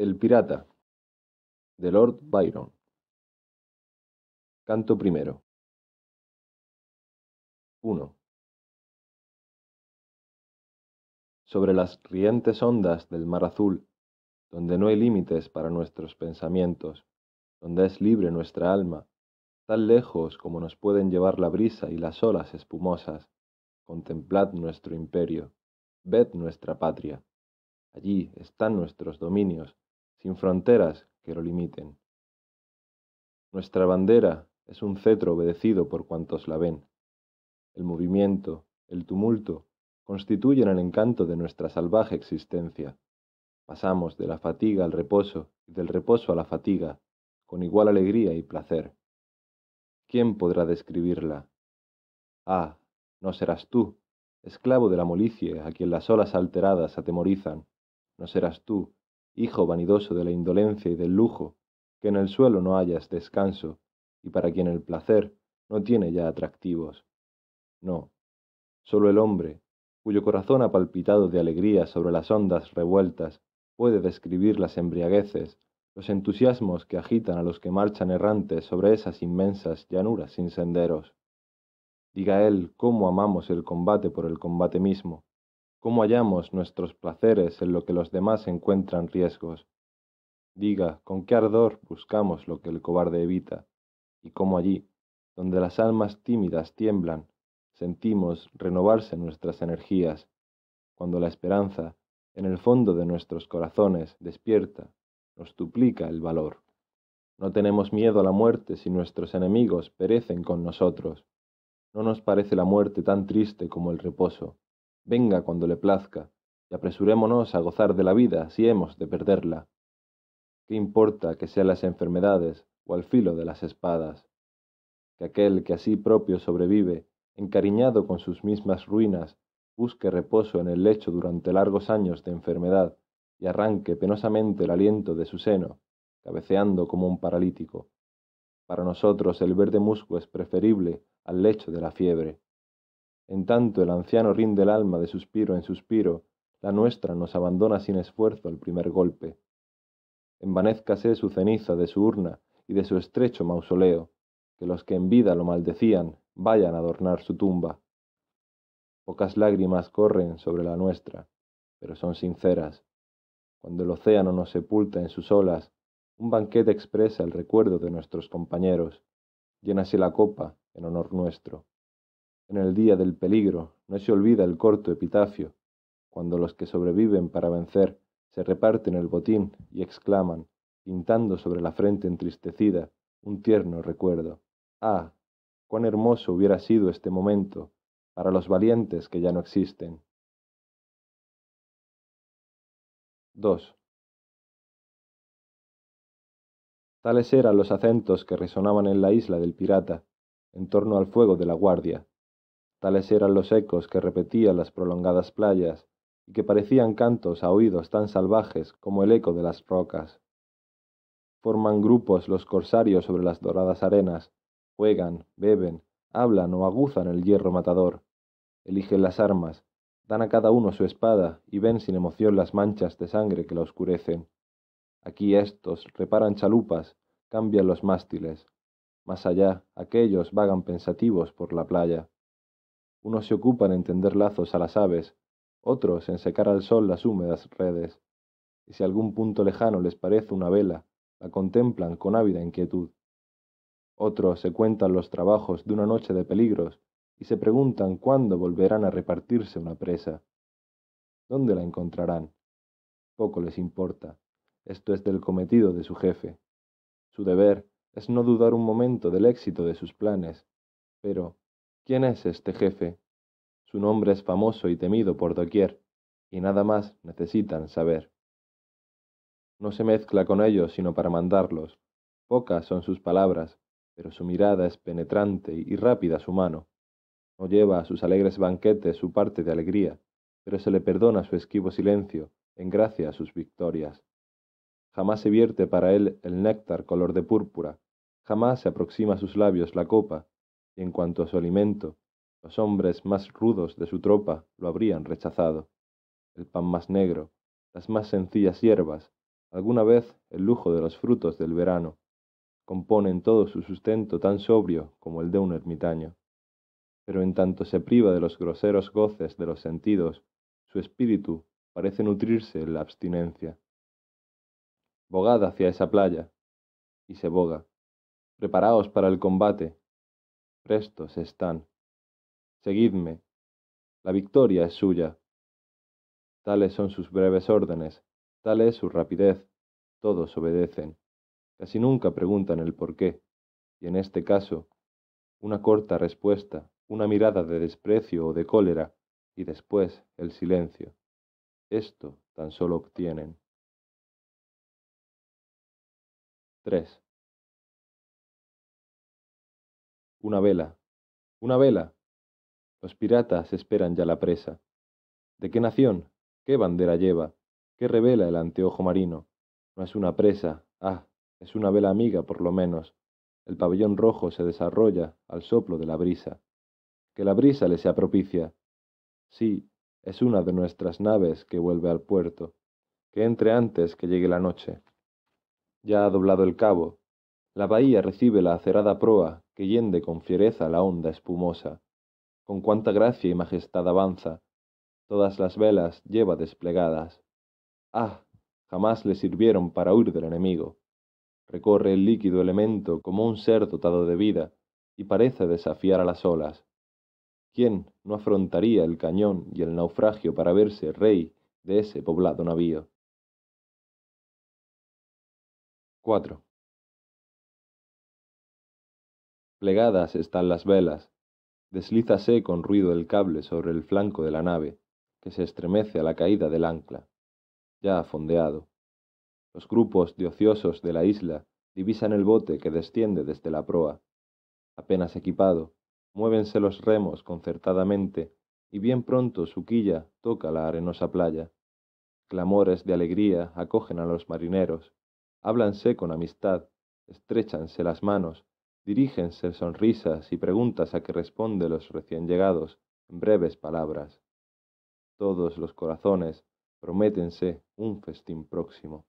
El pirata de Lord Byron Canto primero 1 Sobre las rientes ondas del mar azul, donde no hay límites para nuestros pensamientos, donde es libre nuestra alma, tan lejos como nos pueden llevar la brisa y las olas espumosas, contemplad nuestro imperio, ved nuestra patria. Allí están nuestros dominios, sin fronteras que lo limiten. Nuestra bandera es un cetro obedecido por cuantos la ven. El movimiento, el tumulto, constituyen el encanto de nuestra salvaje existencia. Pasamos de la fatiga al reposo y del reposo a la fatiga, con igual alegría y placer. ¿Quién podrá describirla? Ah, no serás tú, esclavo de la molicie a quien las olas alteradas atemorizan, no serás tú, hijo vanidoso de la indolencia y del lujo, que en el suelo no hallas descanso, y para quien el placer no tiene ya atractivos. No, sólo el hombre, cuyo corazón ha palpitado de alegría sobre las ondas revueltas, puede describir las embriagueces, los entusiasmos que agitan a los que marchan errantes sobre esas inmensas llanuras sin senderos. Diga él cómo amamos el combate por el combate mismo, ¿Cómo hallamos nuestros placeres en lo que los demás encuentran riesgos? Diga, ¿con qué ardor buscamos lo que el cobarde evita? Y cómo allí, donde las almas tímidas tiemblan, sentimos renovarse nuestras energías, cuando la esperanza, en el fondo de nuestros corazones, despierta, nos duplica el valor. No tenemos miedo a la muerte si nuestros enemigos perecen con nosotros. No nos parece la muerte tan triste como el reposo venga cuando le plazca, y apresurémonos a gozar de la vida si hemos de perderla. ¿Qué importa que sean las enfermedades o al filo de las espadas? Que aquel que así propio sobrevive, encariñado con sus mismas ruinas, busque reposo en el lecho durante largos años de enfermedad y arranque penosamente el aliento de su seno, cabeceando como un paralítico. Para nosotros el verde musgo es preferible al lecho de la fiebre. En tanto el anciano rinde el alma de suspiro en suspiro, la nuestra nos abandona sin esfuerzo al primer golpe. Envanézcase su ceniza de su urna y de su estrecho mausoleo, que los que en vida lo maldecían vayan a adornar su tumba. Pocas lágrimas corren sobre la nuestra, pero son sinceras. Cuando el océano nos sepulta en sus olas, un banquete expresa el recuerdo de nuestros compañeros. Llénase la copa en honor nuestro en el día del peligro no se olvida el corto epitafio, cuando los que sobreviven para vencer se reparten el botín y exclaman, pintando sobre la frente entristecida un tierno recuerdo. Ah, cuán hermoso hubiera sido este momento para los valientes que ya no existen. 2. Tales eran los acentos que resonaban en la isla del pirata, en torno al fuego de la guardia, Tales eran los ecos que repetían las prolongadas playas, y que parecían cantos a oídos tan salvajes como el eco de las rocas. Forman grupos los corsarios sobre las doradas arenas, juegan, beben, hablan o aguzan el hierro matador, eligen las armas, dan a cada uno su espada y ven sin emoción las manchas de sangre que la oscurecen. Aquí estos reparan chalupas, cambian los mástiles. Más allá, aquellos vagan pensativos por la playa. Unos se ocupan en tender lazos a las aves, otros en secar al sol las húmedas redes, y si algún punto lejano les parece una vela, la contemplan con ávida inquietud. Otros se cuentan los trabajos de una noche de peligros y se preguntan cuándo volverán a repartirse una presa. ¿Dónde la encontrarán? Poco les importa. Esto es del cometido de su jefe. Su deber es no dudar un momento del éxito de sus planes, pero ¿Quién es este jefe? Su nombre es famoso y temido por doquier, y nada más necesitan saber. No se mezcla con ellos sino para mandarlos. Pocas son sus palabras, pero su mirada es penetrante y rápida su mano. No lleva a sus alegres banquetes su parte de alegría, pero se le perdona su esquivo silencio, en gracia a sus victorias. Jamás se vierte para él el néctar color de púrpura, jamás se aproxima a sus labios la copa, en cuanto a su alimento, los hombres más rudos de su tropa lo habrían rechazado. El pan más negro, las más sencillas hierbas, alguna vez el lujo de los frutos del verano, componen todo su sustento tan sobrio como el de un ermitaño. Pero en tanto se priva de los groseros goces de los sentidos, su espíritu parece nutrirse en la abstinencia. Bogad hacia esa playa, y se boga. Preparaos para el combate, prestos están. Seguidme, la victoria es suya. Tales son sus breves órdenes, tal es su rapidez, todos obedecen. Casi nunca preguntan el por qué, y en este caso, una corta respuesta, una mirada de desprecio o de cólera, y después el silencio. Esto tan solo obtienen. 3. Una vela. Una vela. Los piratas esperan ya la presa. ¿De qué nación? ¿Qué bandera lleva? ¿Qué revela el anteojo marino? No es una presa. Ah, es una vela amiga por lo menos. El pabellón rojo se desarrolla al soplo de la brisa. Que la brisa le sea propicia. Sí, es una de nuestras naves que vuelve al puerto. Que entre antes que llegue la noche. Ya ha doblado el cabo. La bahía recibe la acerada proa que yende con fiereza la onda espumosa. Con cuánta gracia y majestad avanza, todas las velas lleva desplegadas. Ah, jamás le sirvieron para huir del enemigo. Recorre el líquido elemento como un ser dotado de vida, y parece desafiar a las olas. ¿Quién no afrontaría el cañón y el naufragio para verse rey de ese poblado navío? 4. Plegadas están las velas. Deslízase con ruido el cable sobre el flanco de la nave, que se estremece a la caída del ancla. Ya fondeado. Los grupos de ociosos de la isla divisan el bote que desciende desde la proa. Apenas equipado, muévense los remos concertadamente y bien pronto su quilla toca la arenosa playa. Clamores de alegría acogen a los marineros, háblanse con amistad, estrechanse las manos, dirígense sonrisas y preguntas a que responde los recién llegados en breves palabras. Todos los corazones prométense un festín próximo.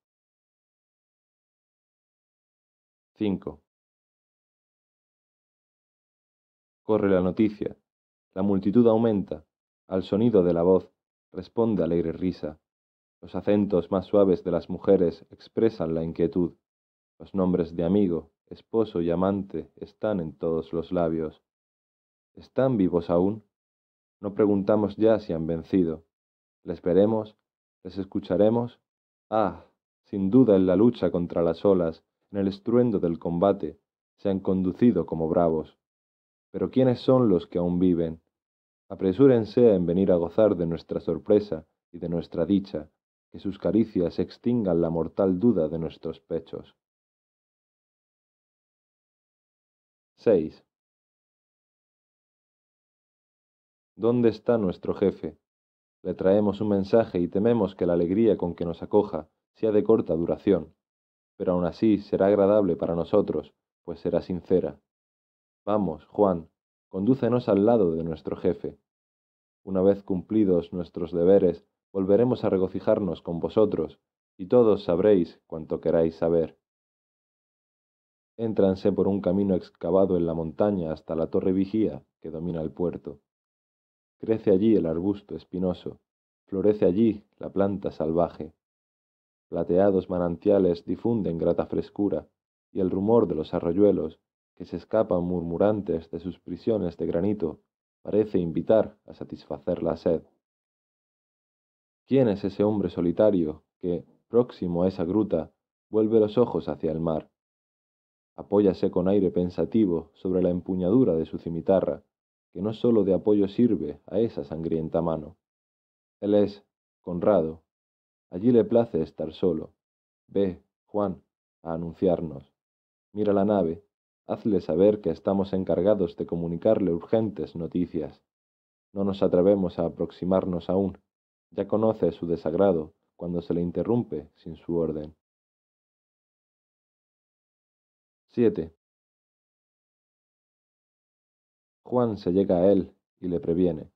5. Corre la noticia. La multitud aumenta. Al sonido de la voz responde alegre risa. Los acentos más suaves de las mujeres expresan la inquietud. Los nombres de amigo, esposo y amante están en todos los labios. ¿Están vivos aún? No preguntamos ya si han vencido. Les veremos, les escucharemos. Ah, sin duda en la lucha contra las olas, en el estruendo del combate, se han conducido como bravos. Pero ¿quiénes son los que aún viven? Apresúrense en venir a gozar de nuestra sorpresa y de nuestra dicha, que sus caricias extingan la mortal duda de nuestros pechos. 6. ¿Dónde está nuestro jefe? Le traemos un mensaje y tememos que la alegría con que nos acoja sea de corta duración, pero aún así será agradable para nosotros, pues será sincera. Vamos, Juan, condúcenos al lado de nuestro jefe. Una vez cumplidos nuestros deberes, volveremos a regocijarnos con vosotros, y todos sabréis cuanto queráis saber. Entranse por un camino excavado en la montaña hasta la torre vigía que domina el puerto. Crece allí el arbusto espinoso, florece allí la planta salvaje. Plateados manantiales difunden grata frescura, y el rumor de los arroyuelos, que se escapan murmurantes de sus prisiones de granito, parece invitar a satisfacer la sed. ¿Quién es ese hombre solitario que, próximo a esa gruta, vuelve los ojos hacia el mar? Apóyase con aire pensativo sobre la empuñadura de su cimitarra, que no sólo de apoyo sirve a esa sangrienta mano. Él es Conrado. Allí le place estar solo. Ve, Juan, a anunciarnos. Mira la nave, hazle saber que estamos encargados de comunicarle urgentes noticias. No nos atrevemos a aproximarnos aún. Ya conoce su desagrado cuando se le interrumpe sin su orden. 7. juan se llega a él y le previene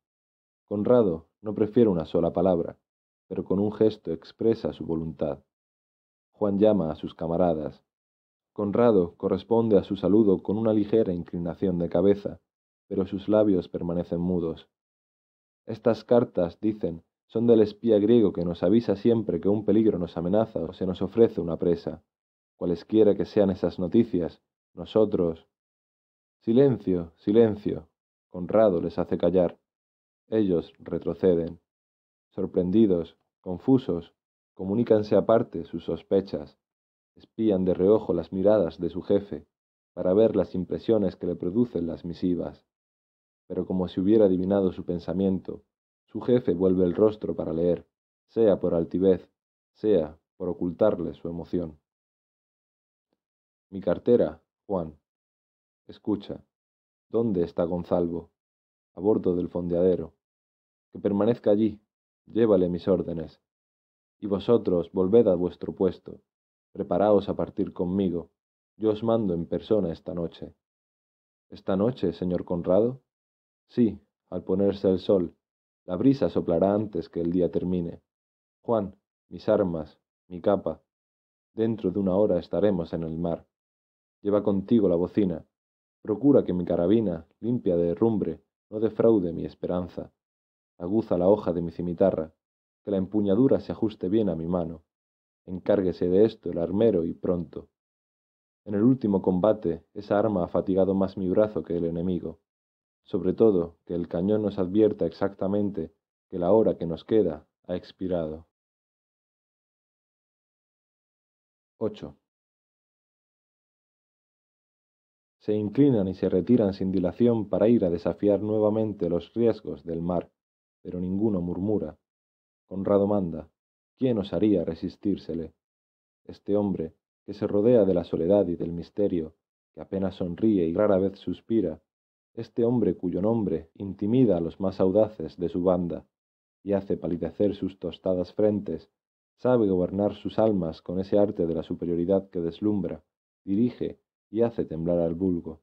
conrado no prefiere una sola palabra pero con un gesto expresa su voluntad juan llama a sus camaradas conrado corresponde a su saludo con una ligera inclinación de cabeza pero sus labios permanecen mudos estas cartas dicen son del espía griego que nos avisa siempre que un peligro nos amenaza o se nos ofrece una presa cualesquiera que sean esas noticias, nosotros... Silencio, silencio. Conrado les hace callar. Ellos retroceden. Sorprendidos, confusos, comunícanse aparte sus sospechas. Espían de reojo las miradas de su jefe para ver las impresiones que le producen las misivas. Pero como si hubiera adivinado su pensamiento, su jefe vuelve el rostro para leer, sea por altivez, sea por ocultarle su emoción. Mi cartera, Juan. Escucha. ¿Dónde está Gonzalvo? A bordo del fondeadero. Que permanezca allí. Llévale mis órdenes. Y vosotros volved a vuestro puesto. Preparaos a partir conmigo. Yo os mando en persona esta noche. ¿Esta noche, señor Conrado? Sí, al ponerse el sol. La brisa soplará antes que el día termine. Juan, mis armas, mi capa. Dentro de una hora estaremos en el mar. Lleva contigo la bocina. Procura que mi carabina, limpia de herrumbre, no defraude mi esperanza. Aguza la hoja de mi cimitarra, que la empuñadura se ajuste bien a mi mano. Encárguese de esto el armero y pronto. En el último combate, esa arma ha fatigado más mi brazo que el enemigo. Sobre todo, que el cañón nos advierta exactamente que la hora que nos queda ha expirado. 8. se inclinan y se retiran sin dilación para ir a desafiar nuevamente los riesgos del mar, pero ninguno murmura. Conrado manda, ¿quién osaría resistírsele? Este hombre, que se rodea de la soledad y del misterio, que apenas sonríe y rara vez suspira, este hombre cuyo nombre intimida a los más audaces de su banda y hace palidecer sus tostadas frentes, sabe gobernar sus almas con ese arte de la superioridad que deslumbra, dirige y hace temblar al vulgo.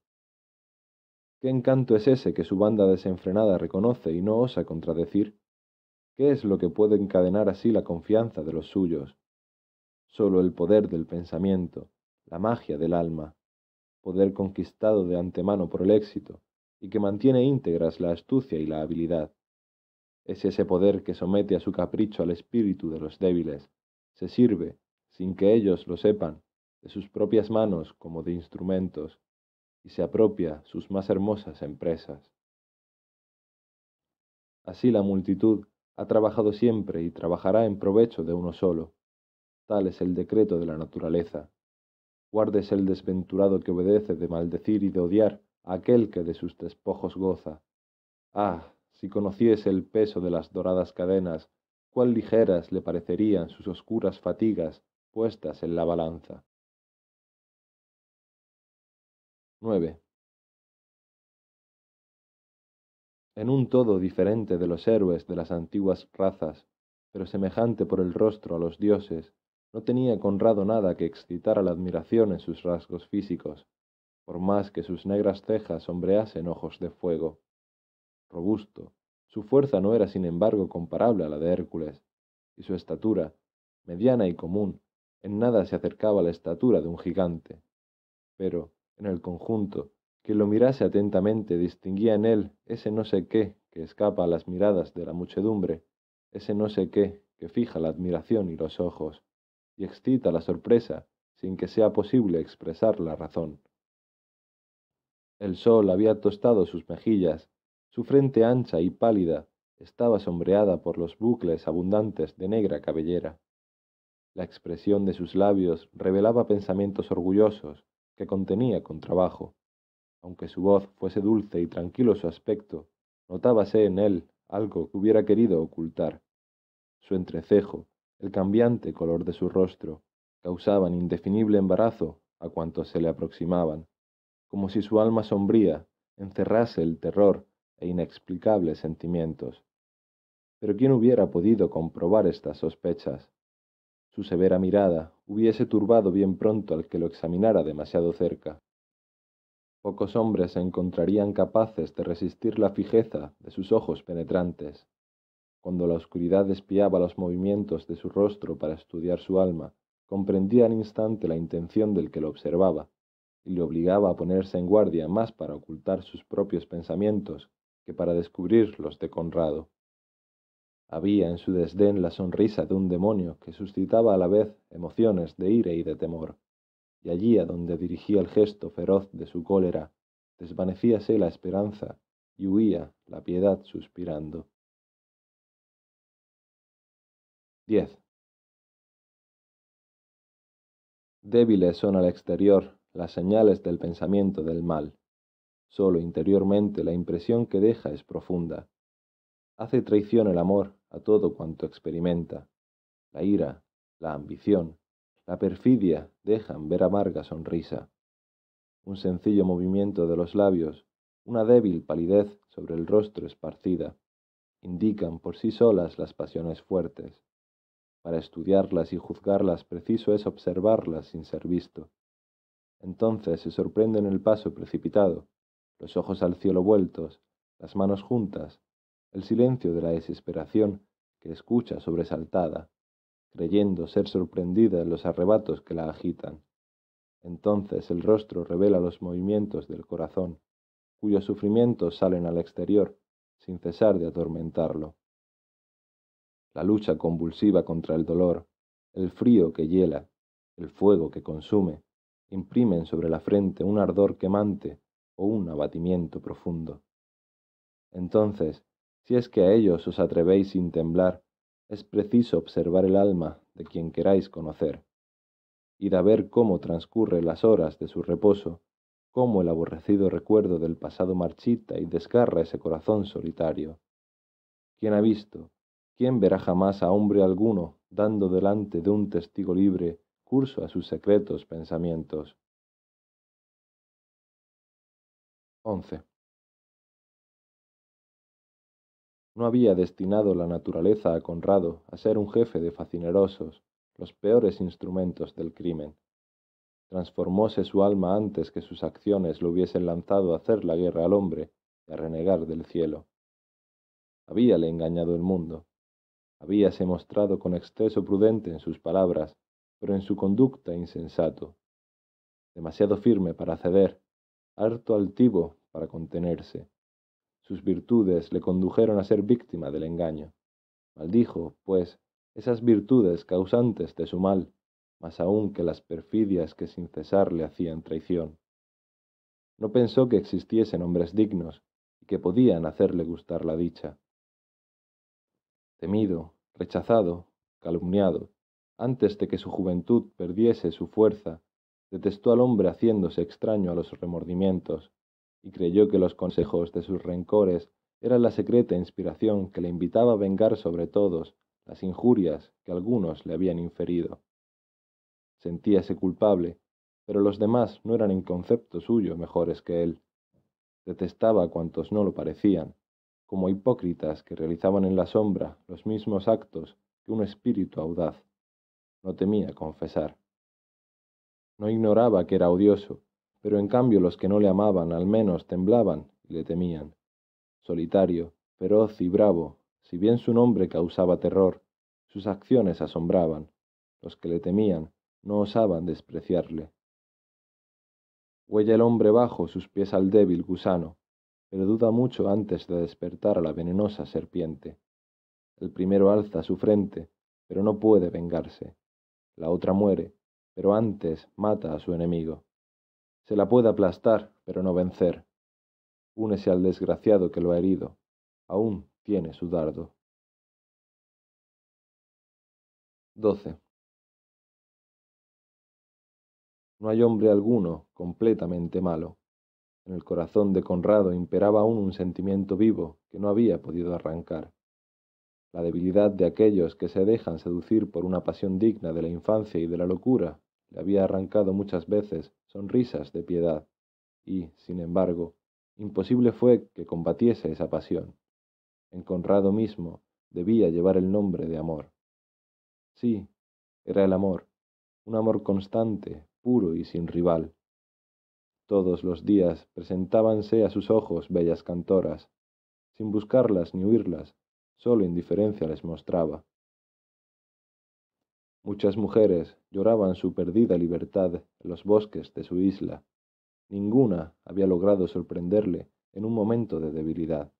¿Qué encanto es ese que su banda desenfrenada reconoce y no osa contradecir? ¿Qué es lo que puede encadenar así la confianza de los suyos? Solo el poder del pensamiento, la magia del alma, poder conquistado de antemano por el éxito, y que mantiene íntegras la astucia y la habilidad. Es ese poder que somete a su capricho al espíritu de los débiles, se sirve, sin que ellos lo sepan, de sus propias manos como de instrumentos, y se apropia sus más hermosas empresas. Así la multitud ha trabajado siempre y trabajará en provecho de uno solo. Tal es el decreto de la naturaleza. Guardes el desventurado que obedece de maldecir y de odiar a aquel que de sus despojos goza. Ah, si conociese el peso de las doradas cadenas, cuán ligeras le parecerían sus oscuras fatigas puestas en la balanza. 9. En un todo diferente de los héroes de las antiguas razas, pero semejante por el rostro a los dioses, no tenía Conrado nada que excitara la admiración en sus rasgos físicos, por más que sus negras cejas sombreasen ojos de fuego. Robusto, su fuerza no era sin embargo comparable a la de Hércules, y su estatura, mediana y común, en nada se acercaba a la estatura de un gigante. Pero, en el conjunto. Quien lo mirase atentamente distinguía en él ese no sé qué que escapa a las miradas de la muchedumbre, ese no sé qué que fija la admiración y los ojos, y excita la sorpresa sin que sea posible expresar la razón. El sol había tostado sus mejillas, su frente ancha y pálida estaba sombreada por los bucles abundantes de negra cabellera. La expresión de sus labios revelaba pensamientos orgullosos, que contenía con trabajo. Aunque su voz fuese dulce y tranquilo su aspecto, notábase en él algo que hubiera querido ocultar. Su entrecejo, el cambiante color de su rostro, causaban indefinible embarazo a cuantos se le aproximaban, como si su alma sombría encerrase el terror e inexplicables sentimientos. Pero ¿quién hubiera podido comprobar estas sospechas? Su severa mirada hubiese turbado bien pronto al que lo examinara demasiado cerca. Pocos hombres se encontrarían capaces de resistir la fijeza de sus ojos penetrantes, cuando la oscuridad despiaba los movimientos de su rostro para estudiar su alma, comprendía al instante la intención del que lo observaba, y le obligaba a ponerse en guardia más para ocultar sus propios pensamientos que para descubrir los de Conrado. Había en su desdén la sonrisa de un demonio que suscitaba a la vez emociones de ira y de temor, y allí a donde dirigía el gesto feroz de su cólera, desvanecíase la esperanza y huía la piedad suspirando. 10. Débiles son al exterior las señales del pensamiento del mal. Solo interiormente la impresión que deja es profunda. Hace traición el amor a todo cuanto experimenta. La ira, la ambición, la perfidia dejan ver amarga sonrisa. Un sencillo movimiento de los labios, una débil palidez sobre el rostro esparcida, indican por sí solas las pasiones fuertes. Para estudiarlas y juzgarlas preciso es observarlas sin ser visto. Entonces se sorprenden en el paso precipitado, los ojos al cielo vueltos, las manos juntas, el silencio de la desesperación que escucha sobresaltada, creyendo ser sorprendida en los arrebatos que la agitan. Entonces el rostro revela los movimientos del corazón, cuyos sufrimientos salen al exterior sin cesar de atormentarlo. La lucha convulsiva contra el dolor, el frío que hiela, el fuego que consume, imprimen sobre la frente un ardor quemante o un abatimiento profundo. Entonces si es que a ellos os atrevéis sin temblar, es preciso observar el alma de quien queráis conocer. y a ver cómo transcurre las horas de su reposo, cómo el aborrecido recuerdo del pasado marchita y desgarra ese corazón solitario. ¿Quién ha visto? ¿Quién verá jamás a hombre alguno dando delante de un testigo libre curso a sus secretos pensamientos? 11. no había destinado la naturaleza a Conrado a ser un jefe de facinerosos, los peores instrumentos del crimen. Transformóse su alma antes que sus acciones lo hubiesen lanzado a hacer la guerra al hombre y a renegar del cielo. Habíale engañado el mundo. Habíase mostrado con exceso prudente en sus palabras, pero en su conducta insensato. Demasiado firme para ceder, harto altivo para contenerse sus virtudes le condujeron a ser víctima del engaño. Maldijo, pues, esas virtudes causantes de su mal, más aún que las perfidias que sin cesar le hacían traición. No pensó que existiesen hombres dignos y que podían hacerle gustar la dicha. Temido, rechazado, calumniado, antes de que su juventud perdiese su fuerza, detestó al hombre haciéndose extraño a los remordimientos, y creyó que los consejos de sus rencores eran la secreta inspiración que le invitaba a vengar sobre todos las injurias que algunos le habían inferido. Sentíase culpable, pero los demás no eran en concepto suyo mejores que él. Detestaba a cuantos no lo parecían, como hipócritas que realizaban en la sombra los mismos actos que un espíritu audaz. No temía confesar. No ignoraba que era odioso, pero en cambio los que no le amaban al menos temblaban y le temían. Solitario, feroz y bravo, si bien su nombre causaba terror, sus acciones asombraban. Los que le temían no osaban despreciarle. Huella el hombre bajo sus pies al débil gusano, pero duda mucho antes de despertar a la venenosa serpiente. El primero alza su frente, pero no puede vengarse. La otra muere, pero antes mata a su enemigo. Se la puede aplastar, pero no vencer. Únese al desgraciado que lo ha herido. Aún tiene su dardo. 12. No hay hombre alguno completamente malo. En el corazón de Conrado imperaba aún un sentimiento vivo que no había podido arrancar. La debilidad de aquellos que se dejan seducir por una pasión digna de la infancia y de la locura le había arrancado muchas veces sonrisas de piedad, y, sin embargo, imposible fue que combatiese esa pasión. En mismo debía llevar el nombre de amor. Sí, era el amor, un amor constante, puro y sin rival. Todos los días presentábanse a sus ojos bellas cantoras. Sin buscarlas ni huirlas, solo indiferencia les mostraba. Muchas mujeres lloraban su perdida libertad en los bosques de su isla. Ninguna había logrado sorprenderle en un momento de debilidad.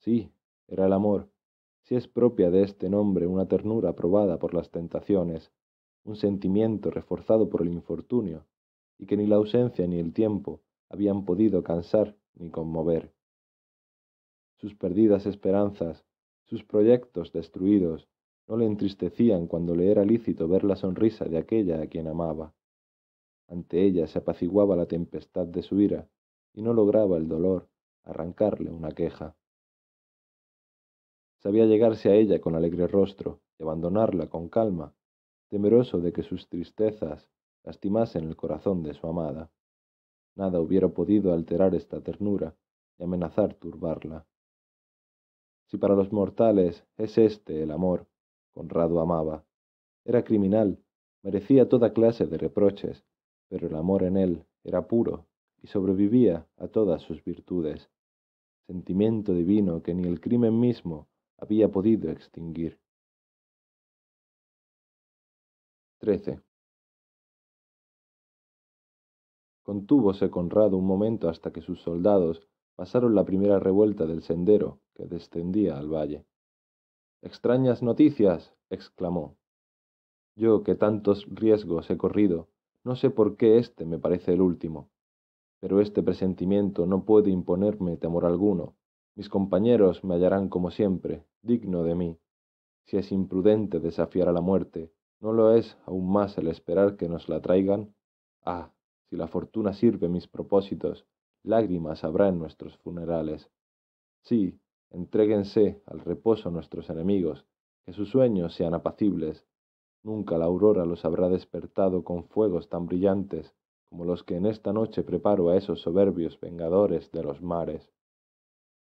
Sí, era el amor, si es propia de este nombre una ternura probada por las tentaciones, un sentimiento reforzado por el infortunio, y que ni la ausencia ni el tiempo habían podido cansar ni conmover. Sus perdidas esperanzas, sus proyectos destruidos, no le entristecían cuando le era lícito ver la sonrisa de aquella a quien amaba. Ante ella se apaciguaba la tempestad de su ira, y no lograba el dolor arrancarle una queja. Sabía llegarse a ella con alegre rostro y abandonarla con calma, temeroso de que sus tristezas lastimasen el corazón de su amada. Nada hubiera podido alterar esta ternura y amenazar turbarla. Si para los mortales es este el amor, Conrado amaba. Era criminal, merecía toda clase de reproches, pero el amor en él era puro y sobrevivía a todas sus virtudes, sentimiento divino que ni el crimen mismo había podido extinguir. 13. Contúvose Conrado un momento hasta que sus soldados pasaron la primera revuelta del sendero que descendía al valle. Extrañas noticias, exclamó. Yo que tantos riesgos he corrido, no sé por qué este me parece el último. Pero este presentimiento no puede imponerme temor alguno. Mis compañeros me hallarán como siempre, digno de mí. Si es imprudente desafiar a la muerte, ¿no lo es aún más el esperar que nos la traigan? Ah, si la fortuna sirve mis propósitos, lágrimas habrá en nuestros funerales. Sí, Entréguense al reposo nuestros enemigos, que sus sueños sean apacibles. Nunca la aurora los habrá despertado con fuegos tan brillantes como los que en esta noche preparo a esos soberbios vengadores de los mares.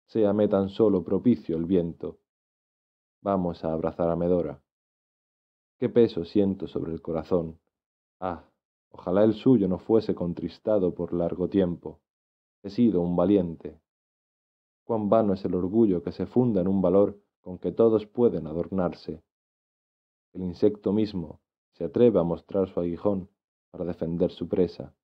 Séame tan solo propicio el viento. Vamos a abrazar a Medora. Qué peso siento sobre el corazón. Ah, ojalá el suyo no fuese contristado por largo tiempo. He sido un valiente, cuán vano es el orgullo que se funda en un valor con que todos pueden adornarse. El insecto mismo se atreve a mostrar su aguijón para defender su presa.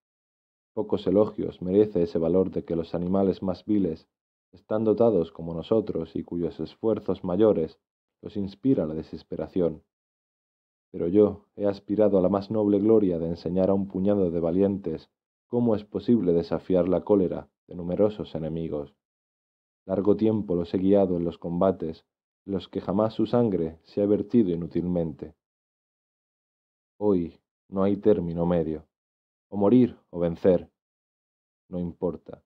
Pocos elogios merece ese valor de que los animales más viles están dotados como nosotros y cuyos esfuerzos mayores los inspira la desesperación. Pero yo he aspirado a la más noble gloria de enseñar a un puñado de valientes cómo es posible desafiar la cólera de numerosos enemigos. Largo tiempo los he guiado en los combates, los que jamás su sangre se ha vertido inútilmente. Hoy no hay término medio, o morir o vencer. No importa,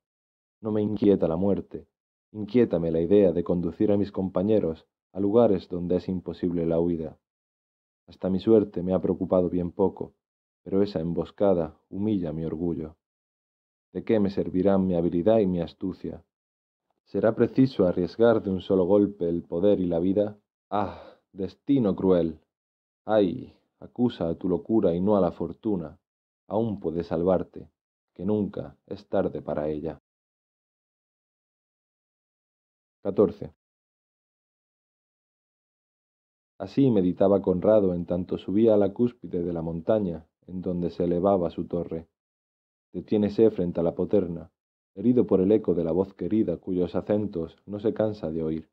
no me inquieta la muerte, inquiétame la idea de conducir a mis compañeros a lugares donde es imposible la huida. Hasta mi suerte me ha preocupado bien poco, pero esa emboscada humilla mi orgullo. ¿De qué me servirán mi habilidad y mi astucia ¿Será preciso arriesgar de un solo golpe el poder y la vida? Ah, destino cruel. Ay, acusa a tu locura y no a la fortuna. Aún puede salvarte, que nunca es tarde para ella. 14. Así meditaba Conrado en tanto subía a la cúspide de la montaña en donde se elevaba su torre. Detiénese frente a la poterna, herido por el eco de la voz querida cuyos acentos no se cansa de oír.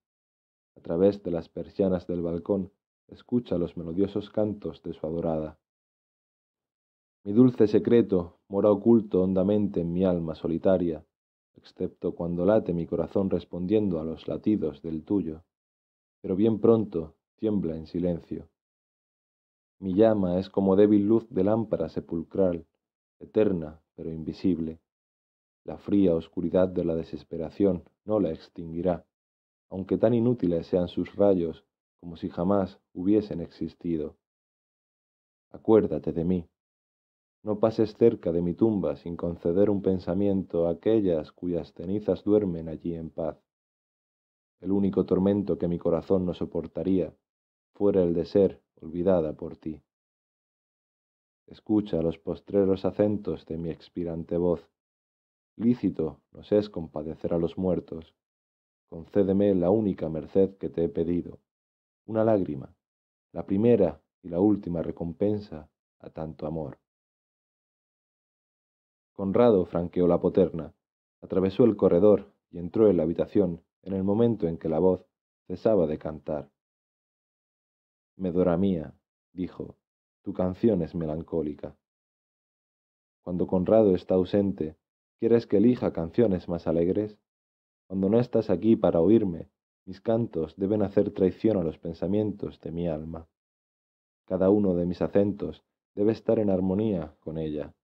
A través de las persianas del balcón escucha los melodiosos cantos de su adorada. Mi dulce secreto mora oculto hondamente en mi alma solitaria, excepto cuando late mi corazón respondiendo a los latidos del tuyo, pero bien pronto tiembla en silencio. Mi llama es como débil luz de lámpara sepulcral, eterna pero invisible la fría oscuridad de la desesperación no la extinguirá, aunque tan inútiles sean sus rayos como si jamás hubiesen existido. Acuérdate de mí. No pases cerca de mi tumba sin conceder un pensamiento a aquellas cuyas cenizas duermen allí en paz. El único tormento que mi corazón no soportaría fuera el de ser olvidada por ti. Escucha los postreros acentos de mi expirante voz lícito nos es compadecer a los muertos. Concédeme la única merced que te he pedido, una lágrima, la primera y la última recompensa a tanto amor. Conrado franqueó la poterna, atravesó el corredor y entró en la habitación en el momento en que la voz cesaba de cantar. Medora mía, dijo, tu canción es melancólica. Cuando Conrado está ausente, ¿Quieres que elija canciones más alegres? Cuando no estás aquí para oírme, mis cantos deben hacer traición a los pensamientos de mi alma. Cada uno de mis acentos debe estar en armonía con ella.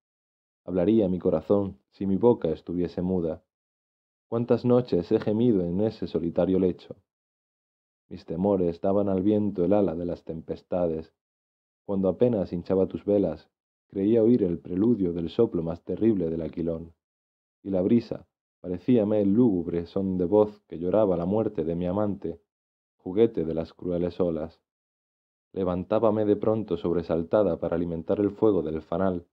Hablaría mi corazón si mi boca estuviese muda. Cuántas noches he gemido en ese solitario lecho. Mis temores daban al viento el ala de las tempestades. Cuando apenas hinchaba tus velas, creía oír el preludio del soplo más terrible del aquilón y la brisa, parecíame el lúgubre son de voz que lloraba la muerte de mi amante, juguete de las crueles olas. Levantábame de pronto sobresaltada para alimentar el fuego del fanal,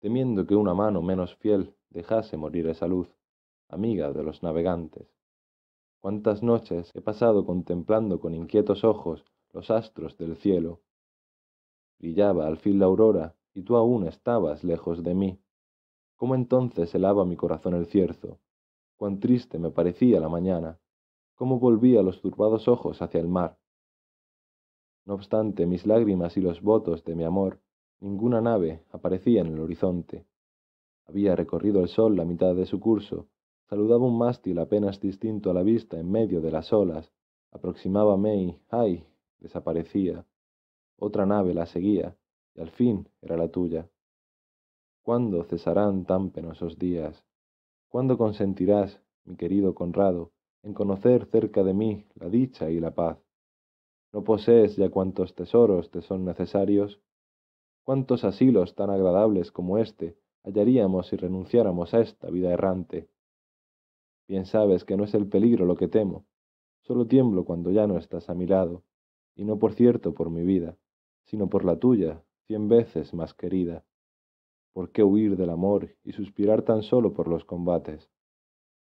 temiendo que una mano menos fiel dejase morir esa luz, amiga de los navegantes. Cuántas noches he pasado contemplando con inquietos ojos los astros del cielo. Brillaba al fin la aurora, y tú aún estabas lejos de mí cómo entonces helaba mi corazón el cierzo, cuán triste me parecía la mañana, cómo volvía los turbados ojos hacia el mar. No obstante mis lágrimas y los votos de mi amor, ninguna nave aparecía en el horizonte. Había recorrido el sol la mitad de su curso, saludaba un mástil apenas distinto a la vista en medio de las olas, aproximábame y, ay, desaparecía. Otra nave la seguía, y al fin era la tuya. ¿Cuándo cesarán tan penosos días? ¿Cuándo consentirás, mi querido Conrado, en conocer cerca de mí la dicha y la paz? ¿No posees ya cuantos tesoros te son necesarios? ¿Cuántos asilos tan agradables como este hallaríamos si renunciáramos a esta vida errante? Bien sabes que no es el peligro lo que temo, solo tiemblo cuando ya no estás a mi lado, y no por cierto por mi vida, sino por la tuya, cien veces más querida. ¿Por qué huir del amor y suspirar tan solo por los combates?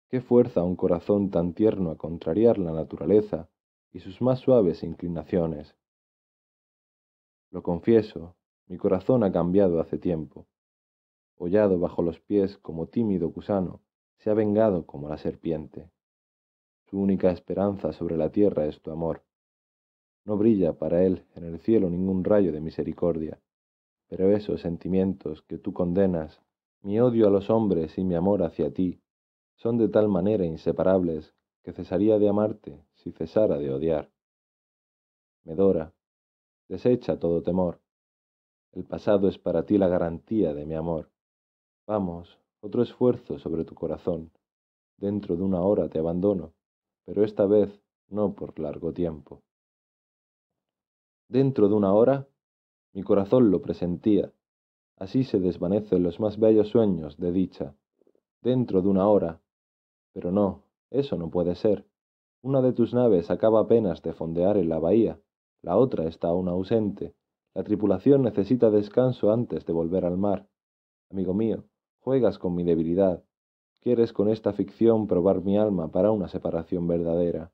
¿Qué fuerza un corazón tan tierno a contrariar la naturaleza y sus más suaves inclinaciones? Lo confieso, mi corazón ha cambiado hace tiempo. Hollado bajo los pies como tímido gusano, se ha vengado como la serpiente. Su única esperanza sobre la tierra es tu amor. No brilla para él en el cielo ningún rayo de misericordia. Pero esos sentimientos que tú condenas, mi odio a los hombres y mi amor hacia ti, son de tal manera inseparables que cesaría de amarte si cesara de odiar. Medora, desecha todo temor. El pasado es para ti la garantía de mi amor. Vamos, otro esfuerzo sobre tu corazón. Dentro de una hora te abandono, pero esta vez no por largo tiempo. Dentro de una hora mi corazón lo presentía. Así se desvanecen los más bellos sueños de dicha. Dentro de una hora. Pero no, eso no puede ser. Una de tus naves acaba apenas de fondear en la bahía, la otra está aún ausente. La tripulación necesita descanso antes de volver al mar. Amigo mío, juegas con mi debilidad. Quieres con esta ficción probar mi alma para una separación verdadera.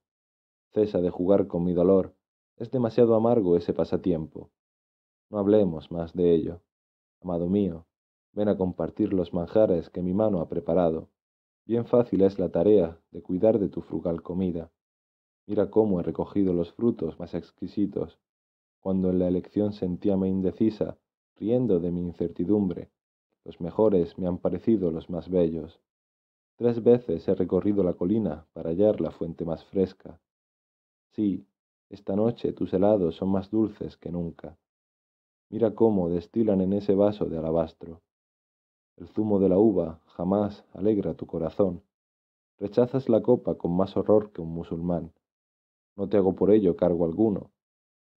Cesa de jugar con mi dolor. Es demasiado amargo ese pasatiempo. No hablemos más de ello. Amado mío, ven a compartir los manjares que mi mano ha preparado. Bien fácil es la tarea de cuidar de tu frugal comida. Mira cómo he recogido los frutos más exquisitos, cuando en la elección sentíame indecisa, riendo de mi incertidumbre. Los mejores me han parecido los más bellos. Tres veces he recorrido la colina para hallar la fuente más fresca. Sí, esta noche tus helados son más dulces que nunca. Mira cómo destilan en ese vaso de alabastro. El zumo de la uva jamás alegra tu corazón. Rechazas la copa con más horror que un musulmán. No te hago por ello cargo alguno.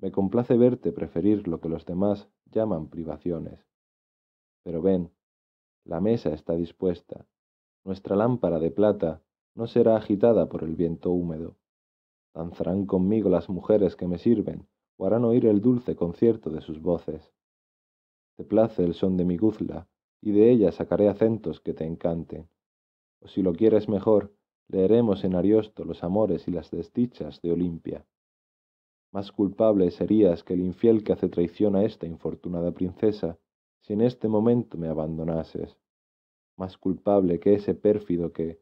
Me complace verte preferir lo que los demás llaman privaciones. Pero ven, la mesa está dispuesta. Nuestra lámpara de plata no será agitada por el viento húmedo. Danzarán conmigo las mujeres que me sirven, harán oír el dulce concierto de sus voces. Te place el son de mi guzla, y de ella sacaré acentos que te encanten. O si lo quieres mejor, leeremos en Ariosto los amores y las desdichas de Olimpia. Más culpable serías que el infiel que hace traición a esta infortunada princesa, si en este momento me abandonases. Más culpable que ese pérfido que...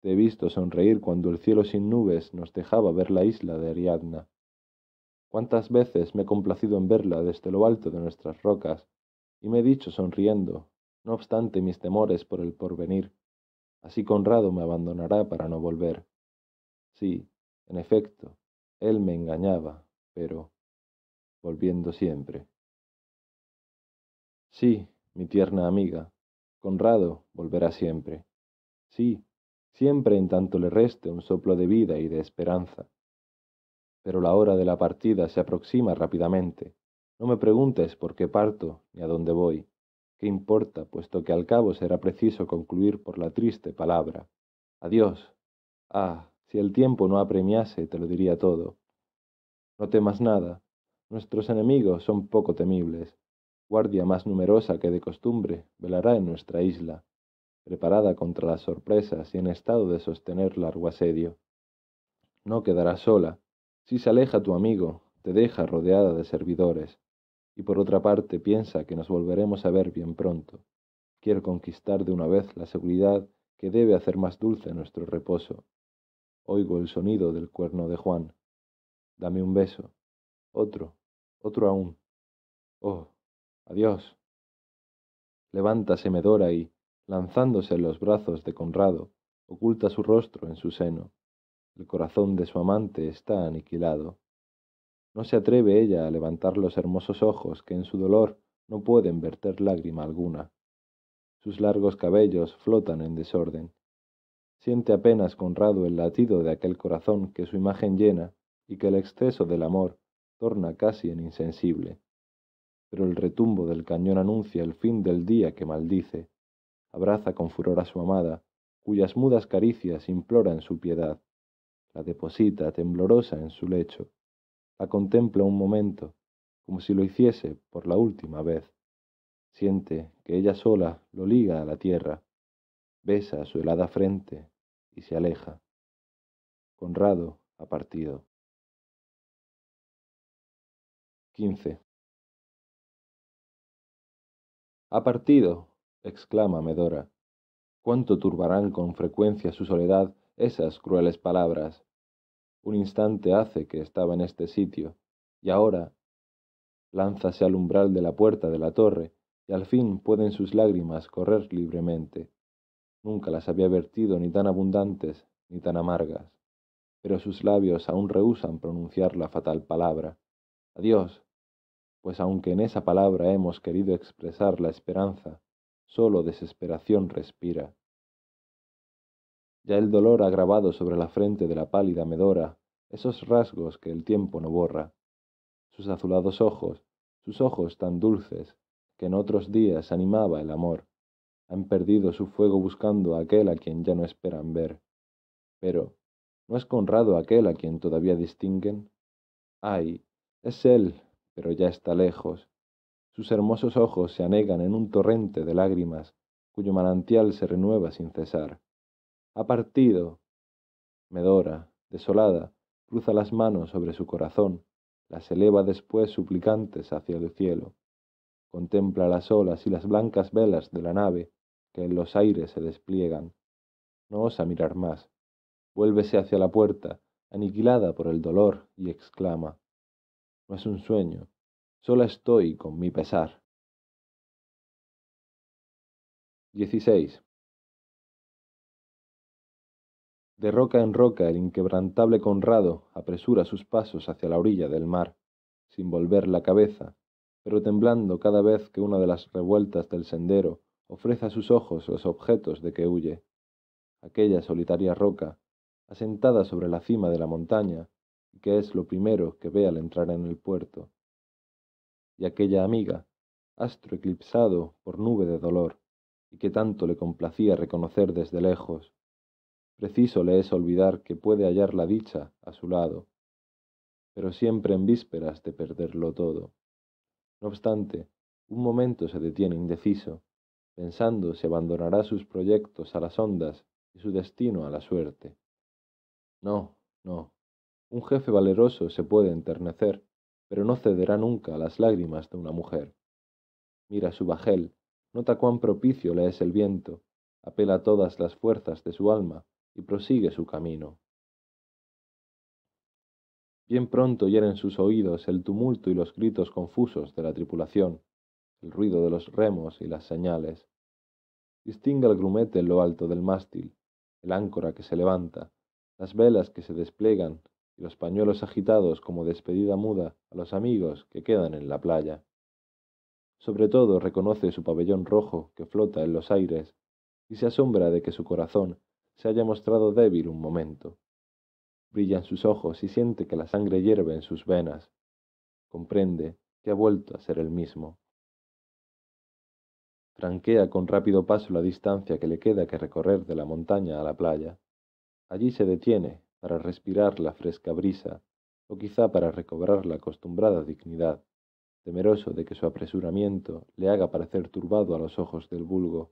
Te he visto sonreír cuando el cielo sin nubes nos dejaba ver la isla de Ariadna cuántas veces me he complacido en verla desde lo alto de nuestras rocas, y me he dicho sonriendo, no obstante mis temores por el porvenir, así Conrado me abandonará para no volver. Sí, en efecto, él me engañaba, pero volviendo siempre. Sí, mi tierna amiga, Conrado volverá siempre. Sí, siempre en tanto le reste un soplo de vida y de esperanza pero la hora de la partida se aproxima rápidamente. No me preguntes por qué parto ni a dónde voy. ¿Qué importa, puesto que al cabo será preciso concluir por la triste palabra? Adiós. Ah, si el tiempo no apremiase, te lo diría todo. No temas nada. Nuestros enemigos son poco temibles. Guardia más numerosa que de costumbre velará en nuestra isla, preparada contra las sorpresas y en estado de sostener largo asedio. No quedará sola, si se aleja tu amigo, te deja rodeada de servidores. Y por otra parte, piensa que nos volveremos a ver bien pronto. Quiero conquistar de una vez la seguridad que debe hacer más dulce nuestro reposo. Oigo el sonido del cuerno de Juan. Dame un beso. Otro. Otro aún. Oh. Adiós. Levántase Medora y, lanzándose en los brazos de Conrado, oculta su rostro en su seno. El corazón de su amante está aniquilado. No se atreve ella a levantar los hermosos ojos que en su dolor no pueden verter lágrima alguna. Sus largos cabellos flotan en desorden. Siente apenas Conrado el latido de aquel corazón que su imagen llena y que el exceso del amor torna casi en insensible. Pero el retumbo del cañón anuncia el fin del día que maldice. Abraza con furor a su amada, cuyas mudas caricias imploran su piedad la deposita temblorosa en su lecho, la contempla un momento, como si lo hiciese por la última vez, siente que ella sola lo liga a la tierra, besa su helada frente y se aleja. Conrado ha partido. 15. Ha partido, exclama Medora. ¿Cuánto turbarán con frecuencia su soledad esas crueles palabras. Un instante hace que estaba en este sitio, y ahora lánzase al umbral de la puerta de la torre, y al fin pueden sus lágrimas correr libremente. Nunca las había vertido ni tan abundantes ni tan amargas, pero sus labios aún rehusan pronunciar la fatal palabra. Adiós, pues aunque en esa palabra hemos querido expresar la esperanza, sólo desesperación respira ya el dolor ha grabado sobre la frente de la pálida Medora esos rasgos que el tiempo no borra, sus azulados ojos, sus ojos tan dulces, que en otros días animaba el amor, han perdido su fuego buscando a aquel a quien ya no esperan ver. Pero, ¿no es Conrado aquel a quien todavía distinguen? Ay, es él, pero ya está lejos. Sus hermosos ojos se anegan en un torrente de lágrimas, cuyo manantial se renueva sin cesar. Ha partido. Medora, desolada, cruza las manos sobre su corazón, las eleva después suplicantes hacia el cielo. Contempla las olas y las blancas velas de la nave que en los aires se despliegan. No osa mirar más. Vuélvese hacia la puerta, aniquilada por el dolor, y exclama, No es un sueño, sola estoy con mi pesar. 16. De roca en roca el inquebrantable Conrado apresura sus pasos hacia la orilla del mar, sin volver la cabeza, pero temblando cada vez que una de las revueltas del sendero ofrece a sus ojos los objetos de que huye. Aquella solitaria roca, asentada sobre la cima de la montaña, y que es lo primero que ve al entrar en el puerto. Y aquella amiga, astro eclipsado por nube de dolor, y que tanto le complacía reconocer desde lejos, Preciso le es olvidar que puede hallar la dicha a su lado, pero siempre en vísperas de perderlo todo. No obstante, un momento se detiene indeciso, pensando si abandonará sus proyectos a las ondas y su destino a la suerte. No, no. Un jefe valeroso se puede enternecer, pero no cederá nunca a las lágrimas de una mujer. Mira su bajel, nota cuán propicio le es el viento, apela todas las fuerzas de su alma y prosigue su camino. Bien pronto hieren sus oídos el tumulto y los gritos confusos de la tripulación, el ruido de los remos y las señales. Distingue el grumete en lo alto del mástil, el áncora que se levanta, las velas que se desplegan y los pañuelos agitados como despedida muda a los amigos que quedan en la playa. Sobre todo reconoce su pabellón rojo que flota en los aires y se asombra de que su corazón se haya mostrado débil un momento. Brillan sus ojos y siente que la sangre hierve en sus venas. Comprende que ha vuelto a ser el mismo. Franquea con rápido paso la distancia que le queda que recorrer de la montaña a la playa. Allí se detiene para respirar la fresca brisa, o quizá para recobrar la acostumbrada dignidad, temeroso de que su apresuramiento le haga parecer turbado a los ojos del vulgo.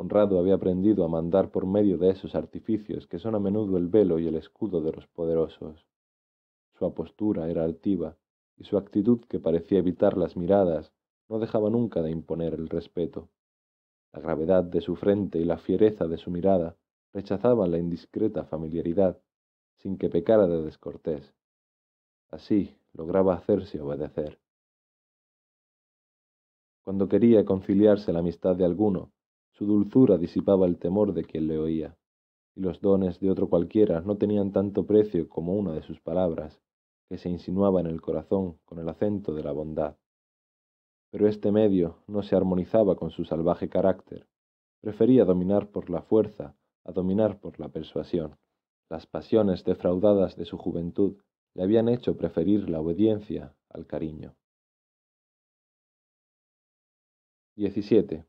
Honrado había aprendido a mandar por medio de esos artificios que son a menudo el velo y el escudo de los poderosos. Su apostura era altiva, y su actitud, que parecía evitar las miradas, no dejaba nunca de imponer el respeto. La gravedad de su frente y la fiereza de su mirada rechazaban la indiscreta familiaridad, sin que pecara de descortés. Así lograba hacerse obedecer. Cuando quería conciliarse la amistad de alguno, su dulzura disipaba el temor de quien le oía, y los dones de otro cualquiera no tenían tanto precio como una de sus palabras, que se insinuaba en el corazón con el acento de la bondad. Pero este medio no se armonizaba con su salvaje carácter. Prefería dominar por la fuerza a dominar por la persuasión. Las pasiones defraudadas de su juventud le habían hecho preferir la obediencia al cariño. 17.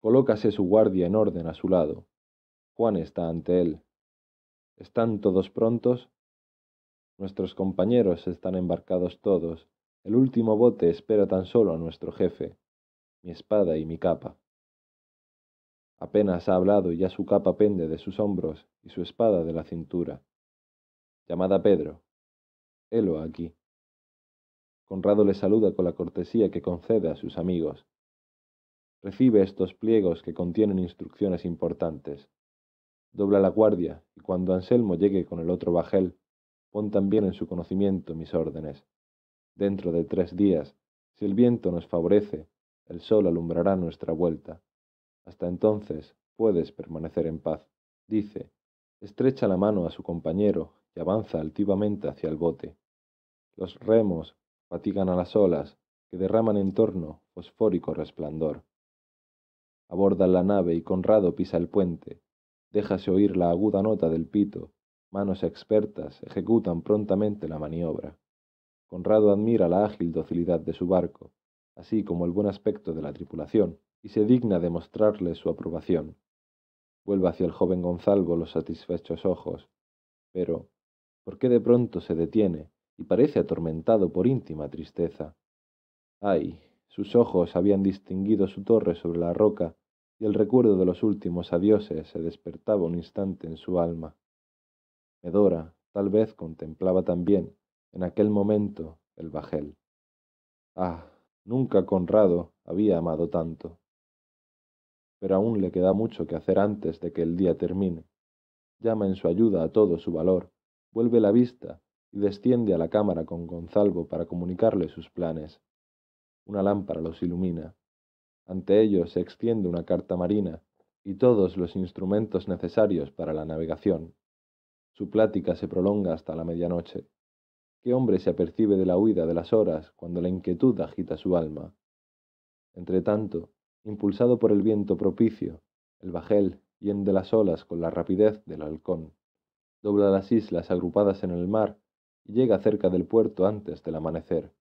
Colócase su guardia en orden a su lado. Juan está ante él. ¿Están todos prontos? Nuestros compañeros están embarcados todos. El último bote espera tan solo a nuestro jefe, mi espada y mi capa. Apenas ha hablado y ya su capa pende de sus hombros y su espada de la cintura. Llamada Pedro. Helo aquí. Conrado le saluda con la cortesía que concede a sus amigos. Recibe estos pliegos que contienen instrucciones importantes. Dobla la guardia y cuando Anselmo llegue con el otro bajel, pon también en su conocimiento mis órdenes. Dentro de tres días, si el viento nos favorece, el sol alumbrará nuestra vuelta. Hasta entonces puedes permanecer en paz. Dice, estrecha la mano a su compañero y avanza altivamente hacia el bote. Los remos fatigan a las olas que derraman en torno fosfórico resplandor. Aborda la nave y Conrado pisa el puente. Déjase oír la aguda nota del pito. Manos expertas ejecutan prontamente la maniobra. Conrado admira la ágil docilidad de su barco, así como el buen aspecto de la tripulación, y se digna de mostrarle su aprobación. Vuelve hacia el joven Gonzalvo los satisfechos ojos. Pero, ¿por qué de pronto se detiene y parece atormentado por íntima tristeza? Ay, sus ojos habían distinguido su torre sobre la roca y el recuerdo de los últimos adioses se despertaba un instante en su alma. Medora tal vez contemplaba también, en aquel momento, el bajel. Ah, nunca Conrado había amado tanto. Pero aún le queda mucho que hacer antes de que el día termine. Llama en su ayuda a todo su valor, vuelve la vista y desciende a la cámara con Gonzalvo para comunicarle sus planes. Una lámpara los ilumina. Ante ellos se extiende una carta marina y todos los instrumentos necesarios para la navegación. Su plática se prolonga hasta la medianoche. ¿Qué hombre se apercibe de la huida de las horas cuando la inquietud agita su alma? Entretanto, impulsado por el viento propicio, el bajel yende las olas con la rapidez del halcón, dobla las islas agrupadas en el mar y llega cerca del puerto antes del amanecer.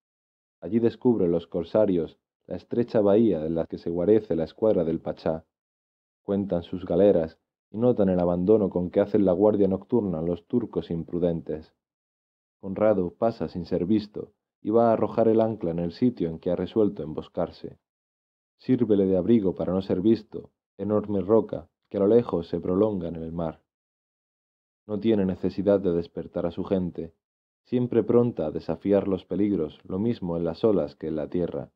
Allí descubre los corsarios la estrecha bahía en la que se guarece la escuadra del Pachá. Cuentan sus galeras y notan el abandono con que hacen la guardia nocturna los turcos imprudentes. Conrado pasa sin ser visto y va a arrojar el ancla en el sitio en que ha resuelto emboscarse. Sírvele de abrigo para no ser visto, enorme roca que a lo lejos se prolonga en el mar. No tiene necesidad de despertar a su gente, siempre pronta a desafiar los peligros, lo mismo en las olas que en la tierra.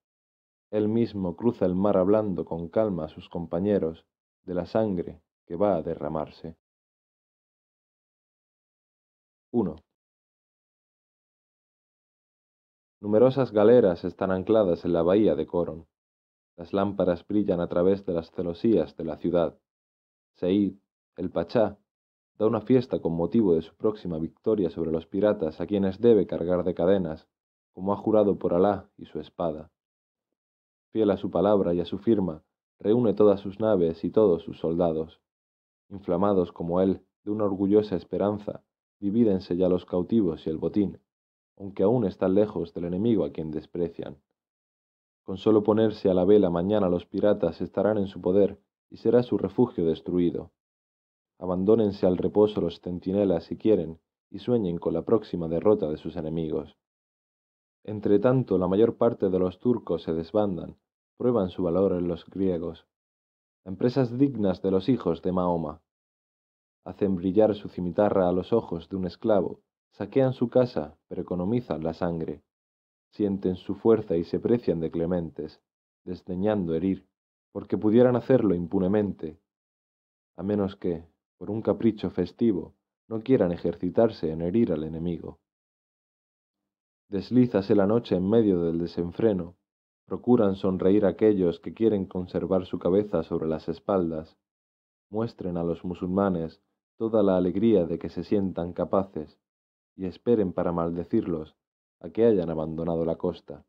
Él mismo cruza el mar hablando con calma a sus compañeros de la sangre que va a derramarse. 1. Numerosas galeras están ancladas en la bahía de Coron. Las lámparas brillan a través de las celosías de la ciudad. Seid, el Pachá, da una fiesta con motivo de su próxima victoria sobre los piratas a quienes debe cargar de cadenas, como ha jurado por Alá y su espada. Fiel a su palabra y a su firma, reúne todas sus naves y todos sus soldados. Inflamados como él de una orgullosa esperanza, divídense ya los cautivos y el botín, aunque aún están lejos del enemigo a quien desprecian. Con solo ponerse a la vela mañana los piratas estarán en su poder y será su refugio destruido. Abandónense al reposo los centinelas si quieren y sueñen con la próxima derrota de sus enemigos. Entre tanto, la mayor parte de los turcos se desbandan prueban su valor en los griegos. Empresas dignas de los hijos de Mahoma. Hacen brillar su cimitarra a los ojos de un esclavo, saquean su casa, pero economizan la sangre. Sienten su fuerza y se precian de clementes, desdeñando herir, porque pudieran hacerlo impunemente, a menos que, por un capricho festivo, no quieran ejercitarse en herir al enemigo. Deslízase la noche en medio del desenfreno, Procuran sonreír aquellos que quieren conservar su cabeza sobre las espaldas. Muestren a los musulmanes toda la alegría de que se sientan capaces, y esperen para maldecirlos a que hayan abandonado la costa.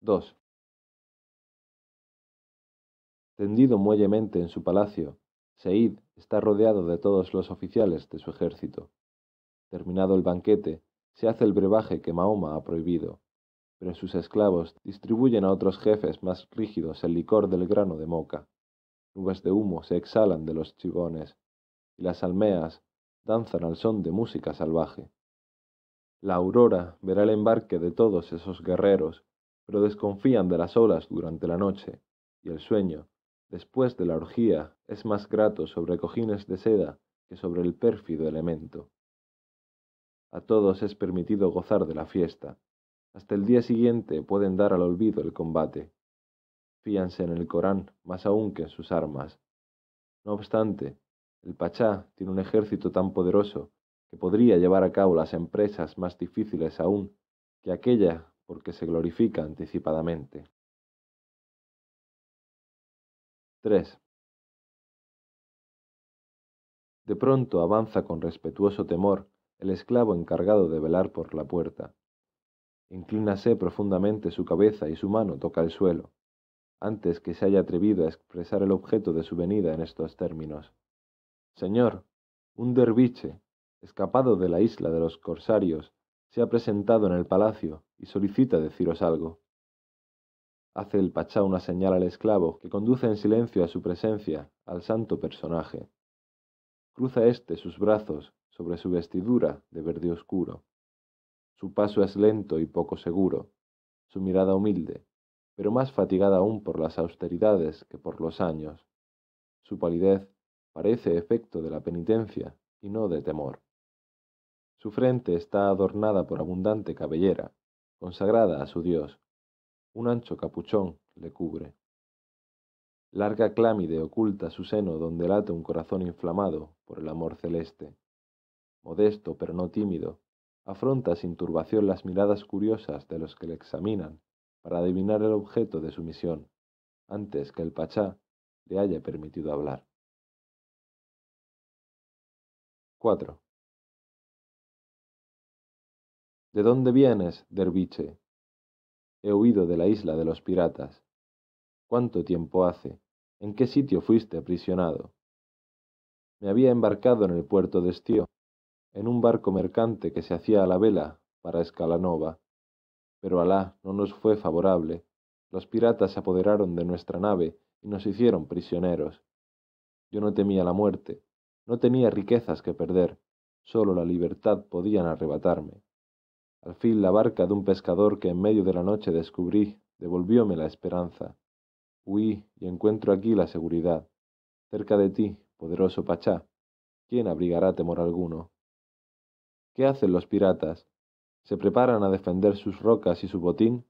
2. Tendido muellemente en su palacio, Seid está rodeado de todos los oficiales de su ejército. Terminado el banquete, se hace el brebaje que Mahoma ha prohibido, pero sus esclavos distribuyen a otros jefes más rígidos el licor del grano de moca. Nubes de humo se exhalan de los chibones, y las almeas danzan al son de música salvaje. La aurora verá el embarque de todos esos guerreros, pero desconfían de las olas durante la noche, y el sueño, después de la orgía, es más grato sobre cojines de seda que sobre el pérfido elemento. A todos es permitido gozar de la fiesta. Hasta el día siguiente pueden dar al olvido el combate. Fíanse en el Corán más aún que en sus armas. No obstante, el Pachá tiene un ejército tan poderoso que podría llevar a cabo las empresas más difíciles aún que aquella porque se glorifica anticipadamente. 3. De pronto avanza con respetuoso temor el esclavo encargado de velar por la puerta. Inclínase profundamente su cabeza y su mano toca el suelo, antes que se haya atrevido a expresar el objeto de su venida en estos términos. Señor, un derviche, escapado de la isla de los corsarios, se ha presentado en el palacio y solicita deciros algo. Hace el pachá una señal al esclavo, que conduce en silencio a su presencia al santo personaje. Cruza éste sus brazos sobre su vestidura de verde oscuro. Su paso es lento y poco seguro, su mirada humilde, pero más fatigada aún por las austeridades que por los años. Su palidez parece efecto de la penitencia y no de temor. Su frente está adornada por abundante cabellera, consagrada a su Dios. Un ancho capuchón le cubre. Larga clámide oculta su seno donde late un corazón inflamado por el amor celeste modesto pero no tímido, afronta sin turbación las miradas curiosas de los que le examinan para adivinar el objeto de su misión, antes que el Pachá le haya permitido hablar. 4. ¿De dónde vienes, derviche? He huido de la isla de los piratas. ¿Cuánto tiempo hace? ¿En qué sitio fuiste aprisionado? Me había embarcado en el puerto de Estío, en un barco mercante que se hacía a la vela para Escalanova. Pero Alá no nos fue favorable. Los piratas se apoderaron de nuestra nave y nos hicieron prisioneros. Yo no temía la muerte, no tenía riquezas que perder, solo la libertad podían arrebatarme. Al fin la barca de un pescador que en medio de la noche descubrí devolvióme la esperanza. Huí y encuentro aquí la seguridad. Cerca de ti, poderoso Pachá, ¿quién abrigará temor alguno? ¿Qué hacen los piratas? ¿Se preparan a defender sus rocas y su botín?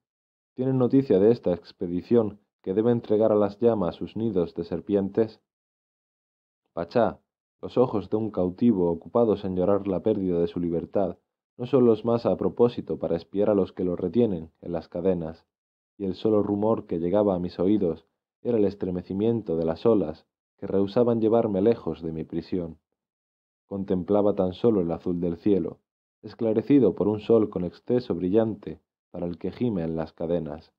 ¿Tienen noticia de esta expedición que debe entregar a las llamas sus nidos de serpientes? Pachá, los ojos de un cautivo ocupados en llorar la pérdida de su libertad, no son los más a propósito para espiar a los que lo retienen en las cadenas, y el solo rumor que llegaba a mis oídos era el estremecimiento de las olas que rehusaban llevarme lejos de mi prisión contemplaba tan solo el azul del cielo, esclarecido por un sol con exceso brillante para el que gime en las cadenas.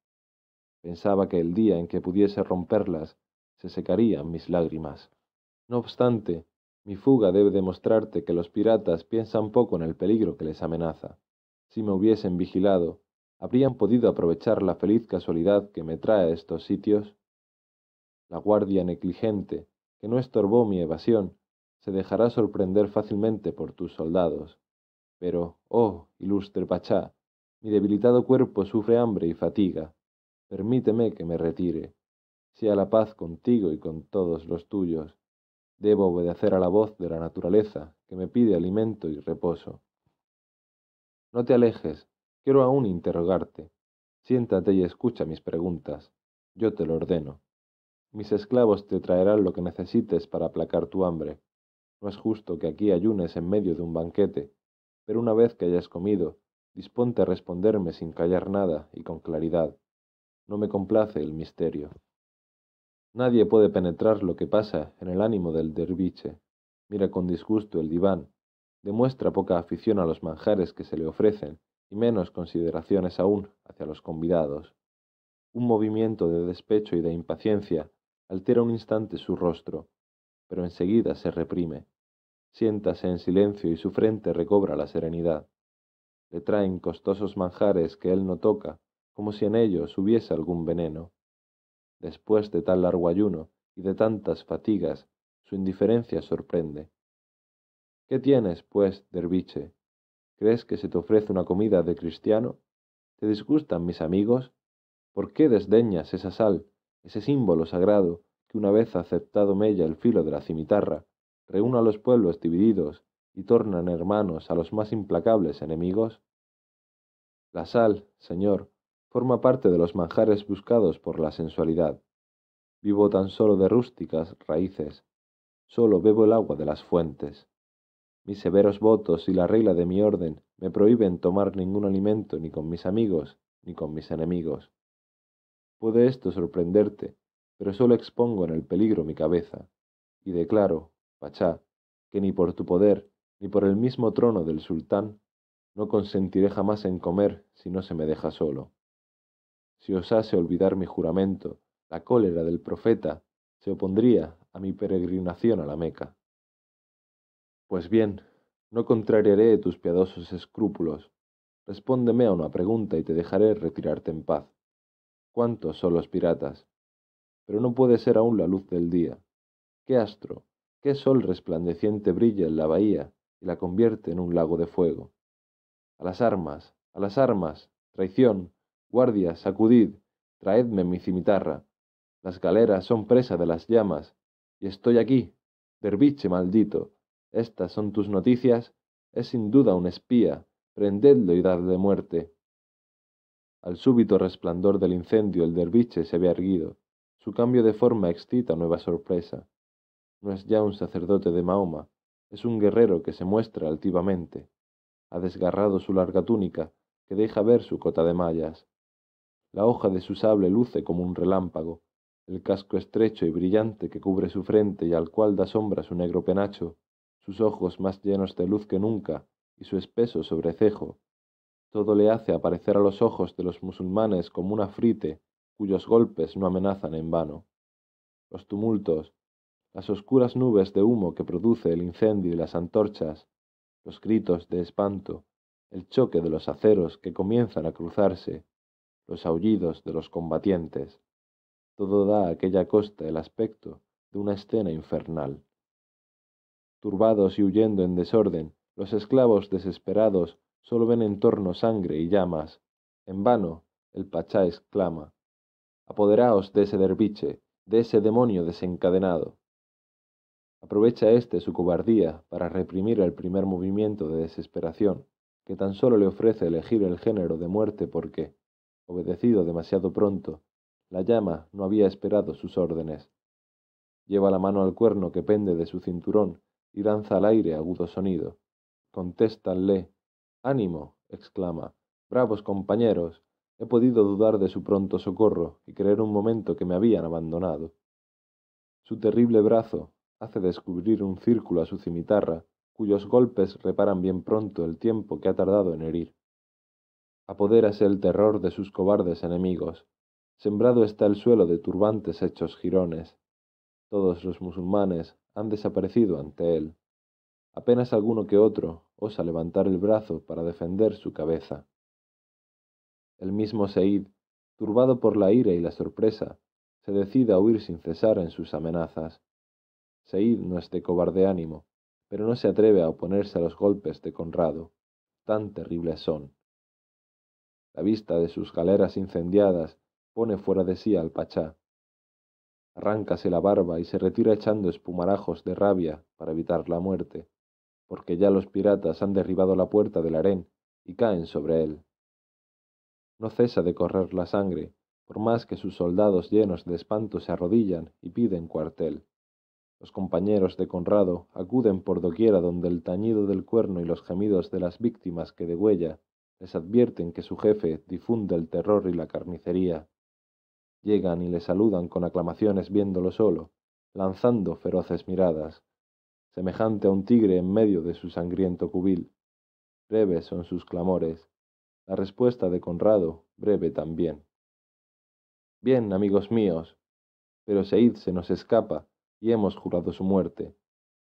Pensaba que el día en que pudiese romperlas se secarían mis lágrimas. No obstante, mi fuga debe demostrarte que los piratas piensan poco en el peligro que les amenaza. Si me hubiesen vigilado, ¿habrían podido aprovechar la feliz casualidad que me trae a estos sitios? La guardia negligente, que no estorbó mi evasión, se dejará sorprender fácilmente por tus soldados. Pero, oh, ilustre Pachá, mi debilitado cuerpo sufre hambre y fatiga. Permíteme que me retire. Sea la paz contigo y con todos los tuyos. Debo obedecer a la voz de la naturaleza, que me pide alimento y reposo. No te alejes, quiero aún interrogarte. Siéntate y escucha mis preguntas. Yo te lo ordeno. Mis esclavos te traerán lo que necesites para aplacar tu hambre. No es justo que aquí ayunes en medio de un banquete, pero una vez que hayas comido, disponte a responderme sin callar nada y con claridad. No me complace el misterio. Nadie puede penetrar lo que pasa en el ánimo del derviche. Mira con disgusto el diván, demuestra poca afición a los manjares que se le ofrecen y menos consideraciones aún hacia los convidados. Un movimiento de despecho y de impaciencia altera un instante su rostro, pero enseguida se reprime. Siéntase en silencio y su frente recobra la serenidad. Le traen costosos manjares que él no toca, como si en ellos hubiese algún veneno. Después de tal largo ayuno y de tantas fatigas, su indiferencia sorprende. ¿Qué tienes, pues, derviche? ¿Crees que se te ofrece una comida de cristiano? ¿Te disgustan mis amigos? ¿Por qué desdeñas esa sal, ese símbolo sagrado, que una vez aceptado Mella el filo de la cimitarra, reúna a los pueblos divididos y tornan hermanos a los más implacables enemigos? La sal, señor, forma parte de los manjares buscados por la sensualidad. Vivo tan solo de rústicas raíces, solo bebo el agua de las fuentes. Mis severos votos y la regla de mi orden me prohíben tomar ningún alimento ni con mis amigos ni con mis enemigos. Puede esto sorprenderte, pero solo expongo en el peligro mi cabeza, y declaro, Pachá, que ni por tu poder, ni por el mismo trono del sultán, no consentiré jamás en comer si no se me deja solo. Si osase olvidar mi juramento, la cólera del profeta se opondría a mi peregrinación a la Meca. Pues bien, no contrariaré tus piadosos escrúpulos. Respóndeme a una pregunta y te dejaré retirarte en paz. ¿Cuántos son los piratas? pero no puede ser aún la luz del día. ¿Qué astro, qué sol resplandeciente brilla en la bahía y la convierte en un lago de fuego? A las armas, a las armas, traición, guardias, sacudid, traedme mi cimitarra. Las galeras son presa de las llamas, y estoy aquí, derviche maldito. Estas son tus noticias, es sin duda un espía, prendedlo y dadle muerte. Al súbito resplandor del incendio el derviche se había erguido, su cambio de forma excita nueva sorpresa. No es ya un sacerdote de Mahoma, es un guerrero que se muestra altivamente. Ha desgarrado su larga túnica, que deja ver su cota de mallas. La hoja de su sable luce como un relámpago, el casco estrecho y brillante que cubre su frente y al cual da sombra su negro penacho, sus ojos más llenos de luz que nunca y su espeso sobrecejo. Todo le hace aparecer a los ojos de los musulmanes como un frite cuyos golpes no amenazan en vano. Los tumultos, las oscuras nubes de humo que produce el incendio y las antorchas, los gritos de espanto, el choque de los aceros que comienzan a cruzarse, los aullidos de los combatientes. Todo da a aquella costa el aspecto de una escena infernal. Turbados y huyendo en desorden, los esclavos desesperados solo ven en torno sangre y llamas. En vano el pachá exclama, Apoderaos de ese derviche, de ese demonio desencadenado. Aprovecha éste su cobardía para reprimir el primer movimiento de desesperación que tan solo le ofrece elegir el género de muerte porque, obedecido demasiado pronto, la llama no había esperado sus órdenes. Lleva la mano al cuerno que pende de su cinturón y lanza al aire agudo sonido. Contéstanle. Ánimo, exclama. Bravos compañeros, He podido dudar de su pronto socorro y creer un momento que me habían abandonado. Su terrible brazo hace descubrir un círculo a su cimitarra, cuyos golpes reparan bien pronto el tiempo que ha tardado en herir. Apodérase el terror de sus cobardes enemigos. Sembrado está el suelo de turbantes hechos jirones. Todos los musulmanes han desaparecido ante él. Apenas alguno que otro osa levantar el brazo para defender su cabeza. El mismo Seid, turbado por la ira y la sorpresa, se decide a huir sin cesar en sus amenazas. Seid no es de cobarde ánimo, pero no se atreve a oponerse a los golpes de Conrado, tan terribles son. La vista de sus galeras incendiadas pone fuera de sí al Pachá. Arráncase la barba y se retira echando espumarajos de rabia para evitar la muerte, porque ya los piratas han derribado la puerta del harén y caen sobre él no cesa de correr la sangre, por más que sus soldados llenos de espanto se arrodillan y piden cuartel. Los compañeros de Conrado acuden por doquiera donde el tañido del cuerno y los gemidos de las víctimas que degüella les advierten que su jefe difunde el terror y la carnicería. Llegan y le saludan con aclamaciones viéndolo solo, lanzando feroces miradas, semejante a un tigre en medio de su sangriento cubil. Breves son sus clamores, la respuesta de Conrado, breve también. Bien, amigos míos, pero Seid se nos escapa y hemos jurado su muerte.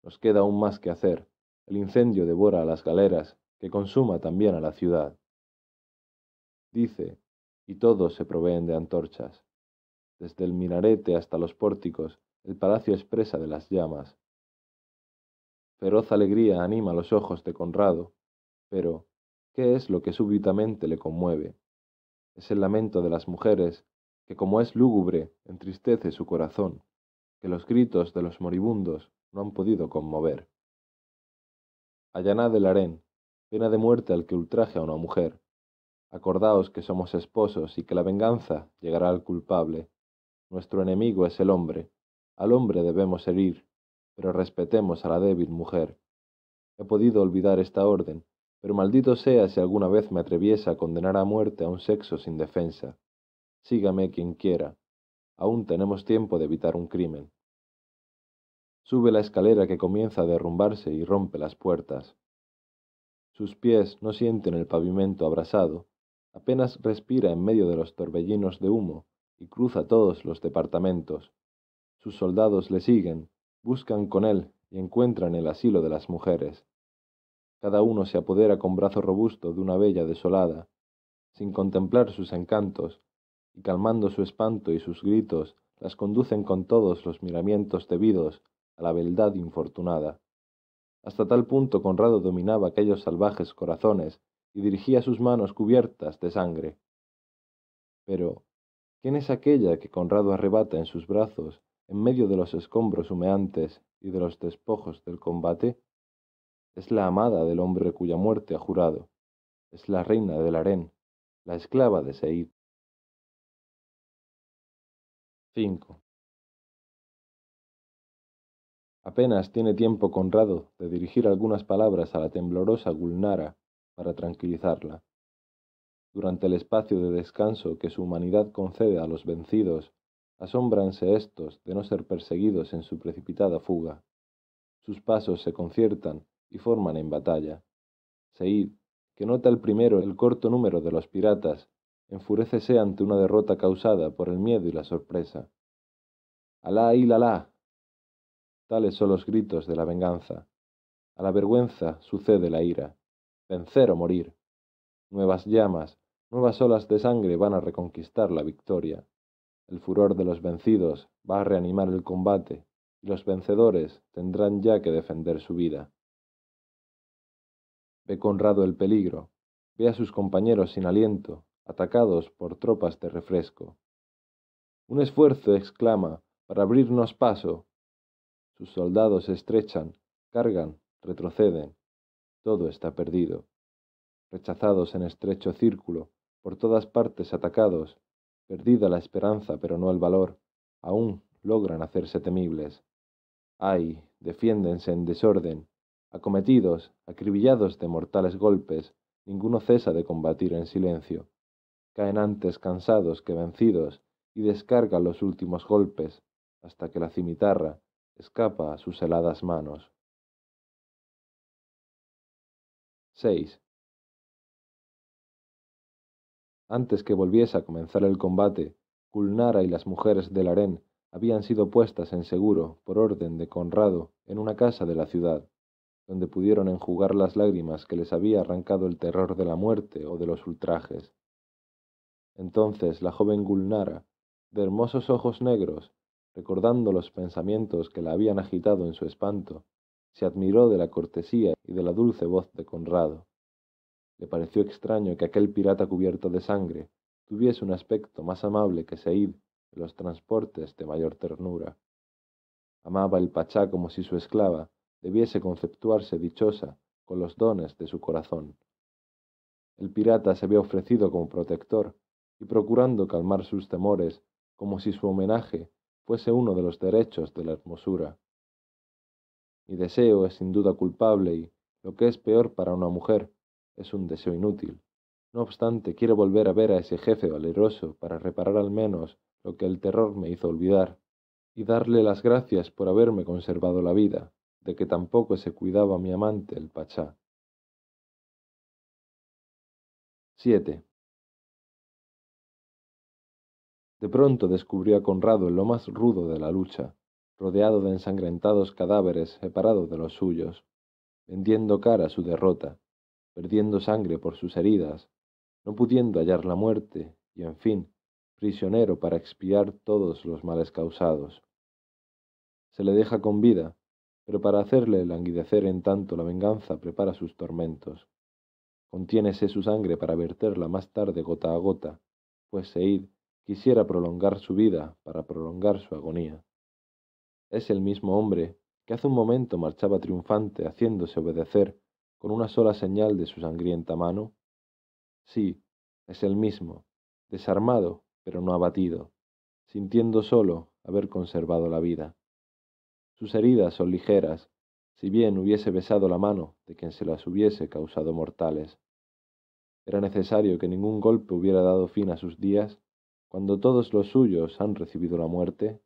Nos queda aún más que hacer. El incendio devora a las galeras, que consuma también a la ciudad. Dice, y todos se proveen de antorchas. Desde el minarete hasta los pórticos, el palacio expresa de las llamas. Feroz alegría anima los ojos de Conrado, pero ¿Qué es lo que súbitamente le conmueve? Es el lamento de las mujeres, que como es lúgubre, entristece su corazón, que los gritos de los moribundos no han podido conmover. Allanad el harén, pena de muerte al que ultraje a una mujer. Acordaos que somos esposos y que la venganza llegará al culpable. Nuestro enemigo es el hombre. Al hombre debemos herir, pero respetemos a la débil mujer. He podido olvidar esta orden, pero maldito sea si alguna vez me atreviese a condenar a muerte a un sexo sin defensa. Sígame quien quiera. Aún tenemos tiempo de evitar un crimen. Sube la escalera que comienza a derrumbarse y rompe las puertas. Sus pies no sienten el pavimento abrasado, apenas respira en medio de los torbellinos de humo y cruza todos los departamentos. Sus soldados le siguen, buscan con él y encuentran el asilo de las mujeres. Cada uno se apodera con brazo robusto de una bella desolada, sin contemplar sus encantos, y calmando su espanto y sus gritos, las conducen con todos los miramientos debidos a la beldad infortunada. Hasta tal punto Conrado dominaba aquellos salvajes corazones y dirigía sus manos cubiertas de sangre. Pero, ¿quién es aquella que Conrado arrebata en sus brazos en medio de los escombros humeantes y de los despojos del combate? Es la amada del hombre cuya muerte ha jurado. Es la reina del harén, la esclava de Seid. 5. Apenas tiene tiempo Conrado de dirigir algunas palabras a la temblorosa Gulnara para tranquilizarla. Durante el espacio de descanso que su humanidad concede a los vencidos, asómbranse éstos de no ser perseguidos en su precipitada fuga. Sus pasos se conciertan y forman en batalla. Said, que nota el primero el corto número de los piratas, enfurécese ante una derrota causada por el miedo y la sorpresa. ¡Alá y la Tales son los gritos de la venganza. A la vergüenza sucede la ira. Vencer o morir. Nuevas llamas, nuevas olas de sangre van a reconquistar la victoria. El furor de los vencidos va a reanimar el combate, y los vencedores tendrán ya que defender su vida. Conrado el peligro, ve a sus compañeros sin aliento, atacados por tropas de refresco. Un esfuerzo exclama para abrirnos paso. Sus soldados estrechan, cargan, retroceden. Todo está perdido. Rechazados en estrecho círculo, por todas partes atacados, perdida la esperanza pero no el valor, aún logran hacerse temibles. ¡Ay! Defiéndense en desorden, acometidos, acribillados de mortales golpes, ninguno cesa de combatir en silencio. Caen antes cansados que vencidos y descargan los últimos golpes hasta que la cimitarra escapa a sus heladas manos. 6. Antes que volviese a comenzar el combate, Culnara y las mujeres del harén habían sido puestas en seguro, por orden de Conrado, en una casa de la ciudad, donde pudieron enjugar las lágrimas que les había arrancado el terror de la muerte o de los ultrajes. Entonces la joven Gulnara, de hermosos ojos negros, recordando los pensamientos que la habían agitado en su espanto, se admiró de la cortesía y de la dulce voz de Conrado. Le pareció extraño que aquel pirata cubierto de sangre tuviese un aspecto más amable que Seid en los transportes de mayor ternura. Amaba el pachá como si su esclava debiese conceptuarse dichosa con los dones de su corazón. El pirata se había ofrecido como protector, y procurando calmar sus temores, como si su homenaje fuese uno de los derechos de la hermosura. Mi deseo es sin duda culpable y, lo que es peor para una mujer, es un deseo inútil. No obstante, quiero volver a ver a ese jefe valeroso para reparar al menos lo que el terror me hizo olvidar, y darle las gracias por haberme conservado la vida de que tampoco se cuidaba mi amante, el Pachá. 7. De pronto descubrió a Conrado en lo más rudo de la lucha, rodeado de ensangrentados cadáveres separados de los suyos, vendiendo cara a su derrota, perdiendo sangre por sus heridas, no pudiendo hallar la muerte, y en fin, prisionero para expiar todos los males causados. Se le deja con vida, pero para hacerle languidecer en tanto la venganza prepara sus tormentos. Contiénese su sangre para verterla más tarde gota a gota, pues Seid quisiera prolongar su vida para prolongar su agonía. Es el mismo hombre que hace un momento marchaba triunfante haciéndose obedecer con una sola señal de su sangrienta mano. Sí, es el mismo, desarmado pero no abatido, sintiendo solo haber conservado la vida. Sus heridas son ligeras, si bien hubiese besado la mano de quien se las hubiese causado mortales. Era necesario que ningún golpe hubiera dado fin a sus días, cuando todos los suyos han recibido la muerte.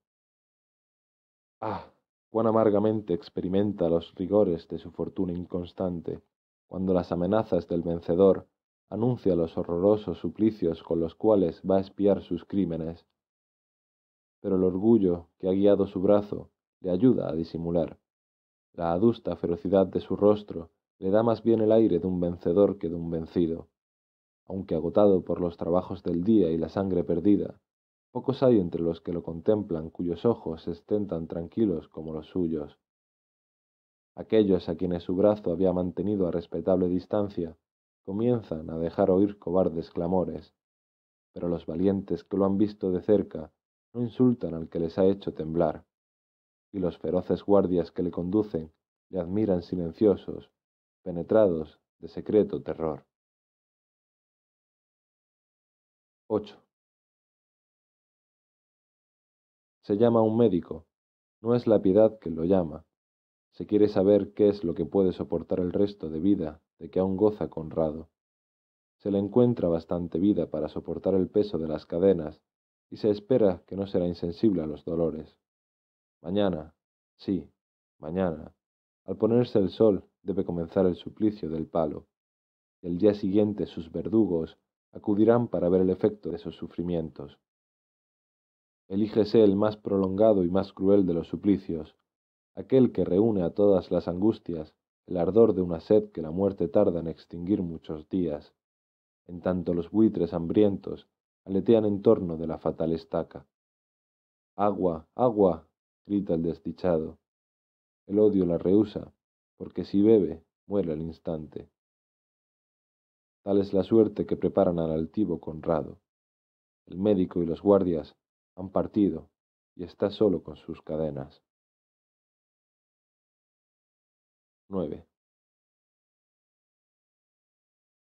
Ah, cuán amargamente experimenta los rigores de su fortuna inconstante, cuando las amenazas del vencedor anuncia los horrorosos suplicios con los cuales va a espiar sus crímenes. Pero el orgullo que ha guiado su brazo le ayuda a disimular. La adusta ferocidad de su rostro le da más bien el aire de un vencedor que de un vencido. Aunque agotado por los trabajos del día y la sangre perdida, pocos hay entre los que lo contemplan cuyos ojos estén tan tranquilos como los suyos. Aquellos a quienes su brazo había mantenido a respetable distancia comienzan a dejar oír cobardes clamores, pero los valientes que lo han visto de cerca no insultan al que les ha hecho temblar y los feroces guardias que le conducen le admiran silenciosos, penetrados de secreto terror. 8. Se llama un médico. No es la piedad que lo llama. Se quiere saber qué es lo que puede soportar el resto de vida de que aún goza Conrado. Se le encuentra bastante vida para soportar el peso de las cadenas y se espera que no será insensible a los dolores. Mañana, sí, mañana. Al ponerse el sol debe comenzar el suplicio del palo, y el día siguiente sus verdugos acudirán para ver el efecto de sus sufrimientos. Elígese el más prolongado y más cruel de los suplicios, aquel que reúne a todas las angustias, el ardor de una sed que la muerte tarda en extinguir muchos días, en tanto los buitres hambrientos aletean en torno de la fatal estaca. Agua, agua, grita el desdichado. El odio la rehúsa, porque si bebe, muere al instante. Tal es la suerte que preparan al altivo Conrado. El médico y los guardias han partido y está solo con sus cadenas. 9.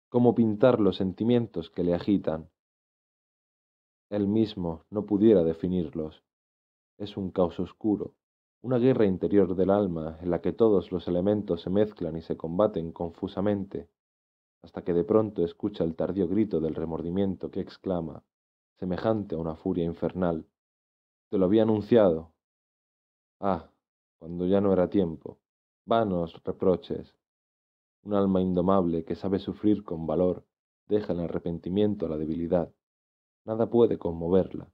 ¿Cómo pintar los sentimientos que le agitan? Él mismo no pudiera definirlos. Es un caos oscuro, una guerra interior del alma en la que todos los elementos se mezclan y se combaten confusamente, hasta que de pronto escucha el tardío grito del remordimiento que exclama, semejante a una furia infernal. Te lo había anunciado. Ah, cuando ya no era tiempo. Vanos reproches. Un alma indomable que sabe sufrir con valor deja el arrepentimiento a la debilidad. Nada puede conmoverla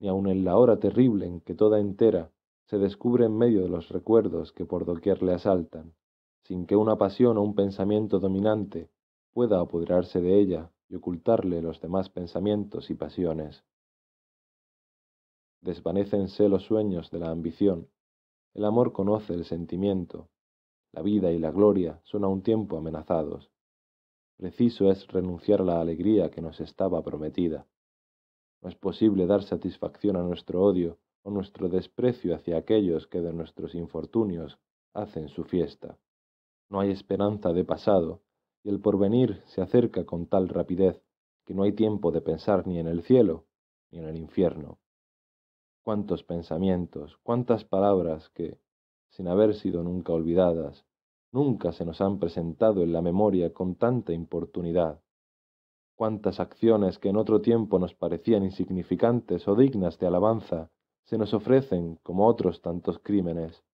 ni aun en la hora terrible en que toda entera se descubre en medio de los recuerdos que por doquier le asaltan, sin que una pasión o un pensamiento dominante pueda apoderarse de ella y ocultarle los demás pensamientos y pasiones. Desvanecense los sueños de la ambición, el amor conoce el sentimiento, la vida y la gloria son a un tiempo amenazados. Preciso es renunciar a la alegría que nos estaba prometida. No es posible dar satisfacción a nuestro odio o nuestro desprecio hacia aquellos que de nuestros infortunios hacen su fiesta. No hay esperanza de pasado, y el porvenir se acerca con tal rapidez que no hay tiempo de pensar ni en el cielo ni en el infierno. Cuántos pensamientos, cuántas palabras que, sin haber sido nunca olvidadas, nunca se nos han presentado en la memoria con tanta importunidad, cuántas acciones que en otro tiempo nos parecían insignificantes o dignas de alabanza se nos ofrecen como otros tantos crímenes.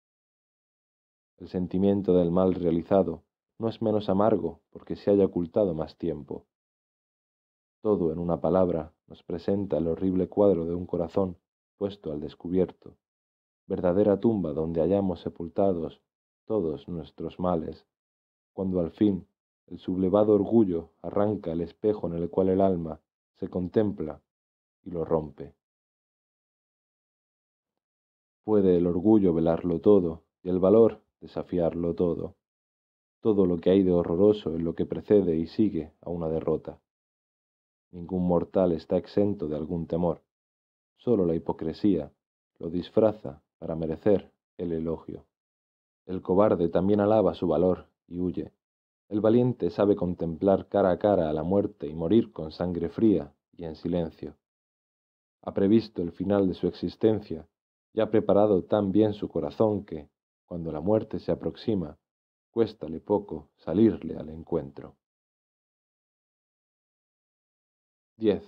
El sentimiento del mal realizado no es menos amargo porque se haya ocultado más tiempo. Todo en una palabra nos presenta el horrible cuadro de un corazón puesto al descubierto, verdadera tumba donde hallamos sepultados todos nuestros males, cuando al fin el sublevado orgullo arranca el espejo en el cual el alma se contempla y lo rompe. Puede el orgullo velarlo todo y el valor desafiarlo todo, todo lo que hay de horroroso en lo que precede y sigue a una derrota. Ningún mortal está exento de algún temor, solo la hipocresía lo disfraza para merecer el elogio. El cobarde también alaba su valor y huye, el valiente sabe contemplar cara a cara a la muerte y morir con sangre fría y en silencio. Ha previsto el final de su existencia y ha preparado tan bien su corazón que, cuando la muerte se aproxima, cuéstale poco salirle al encuentro. 10.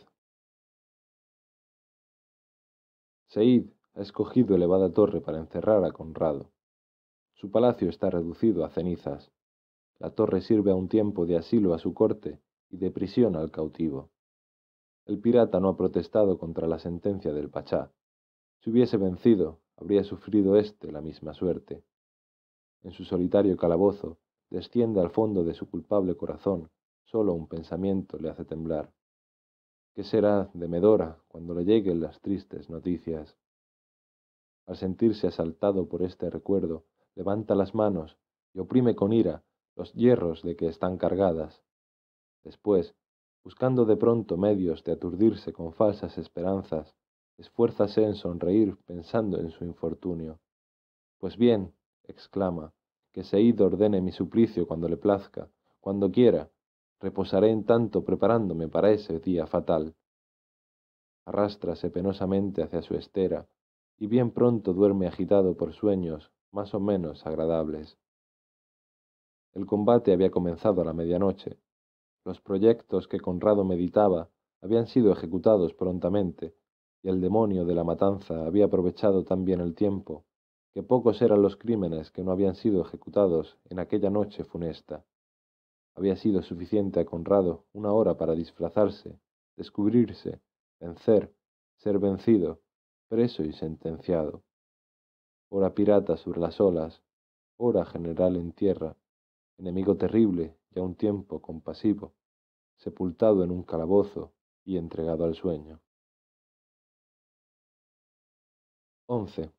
Seid ha escogido elevada torre para encerrar a Conrado. Su palacio está reducido a cenizas, la torre sirve a un tiempo de asilo a su corte y de prisión al cautivo. El pirata no ha protestado contra la sentencia del Pachá. Si hubiese vencido, habría sufrido éste la misma suerte. En su solitario calabozo, desciende al fondo de su culpable corazón, solo un pensamiento le hace temblar. ¿Qué será de Medora cuando le lleguen las tristes noticias? Al sentirse asaltado por este recuerdo, levanta las manos y oprime con ira los hierros de que están cargadas. Después, buscando de pronto medios de aturdirse con falsas esperanzas, esfuérzase en sonreír pensando en su infortunio. Pues bien, exclama, que Seid ordene mi suplicio cuando le plazca, cuando quiera, reposaré en tanto preparándome para ese día fatal. Arrástrase penosamente hacia su estera, y bien pronto duerme agitado por sueños más o menos agradables. El combate había comenzado a la medianoche. Los proyectos que Conrado meditaba habían sido ejecutados prontamente, y el demonio de la matanza había aprovechado tan bien el tiempo, que pocos eran los crímenes que no habían sido ejecutados en aquella noche funesta. Había sido suficiente a Conrado una hora para disfrazarse, descubrirse, vencer, ser vencido, preso y sentenciado. Hora pirata sobre las olas, hora general en tierra, enemigo terrible, ya un tiempo compasivo, sepultado en un calabozo y entregado al sueño. 11.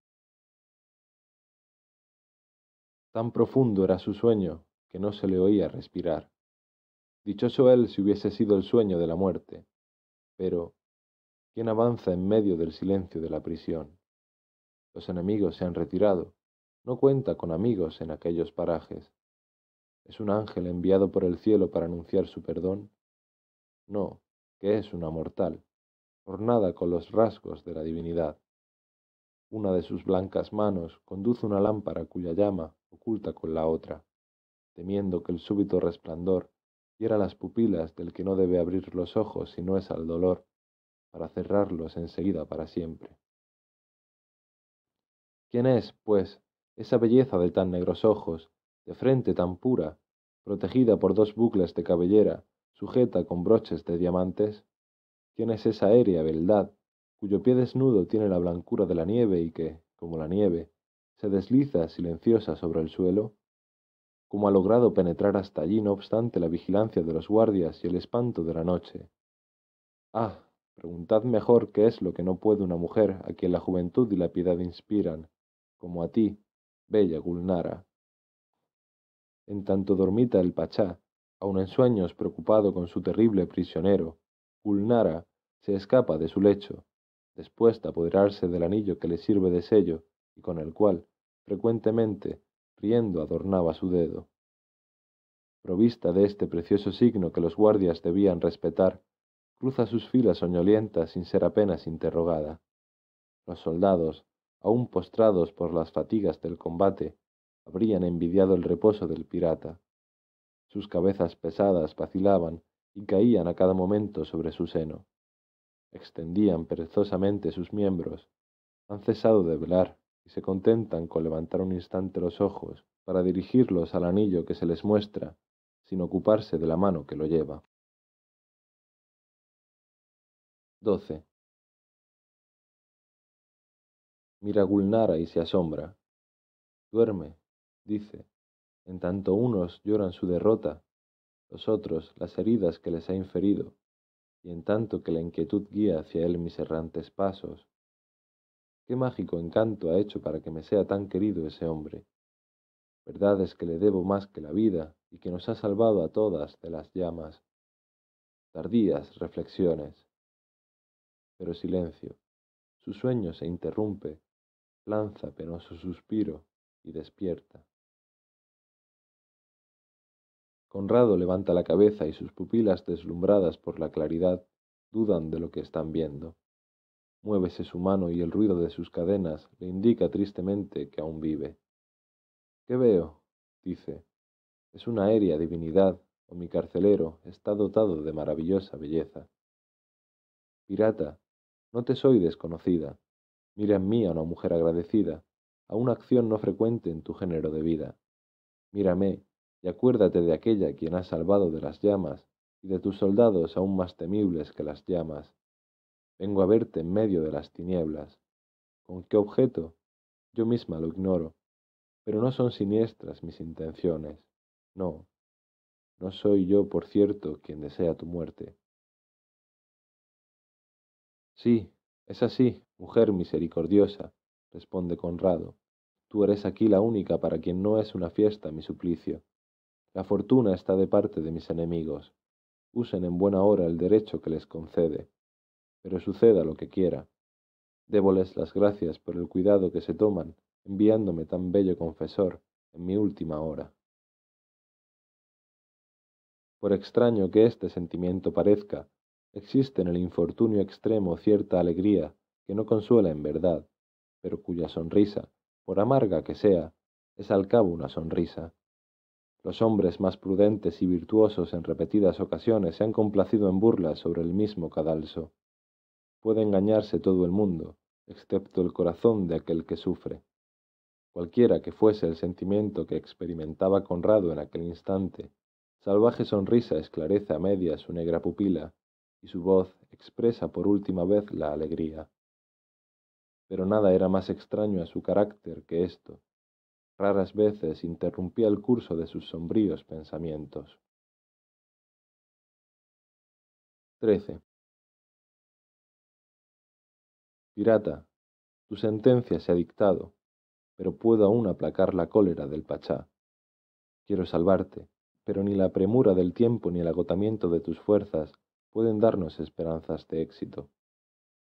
Tan profundo era su sueño que no se le oía respirar. Dichoso él si hubiese sido el sueño de la muerte, pero ¿quién avanza en medio del silencio de la prisión? Los enemigos se han retirado, no cuenta con amigos en aquellos parajes. ¿Es un ángel enviado por el cielo para anunciar su perdón? No, que es una mortal, ornada con los rasgos de la divinidad. Una de sus blancas manos conduce una lámpara cuya llama oculta con la otra, temiendo que el súbito resplandor hiera las pupilas del que no debe abrir los ojos si no es al dolor, para cerrarlos enseguida para siempre. ¿Quién es, pues, esa belleza de tan negros ojos, de frente tan pura, protegida por dos bucles de cabellera, sujeta con broches de diamantes? ¿Quién es esa aérea beldad, cuyo pie desnudo tiene la blancura de la nieve y que, como la nieve, se desliza silenciosa sobre el suelo? ¿Cómo ha logrado penetrar hasta allí no obstante la vigilancia de los guardias y el espanto de la noche? Ah, preguntad mejor qué es lo que no puede una mujer a quien la juventud y la piedad inspiran, como a ti, bella Gulnara en tanto dormita el Pachá, aun en sueños preocupado con su terrible prisionero, Ulnara se escapa de su lecho, dispuesta a apoderarse del anillo que le sirve de sello y con el cual, frecuentemente, riendo adornaba su dedo. Provista de este precioso signo que los guardias debían respetar, cruza sus filas soñolientas sin ser apenas interrogada. Los soldados, aún postrados por las fatigas del combate, habrían envidiado el reposo del pirata. Sus cabezas pesadas vacilaban y caían a cada momento sobre su seno. Extendían perezosamente sus miembros. Han cesado de velar y se contentan con levantar un instante los ojos para dirigirlos al anillo que se les muestra, sin ocuparse de la mano que lo lleva. 12. Mira Gulnara y se asombra. Duerme, dice, en tanto unos lloran su derrota, los otros las heridas que les ha inferido, y en tanto que la inquietud guía hacia él mis errantes pasos. Qué mágico encanto ha hecho para que me sea tan querido ese hombre. Verdad es que le debo más que la vida y que nos ha salvado a todas de las llamas. Tardías reflexiones. Pero silencio. Su sueño se interrumpe, lanza penoso suspiro y despierta. Conrado levanta la cabeza y sus pupilas deslumbradas por la claridad dudan de lo que están viendo. Muévese su mano y el ruido de sus cadenas le indica tristemente que aún vive. ¿Qué veo? dice. Es una aérea divinidad, o mi carcelero está dotado de maravillosa belleza. Pirata, no te soy desconocida. Mira en mí a una mujer agradecida, a una acción no frecuente en tu género de vida. Mírame, y acuérdate de aquella quien has salvado de las llamas, y de tus soldados aún más temibles que las llamas. Vengo a verte en medio de las tinieblas. ¿Con qué objeto? Yo misma lo ignoro, pero no son siniestras mis intenciones. No, no soy yo, por cierto, quien desea tu muerte. Sí, es así, mujer misericordiosa, responde Conrado. Tú eres aquí la única para quien no es una fiesta mi suplicio. La fortuna está de parte de mis enemigos. Usen en buena hora el derecho que les concede. Pero suceda lo que quiera. Déboles las gracias por el cuidado que se toman enviándome tan bello confesor en mi última hora. Por extraño que este sentimiento parezca, existe en el infortunio extremo cierta alegría que no consuela en verdad, pero cuya sonrisa, por amarga que sea, es al cabo una sonrisa. Los hombres más prudentes y virtuosos en repetidas ocasiones se han complacido en burlas sobre el mismo cadalso. Puede engañarse todo el mundo, excepto el corazón de aquel que sufre. Cualquiera que fuese el sentimiento que experimentaba Conrado en aquel instante, salvaje sonrisa esclarece a media su negra pupila, y su voz expresa por última vez la alegría. Pero nada era más extraño a su carácter que esto raras veces interrumpía el curso de sus sombríos pensamientos. 13. Pirata, tu sentencia se ha dictado, pero puedo aún aplacar la cólera del Pachá. Quiero salvarte, pero ni la premura del tiempo ni el agotamiento de tus fuerzas pueden darnos esperanzas de éxito.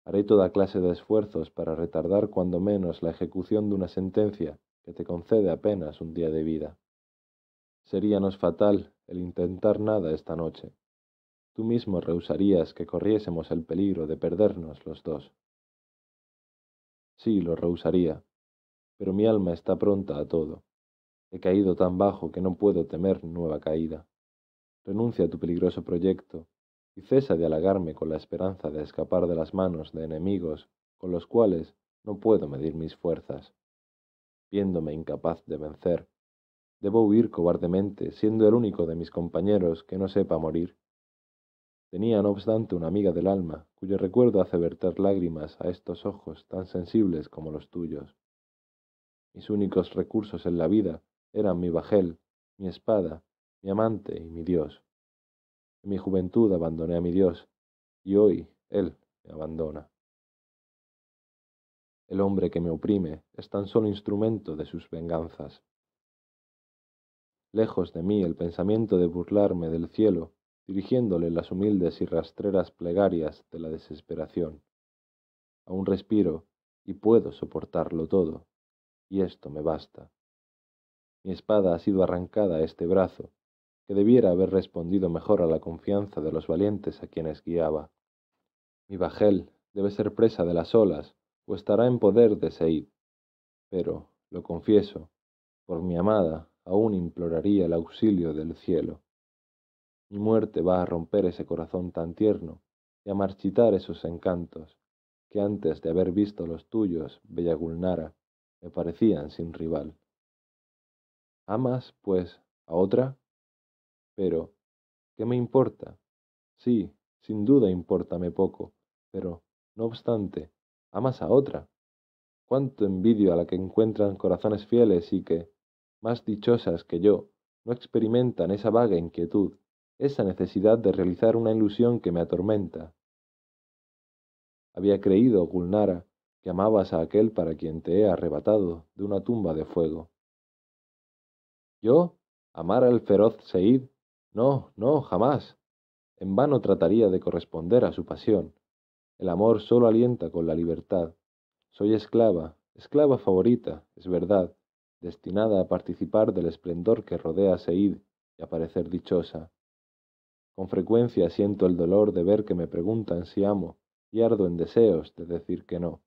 Haré toda clase de esfuerzos para retardar cuando menos la ejecución de una sentencia que te concede apenas un día de vida. Seríanos fatal el intentar nada esta noche. Tú mismo rehusarías que corriésemos el peligro de perdernos los dos. Sí, lo rehusaría, pero mi alma está pronta a todo. He caído tan bajo que no puedo temer nueva caída. Renuncia a tu peligroso proyecto y cesa de halagarme con la esperanza de escapar de las manos de enemigos con los cuales no puedo medir mis fuerzas viéndome incapaz de vencer. Debo huir cobardemente, siendo el único de mis compañeros que no sepa morir. Tenía, no obstante, una amiga del alma, cuyo recuerdo hace verter lágrimas a estos ojos tan sensibles como los tuyos. Mis únicos recursos en la vida eran mi bajel, mi espada, mi amante y mi Dios. En mi juventud abandoné a mi Dios, y hoy Él me abandona. El hombre que me oprime es tan solo instrumento de sus venganzas. Lejos de mí el pensamiento de burlarme del cielo, dirigiéndole las humildes y rastreras plegarias de la desesperación. Aún respiro y puedo soportarlo todo, y esto me basta. Mi espada ha sido arrancada a este brazo, que debiera haber respondido mejor a la confianza de los valientes a quienes guiaba. Mi bajel debe ser presa de las olas, o estará en poder de Seid. Pero, lo confieso, por mi amada aún imploraría el auxilio del cielo. Mi muerte va a romper ese corazón tan tierno y a marchitar esos encantos que antes de haber visto los tuyos, Bella Gulnara, me parecían sin rival. ¿Amas, pues, a otra? Pero, ¿qué me importa? Sí, sin duda importame poco, pero, no obstante, amas a otra. Cuánto envidio a la que encuentran corazones fieles y que, más dichosas que yo, no experimentan esa vaga inquietud, esa necesidad de realizar una ilusión que me atormenta. Había creído, Gulnara, que amabas a aquel para quien te he arrebatado de una tumba de fuego. ¿Yo? ¿Amar al feroz Seid? No, no, jamás. En vano trataría de corresponder a su pasión, el amor solo alienta con la libertad. Soy esclava, esclava favorita, es verdad, destinada a participar del esplendor que rodea a Seid y a parecer dichosa. Con frecuencia siento el dolor de ver que me preguntan si amo y ardo en deseos de decir que no.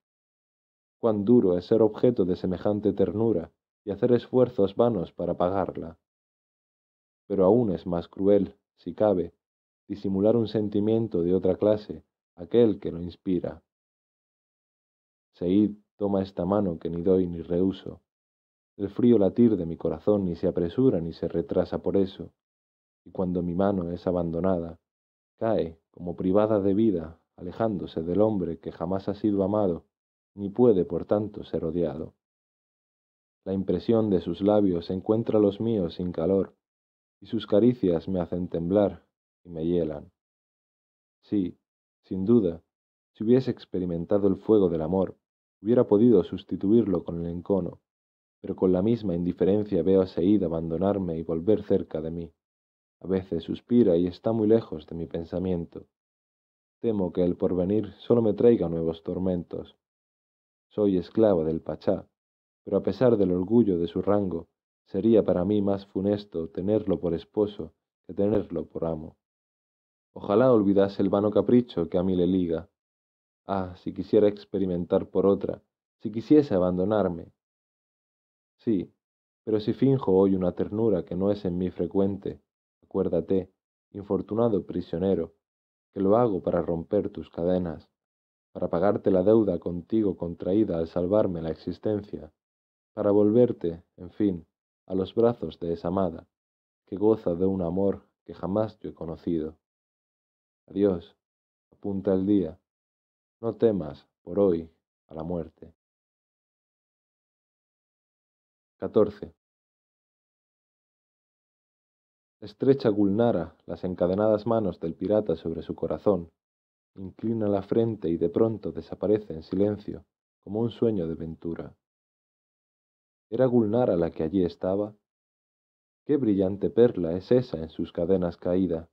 Cuán duro es ser objeto de semejante ternura y hacer esfuerzos vanos para pagarla. Pero aún es más cruel, si cabe, disimular un sentimiento de otra clase aquel que lo inspira. Seid toma esta mano que ni doy ni rehuso. El frío latir de mi corazón ni se apresura ni se retrasa por eso, y cuando mi mano es abandonada, cae como privada de vida, alejándose del hombre que jamás ha sido amado, ni puede por tanto ser odiado. La impresión de sus labios encuentra los míos sin calor, y sus caricias me hacen temblar y me hielan. Sí, sin duda, si hubiese experimentado el fuego del amor, hubiera podido sustituirlo con el encono, pero con la misma indiferencia veo a Seid abandonarme y volver cerca de mí. A veces suspira y está muy lejos de mi pensamiento. Temo que el porvenir solo me traiga nuevos tormentos. Soy esclava del Pachá, pero a pesar del orgullo de su rango, sería para mí más funesto tenerlo por esposo que tenerlo por amo. Ojalá olvidase el vano capricho que a mí le liga. Ah, si quisiera experimentar por otra, si quisiese abandonarme. Sí, pero si finjo hoy una ternura que no es en mí frecuente, acuérdate, infortunado prisionero, que lo hago para romper tus cadenas, para pagarte la deuda contigo contraída al salvarme la existencia, para volverte, en fin, a los brazos de esa amada, que goza de un amor que jamás yo he conocido. Adiós, apunta el día. No temas, por hoy, a la muerte. 14. Estrecha Gulnara las encadenadas manos del pirata sobre su corazón, inclina la frente y de pronto desaparece en silencio, como un sueño de ventura. ¿Era Gulnara la que allí estaba? ¿Qué brillante perla es esa en sus cadenas caída?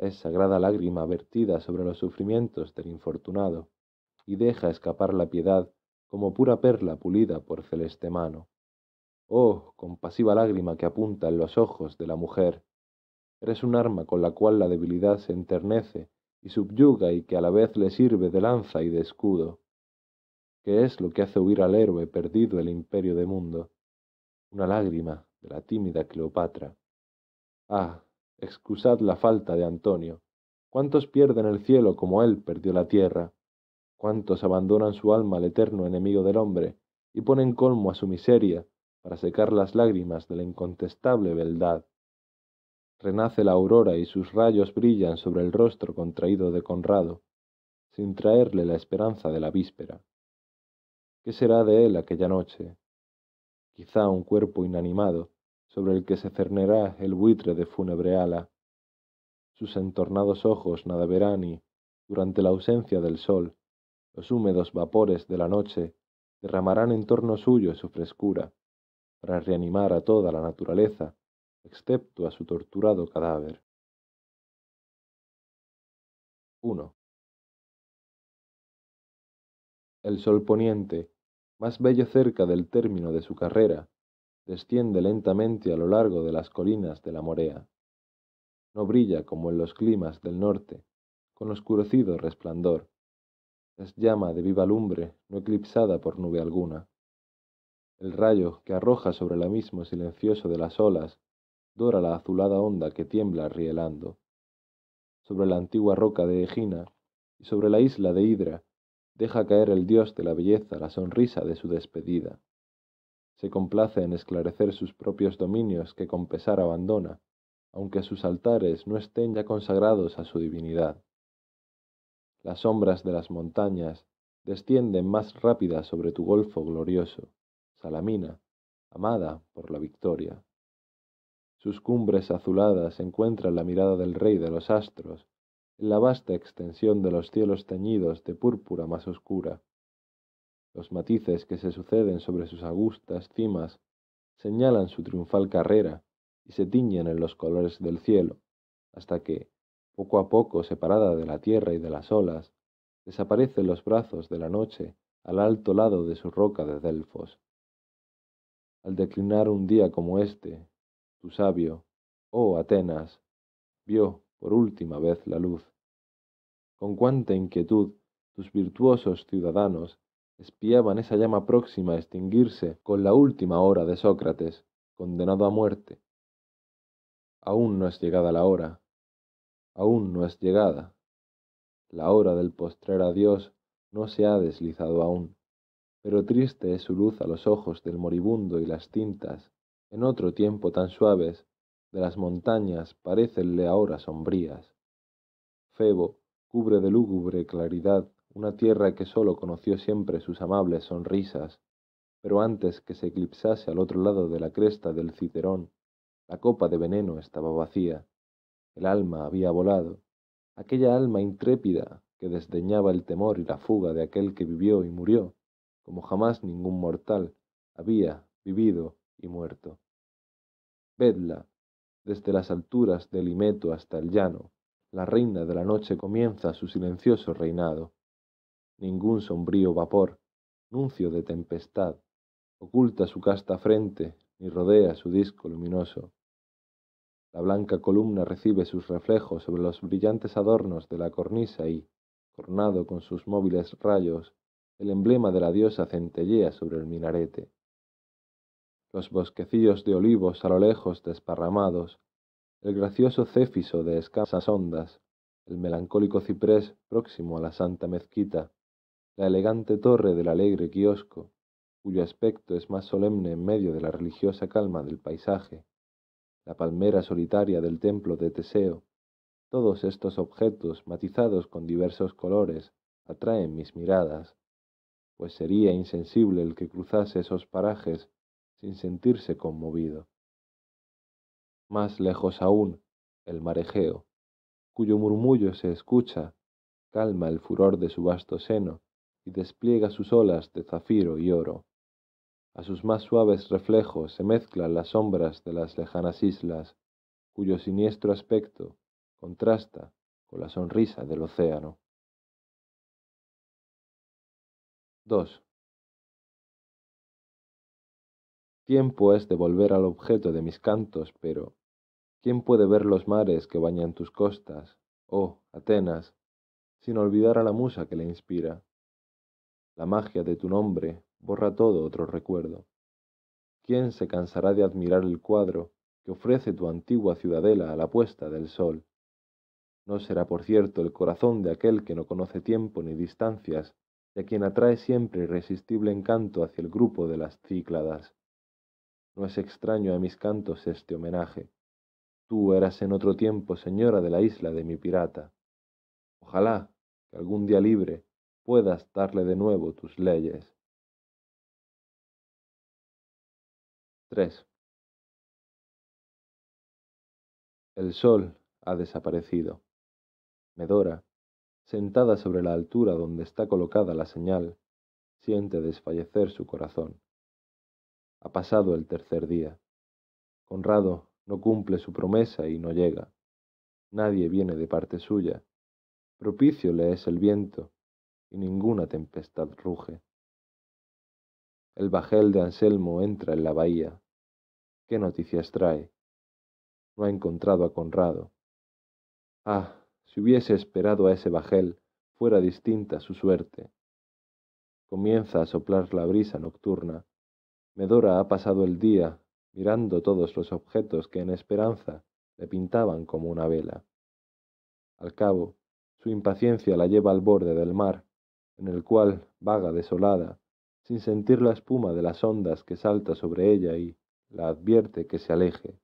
es sagrada lágrima vertida sobre los sufrimientos del infortunado, y deja escapar la piedad como pura perla pulida por celeste mano. Oh, compasiva lágrima que apunta en los ojos de la mujer, eres un arma con la cual la debilidad se enternece y subyuga y que a la vez le sirve de lanza y de escudo, ¿Qué es lo que hace huir al héroe perdido el imperio de mundo, una lágrima de la tímida Cleopatra. Ah, excusad la falta de Antonio. ¿Cuántos pierden el cielo como él perdió la tierra? ¿Cuántos abandonan su alma al eterno enemigo del hombre y ponen colmo a su miseria para secar las lágrimas de la incontestable beldad? Renace la aurora y sus rayos brillan sobre el rostro contraído de Conrado, sin traerle la esperanza de la víspera. ¿Qué será de él aquella noche? Quizá un cuerpo inanimado, sobre el que se cernerá el buitre de fúnebre ala. Sus entornados ojos nada verán y, durante la ausencia del sol, los húmedos vapores de la noche derramarán en torno suyo su frescura, para reanimar a toda la naturaleza, excepto a su torturado cadáver. 1. El sol poniente, más bello cerca del término de su carrera, desciende lentamente a lo largo de las colinas de la Morea. No brilla como en los climas del norte, con oscurecido resplandor. Es llama de viva lumbre, no eclipsada por nube alguna. El rayo que arroja sobre el abismo silencioso de las olas dora la azulada onda que tiembla rielando. Sobre la antigua roca de Egina y sobre la isla de Hidra deja caer el dios de la belleza la sonrisa de su despedida se complace en esclarecer sus propios dominios que con pesar abandona, aunque sus altares no estén ya consagrados a su divinidad. Las sombras de las montañas descienden más rápidas sobre tu golfo glorioso, Salamina, amada por la victoria. Sus cumbres azuladas encuentran la mirada del rey de los astros, en la vasta extensión de los cielos teñidos de púrpura más oscura, los matices que se suceden sobre sus agustas cimas señalan su triunfal carrera y se tiñen en los colores del cielo, hasta que, poco a poco separada de la tierra y de las olas, desaparece los brazos de la noche al alto lado de su roca de Delfos. Al declinar un día como este, tu sabio, oh Atenas, vio por última vez la luz. Con cuánta inquietud tus virtuosos ciudadanos espiaban esa llama próxima a extinguirse con la última hora de Sócrates, condenado a muerte. Aún no es llegada la hora, aún no es llegada. La hora del postrer adiós no se ha deslizado aún, pero triste es su luz a los ojos del moribundo y las tintas, en otro tiempo tan suaves, de las montañas parecenle ahora sombrías. Febo cubre de lúgubre claridad una tierra que sólo conoció siempre sus amables sonrisas, pero antes que se eclipsase al otro lado de la cresta del Citerón, la copa de veneno estaba vacía, el alma había volado, aquella alma intrépida que desdeñaba el temor y la fuga de aquel que vivió y murió, como jamás ningún mortal había vivido y muerto. Vedla, desde las alturas del Himeto hasta el llano, la reina de la noche comienza su silencioso reinado ningún sombrío vapor, nuncio de tempestad, oculta su casta frente, ni rodea su disco luminoso. La blanca columna recibe sus reflejos sobre los brillantes adornos de la cornisa y, coronado con sus móviles rayos, el emblema de la diosa centellea sobre el minarete. Los bosquecillos de olivos a lo lejos desparramados, el gracioso céfiso de escasas ondas, el melancólico ciprés próximo a la santa mezquita, la elegante torre del alegre kiosco, cuyo aspecto es más solemne en medio de la religiosa calma del paisaje, la palmera solitaria del templo de Teseo, todos estos objetos matizados con diversos colores atraen mis miradas, pues sería insensible el que cruzase esos parajes sin sentirse conmovido. Más lejos aún, el marejeo, cuyo murmullo se escucha, calma el furor de su vasto seno y despliega sus olas de zafiro y oro. A sus más suaves reflejos se mezclan las sombras de las lejanas islas, cuyo siniestro aspecto contrasta con la sonrisa del océano. 2. Tiempo es de volver al objeto de mis cantos, pero ¿quién puede ver los mares que bañan tus costas, oh Atenas, sin olvidar a la musa que le inspira? La magia de tu nombre borra todo otro recuerdo. ¿Quién se cansará de admirar el cuadro que ofrece tu antigua ciudadela a la puesta del sol? No será, por cierto, el corazón de aquel que no conoce tiempo ni distancias, y a quien atrae siempre irresistible encanto hacia el grupo de las cícladas. No es extraño a mis cantos este homenaje. Tú eras en otro tiempo señora de la isla de mi pirata. Ojalá que algún día libre puedas darle de nuevo tus leyes. 3. El sol ha desaparecido. Medora, sentada sobre la altura donde está colocada la señal, siente desfallecer su corazón. Ha pasado el tercer día. Conrado no cumple su promesa y no llega. Nadie viene de parte suya. Propicio le es el viento, y ninguna tempestad ruge. El bajel de Anselmo entra en la bahía. ¿Qué noticias trae? No ha encontrado a Conrado. Ah, si hubiese esperado a ese bajel, fuera distinta su suerte. Comienza a soplar la brisa nocturna. Medora ha pasado el día mirando todos los objetos que en esperanza le pintaban como una vela. Al cabo, su impaciencia la lleva al borde del mar, en el cual vaga desolada, sin sentir la espuma de las ondas que salta sobre ella y la advierte que se aleje.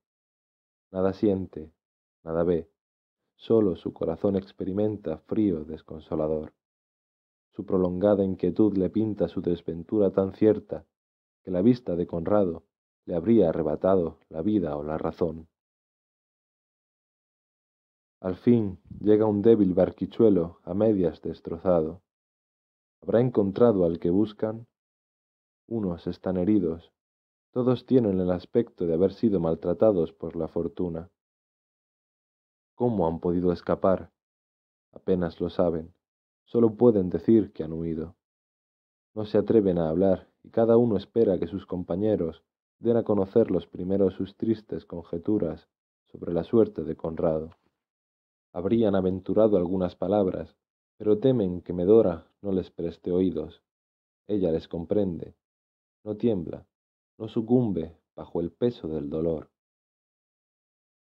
Nada siente, nada ve, solo su corazón experimenta frío desconsolador. Su prolongada inquietud le pinta su desventura tan cierta que la vista de Conrado le habría arrebatado la vida o la razón. Al fin llega un débil barquichuelo a medias destrozado habrá encontrado al que buscan. Unos están heridos, todos tienen el aspecto de haber sido maltratados por la fortuna. ¿Cómo han podido escapar? Apenas lo saben, solo pueden decir que han huido. No se atreven a hablar y cada uno espera que sus compañeros den a conocer los primeros sus tristes conjeturas sobre la suerte de Conrado. Habrían aventurado algunas palabras, pero temen que Medora no les preste oídos. Ella les comprende, no tiembla, no sucumbe bajo el peso del dolor.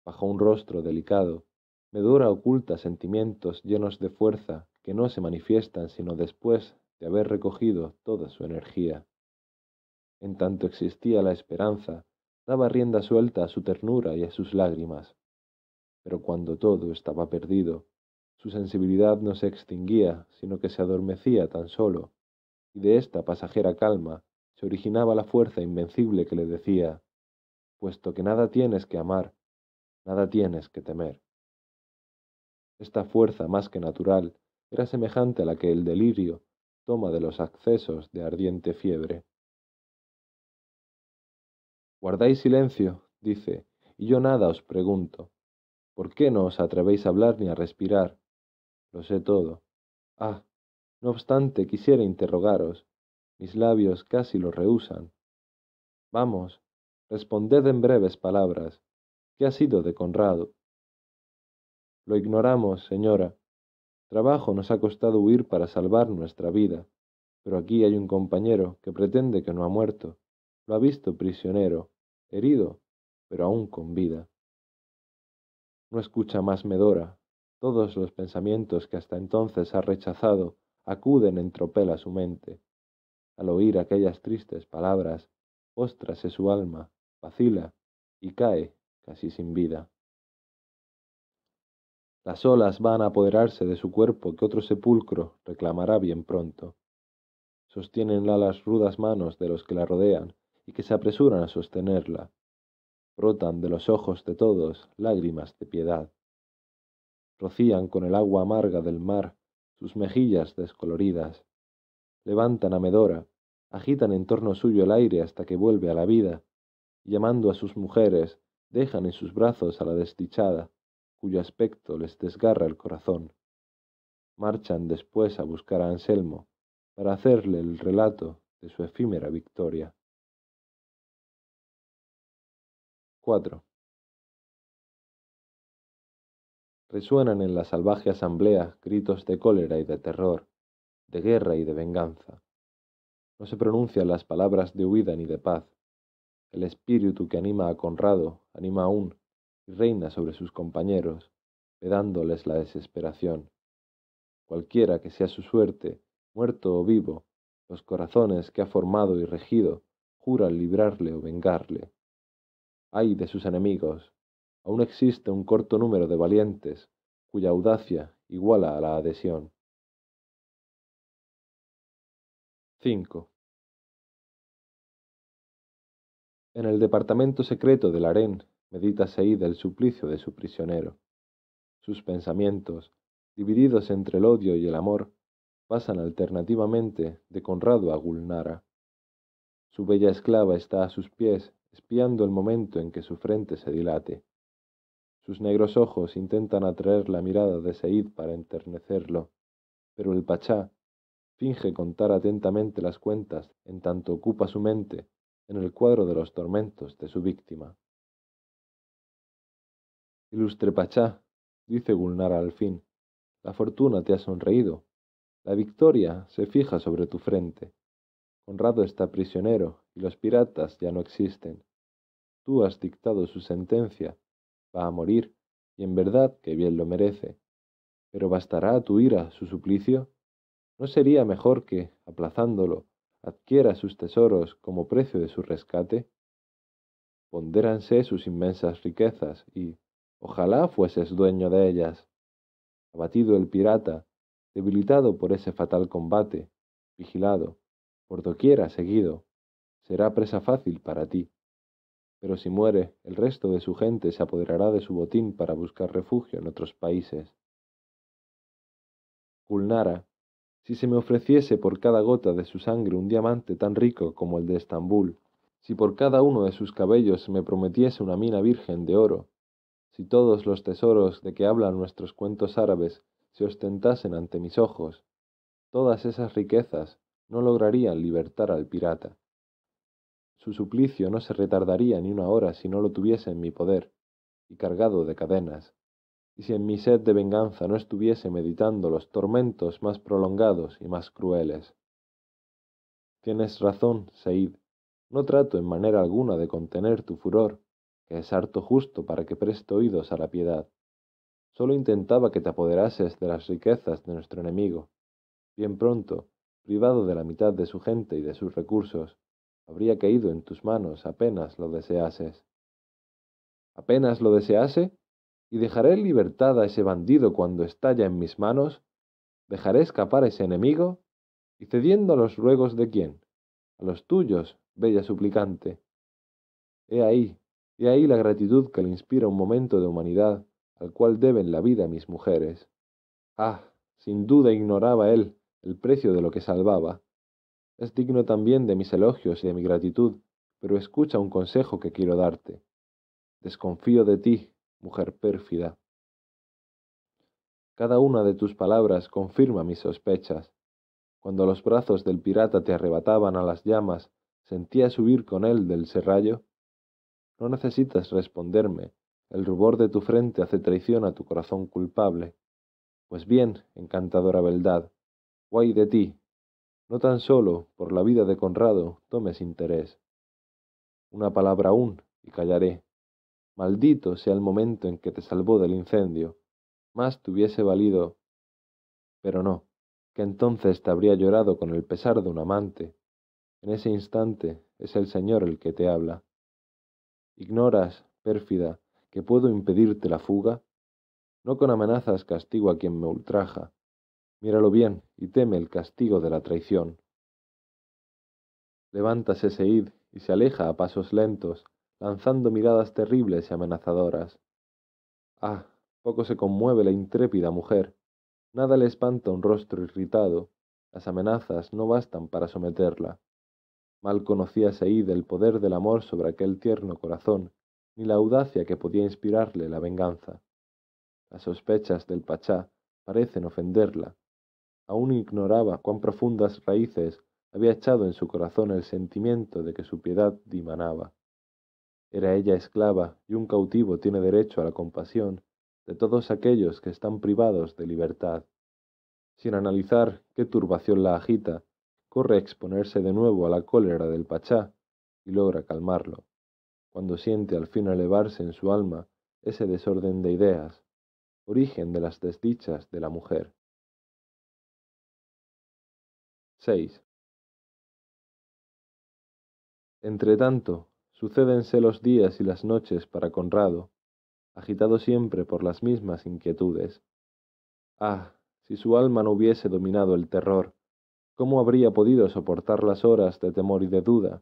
Bajo un rostro delicado, Medora oculta sentimientos llenos de fuerza que no se manifiestan sino después de haber recogido toda su energía. En tanto existía la esperanza, daba rienda suelta a su ternura y a sus lágrimas. Pero cuando todo estaba perdido, su sensibilidad no se extinguía, sino que se adormecía tan solo, y de esta pasajera calma se originaba la fuerza invencible que le decía, puesto que nada tienes que amar, nada tienes que temer. Esta fuerza más que natural era semejante a la que el delirio toma de los accesos de ardiente fiebre. Guardáis silencio, dice, y yo nada os pregunto. ¿Por qué no os atrevéis a hablar ni a respirar? lo sé todo. Ah, no obstante, quisiera interrogaros. Mis labios casi lo rehusan. Vamos, responded en breves palabras. ¿Qué ha sido de Conrado? Lo ignoramos, señora. Trabajo nos ha costado huir para salvar nuestra vida, pero aquí hay un compañero que pretende que no ha muerto. Lo ha visto prisionero, herido, pero aún con vida. No escucha más Medora, todos los pensamientos que hasta entonces ha rechazado acuden en tropel a su mente. Al oír aquellas tristes palabras, póstrase su alma, vacila y cae casi sin vida. Las olas van a apoderarse de su cuerpo que otro sepulcro reclamará bien pronto. Sostienenla las rudas manos de los que la rodean y que se apresuran a sostenerla. Brotan de los ojos de todos lágrimas de piedad rocían con el agua amarga del mar sus mejillas descoloridas, levantan a Medora, agitan en torno suyo el aire hasta que vuelve a la vida, y llamando a sus mujeres, dejan en sus brazos a la desdichada, cuyo aspecto les desgarra el corazón. Marchan después a buscar a Anselmo, para hacerle el relato de su efímera victoria. resuenan en la salvaje asamblea gritos de cólera y de terror, de guerra y de venganza. No se pronuncian las palabras de huida ni de paz. El espíritu que anima a Conrado anima aún y reina sobre sus compañeros, pedándoles la desesperación. Cualquiera que sea su suerte, muerto o vivo, los corazones que ha formado y regido juran librarle o vengarle. Ay de sus enemigos, Aún existe un corto número de valientes cuya audacia iguala a la adhesión. 5. En el departamento secreto del harén medita Seida el suplicio de su prisionero. Sus pensamientos, divididos entre el odio y el amor, pasan alternativamente de Conrado a Gulnara. Su bella esclava está a sus pies, espiando el momento en que su frente se dilate. Sus negros ojos intentan atraer la mirada de Seid para enternecerlo, pero el Pachá finge contar atentamente las cuentas en tanto ocupa su mente en el cuadro de los tormentos de su víctima. Ilustre Pachá, dice Gulnara al fin, la fortuna te ha sonreído, la victoria se fija sobre tu frente. Conrado está prisionero y los piratas ya no existen. Tú has dictado su sentencia va a morir, y en verdad que bien lo merece. Pero ¿bastará a tu ira su suplicio? ¿No sería mejor que, aplazándolo, adquiera sus tesoros como precio de su rescate? Pondéranse sus inmensas riquezas y, ojalá fueses dueño de ellas. Abatido el pirata, debilitado por ese fatal combate, vigilado, por doquiera seguido, será presa fácil para ti. Pero si muere, el resto de su gente se apoderará de su botín para buscar refugio en otros países. Kulnara, si se me ofreciese por cada gota de su sangre un diamante tan rico como el de Estambul, si por cada uno de sus cabellos me prometiese una mina virgen de oro, si todos los tesoros de que hablan nuestros cuentos árabes se ostentasen ante mis ojos, todas esas riquezas no lograrían libertar al pirata. Su suplicio no se retardaría ni una hora si no lo tuviese en mi poder, y cargado de cadenas, y si en mi sed de venganza no estuviese meditando los tormentos más prolongados y más crueles. Tienes razón, Seid, no trato en manera alguna de contener tu furor, que es harto justo para que preste oídos a la piedad. Solo intentaba que te apoderases de las riquezas de nuestro enemigo. Bien pronto, privado de la mitad de su gente y de sus recursos, habría caído en tus manos apenas lo deseases. Apenas lo desease, y dejaré libertad a ese bandido cuando estalla en mis manos, dejaré escapar a ese enemigo, y cediendo a los ruegos de quién, a los tuyos, bella suplicante. He ahí, he ahí la gratitud que le inspira un momento de humanidad al cual deben la vida mis mujeres. Ah, sin duda ignoraba él el precio de lo que salvaba. Es digno también de mis elogios y de mi gratitud, pero escucha un consejo que quiero darte. Desconfío de ti, mujer pérfida. Cada una de tus palabras confirma mis sospechas. Cuando los brazos del pirata te arrebataban a las llamas, sentía subir con él del serrallo. No necesitas responderme, el rubor de tu frente hace traición a tu corazón culpable. Pues bien, encantadora beldad, guay de ti, no tan solo por la vida de Conrado tomes interés. Una palabra aún y callaré. Maldito sea el momento en que te salvó del incendio. Más te hubiese valido. Pero no, que entonces te habría llorado con el pesar de un amante. En ese instante es el Señor el que te habla. ¿Ignoras, pérfida, que puedo impedirte la fuga? No con amenazas castigo a quien me ultraja, Míralo bien y teme el castigo de la traición. Levántase Seid y se aleja a pasos lentos, lanzando miradas terribles y amenazadoras. Ah, poco se conmueve la intrépida mujer. Nada le espanta un rostro irritado. Las amenazas no bastan para someterla. Mal conocía Seid el poder del amor sobre aquel tierno corazón, ni la audacia que podía inspirarle la venganza. Las sospechas del Pachá parecen ofenderla, aún ignoraba cuán profundas raíces había echado en su corazón el sentimiento de que su piedad dimanaba. Era ella esclava, y un cautivo tiene derecho a la compasión de todos aquellos que están privados de libertad. Sin analizar qué turbación la agita, corre a exponerse de nuevo a la cólera del Pachá y logra calmarlo, cuando siente al fin elevarse en su alma ese desorden de ideas, origen de las desdichas de la mujer. 6. Entretanto, sucédense los días y las noches para Conrado, agitado siempre por las mismas inquietudes. Ah, si su alma no hubiese dominado el terror, ¿cómo habría podido soportar las horas de temor y de duda,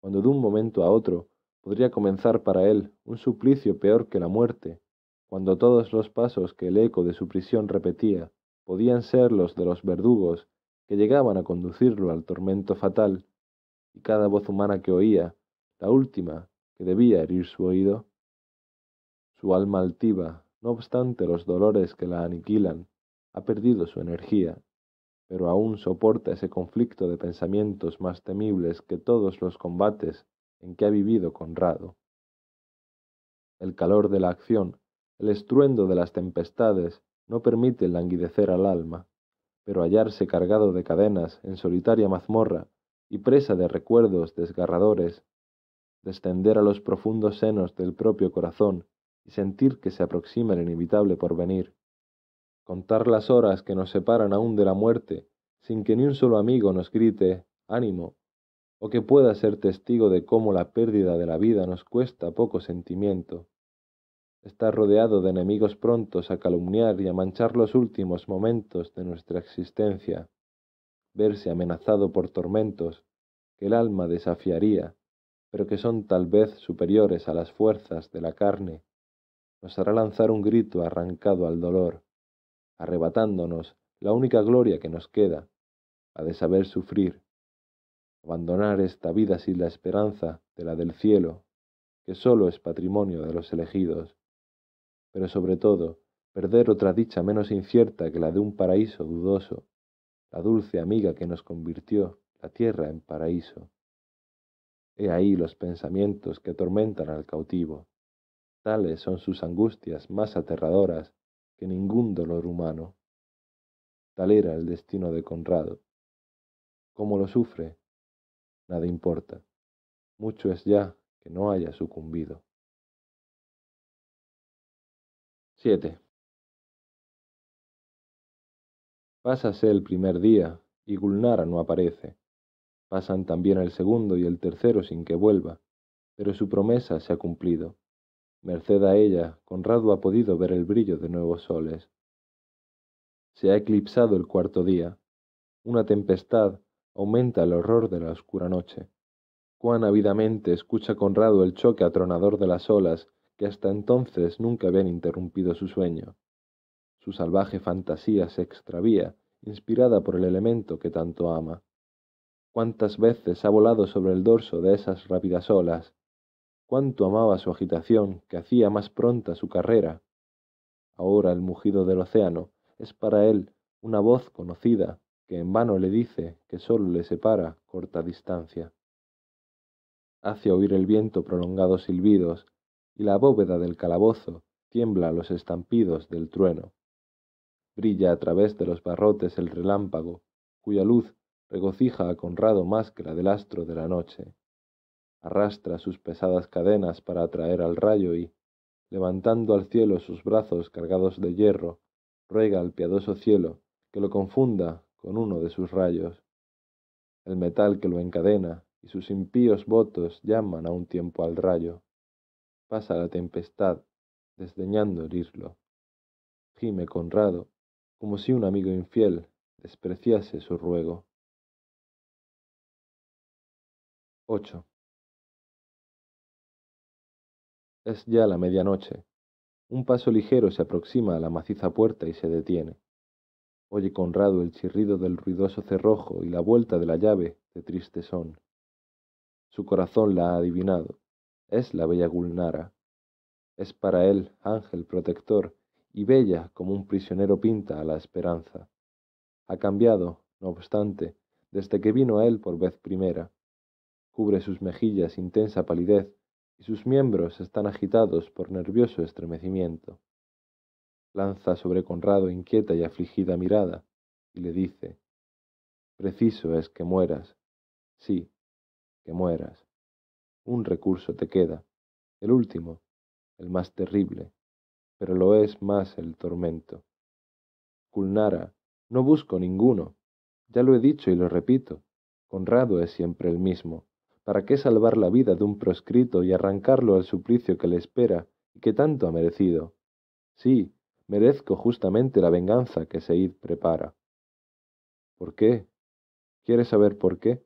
cuando de un momento a otro podría comenzar para él un suplicio peor que la muerte, cuando todos los pasos que el eco de su prisión repetía podían ser los de los verdugos que llegaban a conducirlo al tormento fatal, y cada voz humana que oía, la última que debía herir su oído, su alma altiva, no obstante los dolores que la aniquilan, ha perdido su energía, pero aún soporta ese conflicto de pensamientos más temibles que todos los combates en que ha vivido Conrado. El calor de la acción, el estruendo de las tempestades, no permite languidecer al alma pero hallarse cargado de cadenas en solitaria mazmorra y presa de recuerdos desgarradores, descender a los profundos senos del propio corazón y sentir que se aproxima el inevitable porvenir, contar las horas que nos separan aún de la muerte, sin que ni un solo amigo nos grite ánimo, o que pueda ser testigo de cómo la pérdida de la vida nos cuesta poco sentimiento, está rodeado de enemigos prontos a calumniar y a manchar los últimos momentos de nuestra existencia, verse amenazado por tormentos que el alma desafiaría, pero que son tal vez superiores a las fuerzas de la carne, nos hará lanzar un grito arrancado al dolor, arrebatándonos la única gloria que nos queda, la de saber sufrir, abandonar esta vida sin la esperanza de la del cielo, que sólo es patrimonio de los elegidos pero sobre todo, perder otra dicha menos incierta que la de un paraíso dudoso, la dulce amiga que nos convirtió la tierra en paraíso. He ahí los pensamientos que atormentan al cautivo. Tales son sus angustias más aterradoras que ningún dolor humano. Tal era el destino de Conrado. ¿Cómo lo sufre? Nada importa. Mucho es ya que no haya sucumbido. siete. Pásase el primer día, y Gulnara no aparece. Pasan también el segundo y el tercero sin que vuelva, pero su promesa se ha cumplido. Merced a ella, Conrado ha podido ver el brillo de nuevos soles. Se ha eclipsado el cuarto día. Una tempestad aumenta el horror de la oscura noche. Cuán ávidamente escucha Conrado el choque atronador de las olas que hasta entonces nunca habían interrumpido su sueño. Su salvaje fantasía se extravía, inspirada por el elemento que tanto ama. Cuántas veces ha volado sobre el dorso de esas rápidas olas. Cuánto amaba su agitación, que hacía más pronta su carrera. Ahora el mugido del océano es para él una voz conocida que en vano le dice que sólo le separa corta distancia. Hace oír el viento prolongados silbidos, y la bóveda del calabozo tiembla a los estampidos del trueno. Brilla a través de los barrotes el relámpago, cuya luz regocija a Conrado más que del astro de la noche. Arrastra sus pesadas cadenas para atraer al rayo y, levantando al cielo sus brazos cargados de hierro, ruega al piadoso cielo que lo confunda con uno de sus rayos. El metal que lo encadena y sus impíos votos llaman a un tiempo al rayo pasa la tempestad, desdeñando herirlo. Gime Conrado, como si un amigo infiel despreciase su ruego. 8. Es ya la medianoche. Un paso ligero se aproxima a la maciza puerta y se detiene. Oye Conrado el chirrido del ruidoso cerrojo y la vuelta de la llave de triste son. Su corazón la ha adivinado es la bella Gulnara. Es para él ángel protector y bella como un prisionero pinta a la esperanza. Ha cambiado, no obstante, desde que vino a él por vez primera. Cubre sus mejillas intensa palidez y sus miembros están agitados por nervioso estremecimiento. Lanza sobre Conrado inquieta y afligida mirada y le dice, Preciso es que mueras, sí, que mueras un recurso te queda, el último, el más terrible, pero lo es más el tormento. Culnara, no busco ninguno, ya lo he dicho y lo repito, Conrado es siempre el mismo. ¿Para qué salvar la vida de un proscrito y arrancarlo al suplicio que le espera y que tanto ha merecido? Sí, merezco justamente la venganza que Seid prepara. ¿Por qué? ¿Quieres saber por qué?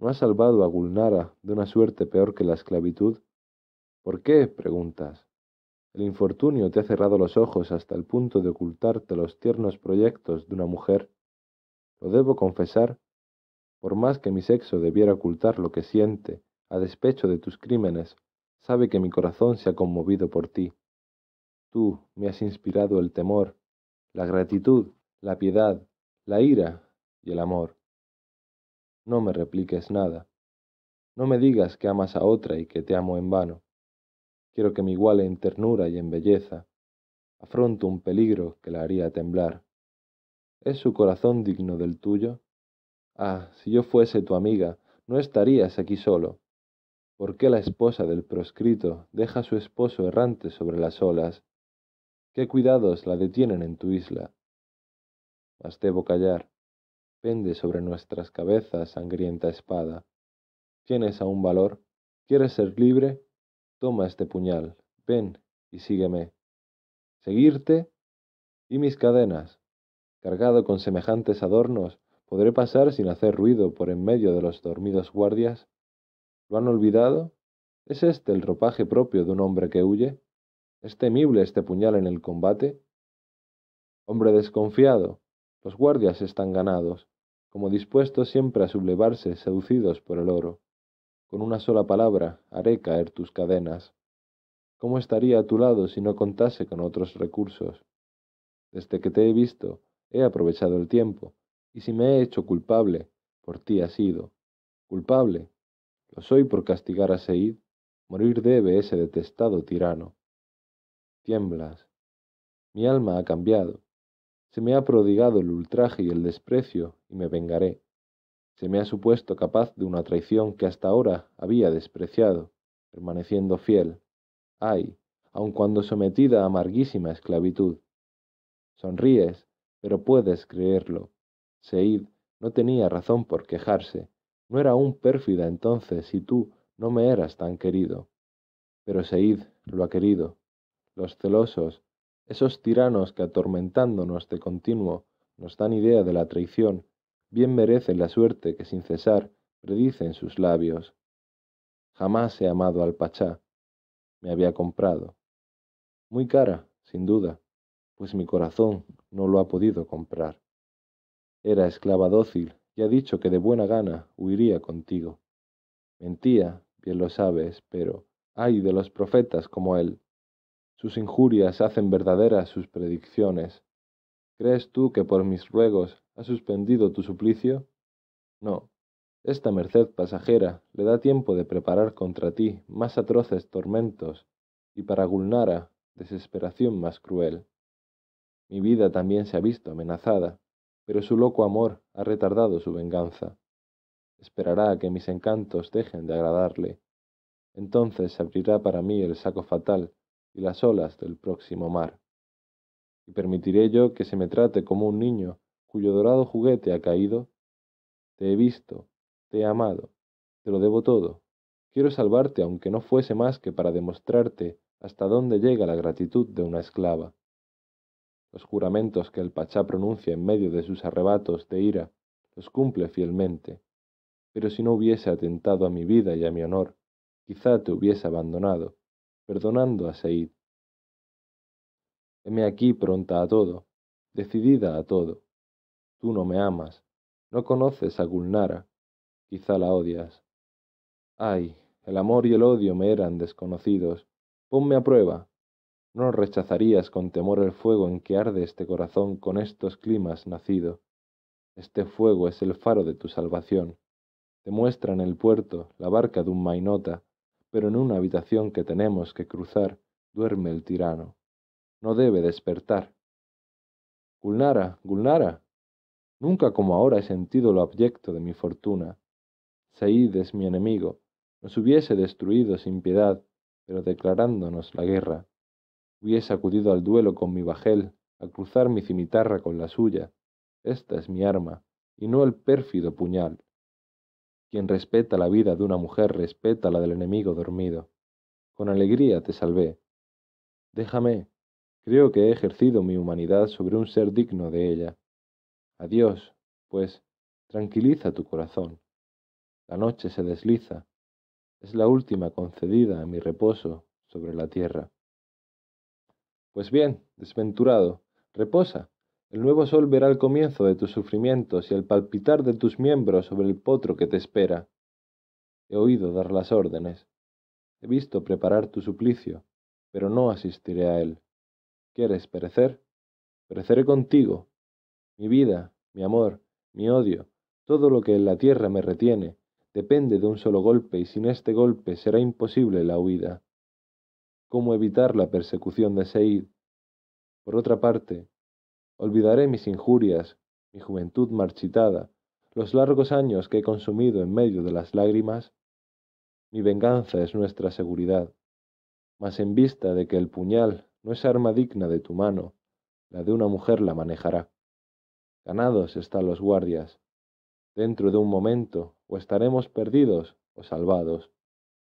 ¿No has salvado a Gulnara de una suerte peor que la esclavitud? ¿Por qué? preguntas. El infortunio te ha cerrado los ojos hasta el punto de ocultarte los tiernos proyectos de una mujer. Lo debo confesar, por más que mi sexo debiera ocultar lo que siente, a despecho de tus crímenes, sabe que mi corazón se ha conmovido por ti. Tú me has inspirado el temor, la gratitud, la piedad, la ira y el amor no me repliques nada. No me digas que amas a otra y que te amo en vano. Quiero que me iguale en ternura y en belleza. Afronto un peligro que la haría temblar. ¿Es su corazón digno del tuyo? Ah, si yo fuese tu amiga, no estarías aquí solo. ¿Por qué la esposa del proscrito deja a su esposo errante sobre las olas? ¿Qué cuidados la detienen en tu isla? Mas debo callar pende sobre nuestras cabezas sangrienta espada. ¿Tienes aún valor? ¿Quieres ser libre? Toma este puñal, ven y sígueme. ¿Seguirte? ¿Y mis cadenas? Cargado con semejantes adornos, ¿podré pasar sin hacer ruido por en medio de los dormidos guardias? ¿Lo han olvidado? ¿Es este el ropaje propio de un hombre que huye? ¿Es temible este puñal en el combate? Hombre desconfiado, los guardias están ganados como dispuestos siempre a sublevarse, seducidos por el oro. Con una sola palabra haré caer tus cadenas. ¿Cómo estaría a tu lado si no contase con otros recursos? Desde que te he visto, he aprovechado el tiempo, y si me he hecho culpable, por ti ha sido. Culpable. Lo soy por castigar a Seid. Morir debe ese detestado tirano. Tiemblas. Mi alma ha cambiado. Se me ha prodigado el ultraje y el desprecio, y me vengaré. Se me ha supuesto capaz de una traición que hasta ahora había despreciado, permaneciendo fiel. Ay, aun cuando sometida a amarguísima esclavitud. Sonríes, pero puedes creerlo. Seid no tenía razón por quejarse. No era aún pérfida entonces y tú no me eras tan querido. Pero Seid lo ha querido. Los celosos, esos tiranos que atormentándonos de continuo nos dan idea de la traición, bien merecen la suerte que sin cesar predicen sus labios. Jamás he amado al Pachá, me había comprado. Muy cara, sin duda, pues mi corazón no lo ha podido comprar. Era esclava dócil y ha dicho que de buena gana huiría contigo. Mentía, bien lo sabes, pero ay de los profetas como él. Sus injurias hacen verdaderas sus predicciones. ¿Crees tú que por mis ruegos ha suspendido tu suplicio? No. Esta merced pasajera le da tiempo de preparar contra ti más atroces tormentos y para Gulnara desesperación más cruel. Mi vida también se ha visto amenazada, pero su loco amor ha retardado su venganza. Esperará a que mis encantos dejen de agradarle. Entonces abrirá para mí el saco fatal y las olas del próximo mar. ¿Y permitiré yo que se me trate como un niño cuyo dorado juguete ha caído? Te he visto, te he amado, te lo debo todo. Quiero salvarte aunque no fuese más que para demostrarte hasta dónde llega la gratitud de una esclava. Los juramentos que el Pachá pronuncia en medio de sus arrebatos de ira los cumple fielmente. Pero si no hubiese atentado a mi vida y a mi honor, quizá te hubiese abandonado, perdonando a Said. Heme aquí pronta a todo, decidida a todo. Tú no me amas, no conoces a Gulnara, quizá la odias. Ay, el amor y el odio me eran desconocidos. Ponme a prueba. No rechazarías con temor el fuego en que arde este corazón con estos climas nacido. Este fuego es el faro de tu salvación. Te muestra en el puerto la barca de un mainota, pero en una habitación que tenemos que cruzar duerme el tirano. No debe despertar. Gulnara, Gulnara, nunca como ahora he sentido lo abyecto de mi fortuna. Said es mi enemigo, nos hubiese destruido sin piedad, pero declarándonos la guerra. Hubiese acudido al duelo con mi bajel, a cruzar mi cimitarra con la suya. Esta es mi arma, y no el pérfido puñal. Quien respeta la vida de una mujer respeta la del enemigo dormido. Con alegría te salvé. Déjame, creo que he ejercido mi humanidad sobre un ser digno de ella. Adiós, pues, tranquiliza tu corazón. La noche se desliza. Es la última concedida a mi reposo sobre la tierra. Pues bien, desventurado, reposa, el nuevo sol verá el comienzo de tus sufrimientos y el palpitar de tus miembros sobre el potro que te espera. He oído dar las órdenes. He visto preparar tu suplicio, pero no asistiré a él. ¿Quieres perecer? Pereceré contigo. Mi vida, mi amor, mi odio, todo lo que en la tierra me retiene, depende de un solo golpe y sin este golpe será imposible la huida. ¿Cómo evitar la persecución de Seid? Por otra parte, Olvidaré mis injurias, mi juventud marchitada, los largos años que he consumido en medio de las lágrimas. Mi venganza es nuestra seguridad, mas en vista de que el puñal no es arma digna de tu mano, la de una mujer la manejará. Ganados están los guardias. Dentro de un momento o estaremos perdidos o salvados.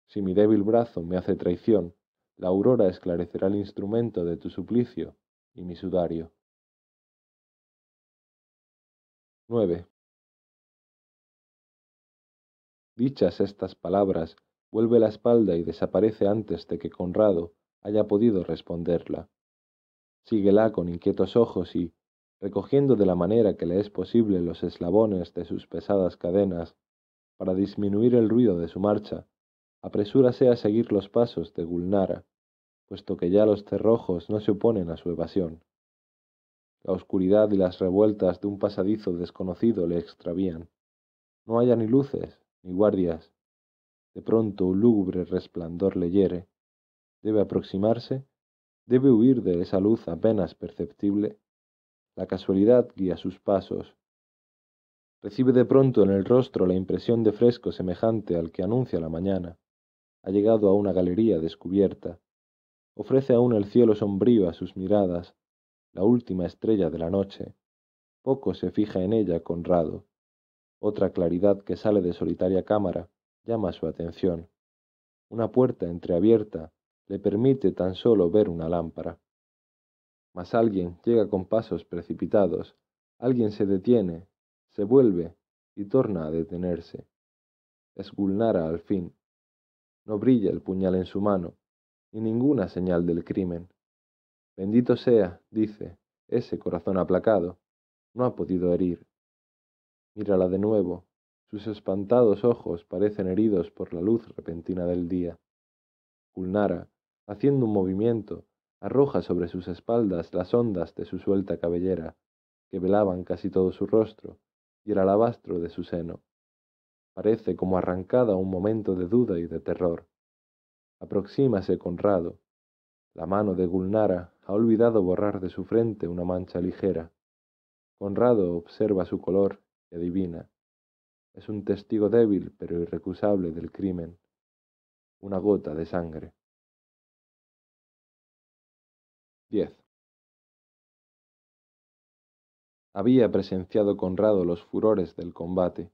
Si mi débil brazo me hace traición, la aurora esclarecerá el instrumento de tu suplicio y mi sudario. 9. dichas estas palabras vuelve la espalda y desaparece antes de que conrado haya podido responderla síguela con inquietos ojos y recogiendo de la manera que le es posible los eslabones de sus pesadas cadenas para disminuir el ruido de su marcha apresúrase a seguir los pasos de gulnara puesto que ya los cerrojos no se oponen a su evasión la oscuridad y las revueltas de un pasadizo desconocido le extravían. No haya ni luces, ni guardias. De pronto un lúgubre resplandor le hiere. Debe aproximarse, debe huir de esa luz apenas perceptible. La casualidad guía sus pasos. Recibe de pronto en el rostro la impresión de fresco semejante al que anuncia la mañana. Ha llegado a una galería descubierta. Ofrece aún el cielo sombrío a sus miradas, la última estrella de la noche. Poco se fija en ella Conrado. Otra claridad que sale de solitaria cámara llama su atención. Una puerta entreabierta le permite tan solo ver una lámpara. Mas alguien llega con pasos precipitados, alguien se detiene, se vuelve y torna a detenerse. Es Gulnara al fin. No brilla el puñal en su mano, ni ninguna señal del crimen. Bendito sea, dice, ese corazón aplacado. No ha podido herir. Mírala de nuevo. Sus espantados ojos parecen heridos por la luz repentina del día. Kulnara, haciendo un movimiento, arroja sobre sus espaldas las ondas de su suelta cabellera, que velaban casi todo su rostro, y el alabastro de su seno. Parece como arrancada un momento de duda y de terror. Aproxímase Conrado, la mano de Gulnara ha olvidado borrar de su frente una mancha ligera. Conrado observa su color y adivina. Es un testigo débil pero irrecusable del crimen. Una gota de sangre. 10. Había presenciado Conrado los furores del combate.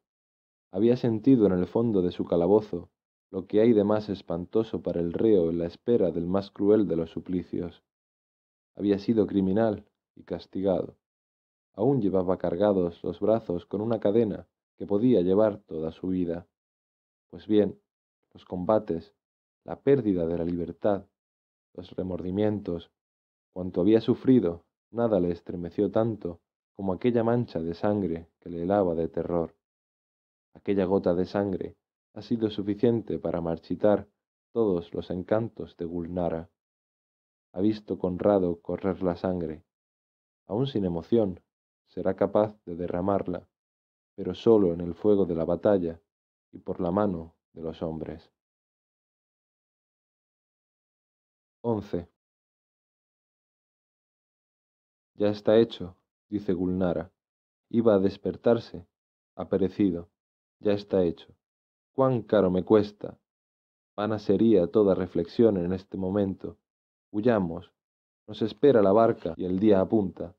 Había sentido en el fondo de su calabozo lo que hay de más espantoso para el reo en la espera del más cruel de los suplicios. Había sido criminal y castigado. Aún llevaba cargados los brazos con una cadena que podía llevar toda su vida. Pues bien, los combates, la pérdida de la libertad, los remordimientos, cuanto había sufrido, nada le estremeció tanto como aquella mancha de sangre que le helaba de terror. Aquella gota de sangre ha sido suficiente para marchitar todos los encantos de Gulnara. Ha visto Conrado correr la sangre. Aún sin emoción, será capaz de derramarla, pero solo en el fuego de la batalla y por la mano de los hombres. 11. Ya está hecho, dice Gulnara. Iba a despertarse. Ha perecido. Ya está hecho cuán caro me cuesta. Vana sería toda reflexión en este momento. Huyamos. Nos espera la barca y el día apunta.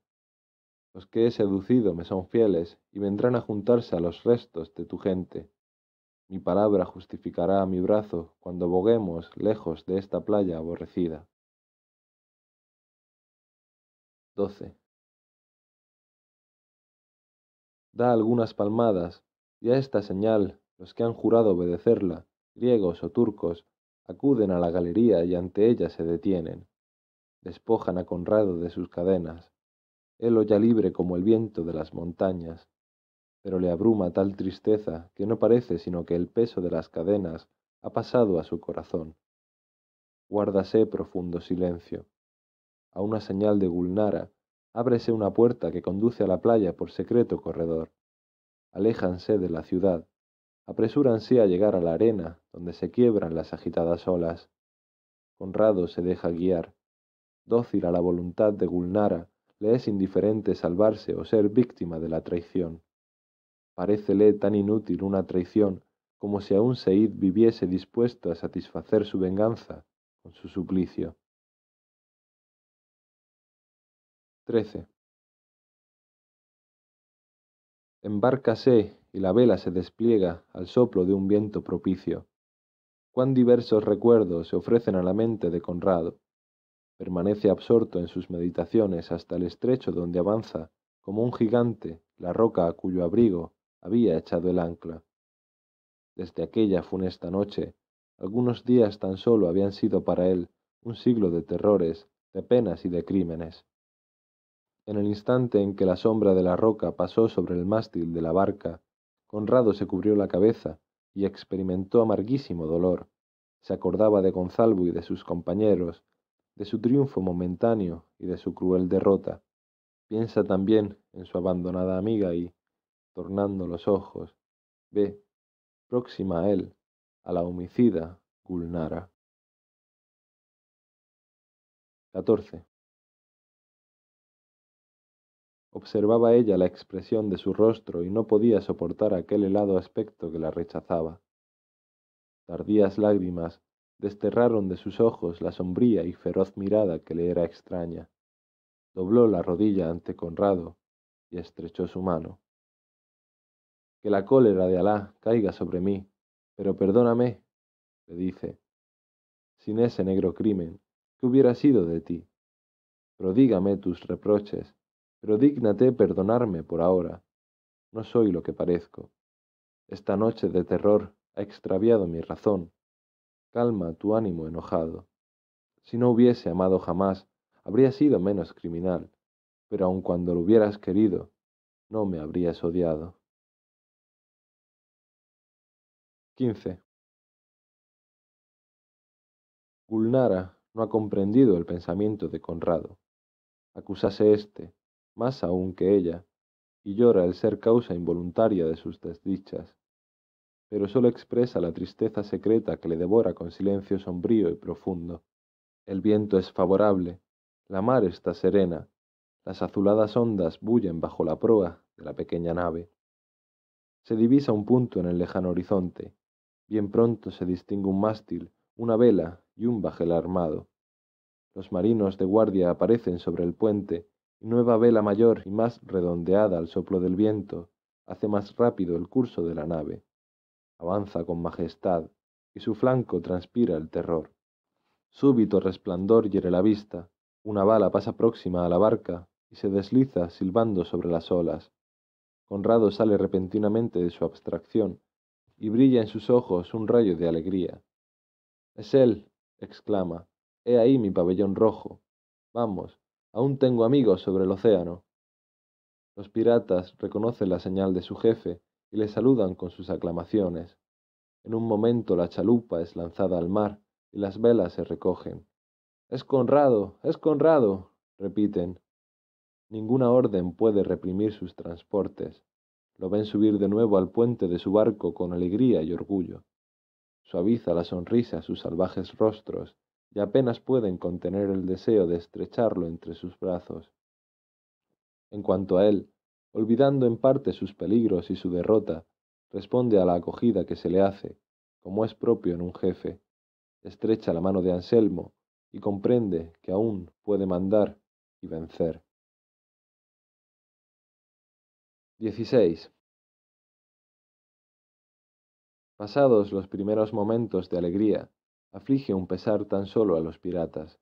Los que he seducido me son fieles y vendrán a juntarse a los restos de tu gente. Mi palabra justificará a mi brazo cuando boguemos lejos de esta playa aborrecida. 12. Da algunas palmadas y a esta señal los que han jurado obedecerla, griegos o turcos, acuden a la galería y ante ella se detienen. Despojan a Conrado de sus cadenas. Él oya libre como el viento de las montañas, pero le abruma tal tristeza que no parece sino que el peso de las cadenas ha pasado a su corazón. Guárdase profundo silencio. A una señal de Gulnara, ábrese una puerta que conduce a la playa por secreto corredor. Aléjanse de la ciudad apresúranse a llegar a la arena, donde se quiebran las agitadas olas. Conrado se deja guiar. Dócil a la voluntad de Gulnara, le es indiferente salvarse o ser víctima de la traición. Parécele tan inútil una traición como si aún Seid viviese dispuesto a satisfacer su venganza con su suplicio. 13. Embárcase y la vela se despliega al soplo de un viento propicio. Cuán diversos recuerdos se ofrecen a la mente de Conrado. Permanece absorto en sus meditaciones hasta el estrecho donde avanza, como un gigante, la roca a cuyo abrigo había echado el ancla. Desde aquella funesta noche, algunos días tan solo habían sido para él un siglo de terrores, de penas y de crímenes. En el instante en que la sombra de la roca pasó sobre el mástil de la barca, Conrado se cubrió la cabeza y experimentó amarguísimo dolor. Se acordaba de Gonzalvo y de sus compañeros, de su triunfo momentáneo y de su cruel derrota. Piensa también en su abandonada amiga y, tornando los ojos, ve, próxima a él, a la homicida Gulnara. 14. Observaba ella la expresión de su rostro y no podía soportar aquel helado aspecto que la rechazaba. Tardías lágrimas desterraron de sus ojos la sombría y feroz mirada que le era extraña. Dobló la rodilla ante Conrado y estrechó su mano. Que la cólera de Alá caiga sobre mí, pero perdóname, le dice, sin ese negro crimen, ¿qué hubiera sido de ti? Prodígame tus reproches pero dígnate perdonarme por ahora. No soy lo que parezco. Esta noche de terror ha extraviado mi razón. Calma tu ánimo enojado. Si no hubiese amado jamás, habría sido menos criminal, pero aun cuando lo hubieras querido, no me habrías odiado. 15. Gulnara no ha comprendido el pensamiento de Conrado. Acusase éste, más aún que ella, y llora el ser causa involuntaria de sus desdichas, pero sólo expresa la tristeza secreta que le devora con silencio sombrío y profundo. El viento es favorable, la mar está serena, las azuladas ondas bullen bajo la proa de la pequeña nave. Se divisa un punto en el lejano horizonte, bien pronto se distingue un mástil, una vela y un bajel armado. Los marinos de guardia aparecen sobre el puente nueva vela mayor y más redondeada al soplo del viento hace más rápido el curso de la nave. Avanza con majestad, y su flanco transpira el terror. Súbito resplandor hiere la vista, una bala pasa próxima a la barca y se desliza silbando sobre las olas. Conrado sale repentinamente de su abstracción y brilla en sus ojos un rayo de alegría. Es él, exclama, he ahí mi pabellón rojo. Vamos, Aún tengo amigos sobre el océano. Los piratas reconocen la señal de su jefe y le saludan con sus aclamaciones. En un momento la chalupa es lanzada al mar y las velas se recogen. Es Conrado, es Conrado, repiten. Ninguna orden puede reprimir sus transportes. Lo ven subir de nuevo al puente de su barco con alegría y orgullo. Suaviza la sonrisa sus salvajes rostros y apenas pueden contener el deseo de estrecharlo entre sus brazos. En cuanto a él, olvidando en parte sus peligros y su derrota, responde a la acogida que se le hace, como es propio en un jefe, estrecha la mano de Anselmo y comprende que aún puede mandar y vencer. 16. Pasados los primeros momentos de alegría, aflige un pesar tan solo a los piratas,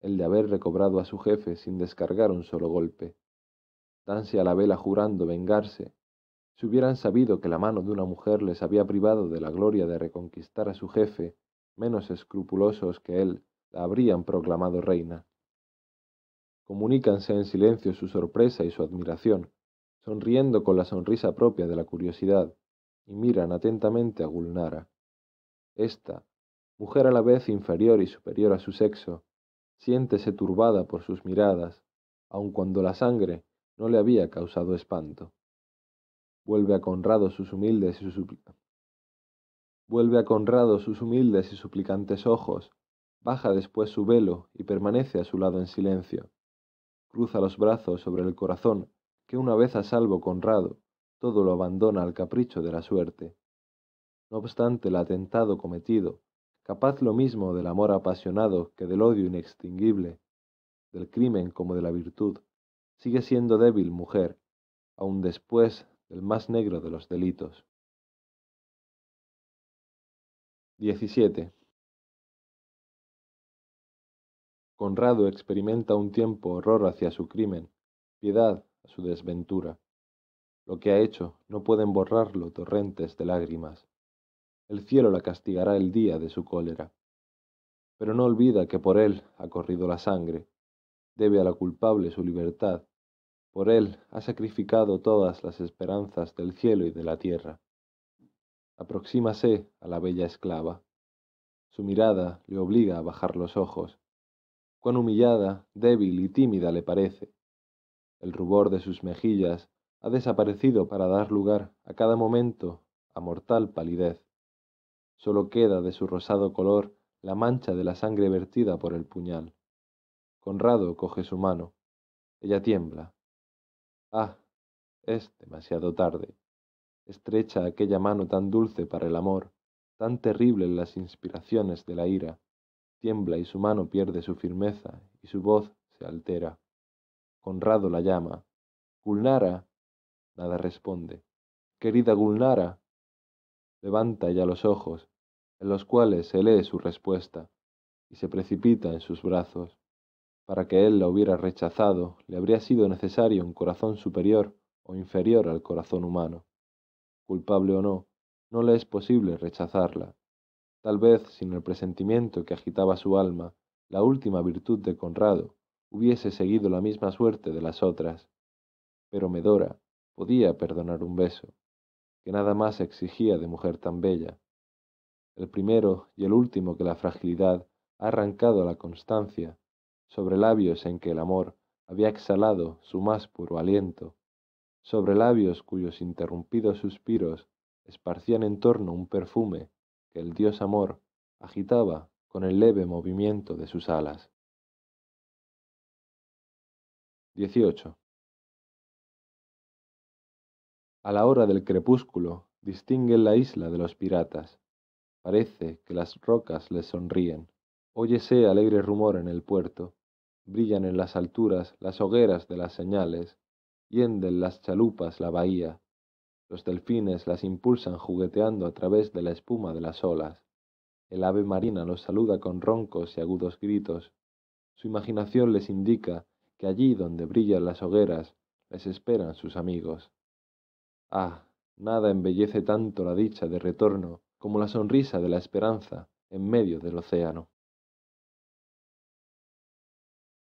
el de haber recobrado a su jefe sin descargar un solo golpe. Danse a la vela jurando vengarse. Si hubieran sabido que la mano de una mujer les había privado de la gloria de reconquistar a su jefe, menos escrupulosos que él, la habrían proclamado reina. Comunícanse en silencio su sorpresa y su admiración, sonriendo con la sonrisa propia de la curiosidad, y miran atentamente a Gulnara. Esta, mujer a la vez inferior y superior a su sexo, siéntese turbada por sus miradas, aun cuando la sangre no le había causado espanto. Vuelve a Conrado sus humildes y Vuelve a Conrado sus humildes y suplicantes ojos, baja después su velo y permanece a su lado en silencio. Cruza los brazos sobre el corazón, que una vez a salvo Conrado, todo lo abandona al capricho de la suerte. No obstante el atentado cometido, capaz lo mismo del amor apasionado que del odio inextinguible, del crimen como de la virtud, sigue siendo débil mujer, aun después del más negro de los delitos. 17. Conrado experimenta un tiempo horror hacia su crimen, piedad a su desventura. Lo que ha hecho no pueden borrarlo torrentes de lágrimas. El cielo la castigará el día de su cólera. Pero no olvida que por él ha corrido la sangre. Debe a la culpable su libertad. Por él ha sacrificado todas las esperanzas del cielo y de la tierra. Aproxímase a la bella esclava. Su mirada le obliga a bajar los ojos. Cuán humillada, débil y tímida le parece. El rubor de sus mejillas ha desaparecido para dar lugar a cada momento a mortal palidez. Solo queda de su rosado color la mancha de la sangre vertida por el puñal. Conrado coge su mano. Ella tiembla. Ah, es demasiado tarde. Estrecha aquella mano tan dulce para el amor, tan terrible en las inspiraciones de la ira. Tiembla y su mano pierde su firmeza y su voz se altera. Conrado la llama. Gulnara. Nada responde. Querida Gulnara. Levanta ya los ojos, en los cuales se lee su respuesta, y se precipita en sus brazos. Para que él la hubiera rechazado, le habría sido necesario un corazón superior o inferior al corazón humano. Culpable o no, no le es posible rechazarla. Tal vez sin el presentimiento que agitaba su alma, la última virtud de Conrado hubiese seguido la misma suerte de las otras. Pero Medora podía perdonar un beso, que nada más exigía de mujer tan bella el primero y el último que la fragilidad ha arrancado a la constancia, sobre labios en que el amor había exhalado su más puro aliento, sobre labios cuyos interrumpidos suspiros esparcían en torno un perfume que el dios amor agitaba con el leve movimiento de sus alas. 18. A la hora del crepúsculo distinguen la isla de los piratas. Parece que las rocas les sonríen. Óyese alegre rumor en el puerto. Brillan en las alturas las hogueras de las señales. Hienden las chalupas la bahía. Los delfines las impulsan jugueteando a través de la espuma de las olas. El ave marina los saluda con roncos y agudos gritos. Su imaginación les indica que allí donde brillan las hogueras les esperan sus amigos. Ah, nada embellece tanto la dicha de retorno como la sonrisa de la esperanza en medio del océano.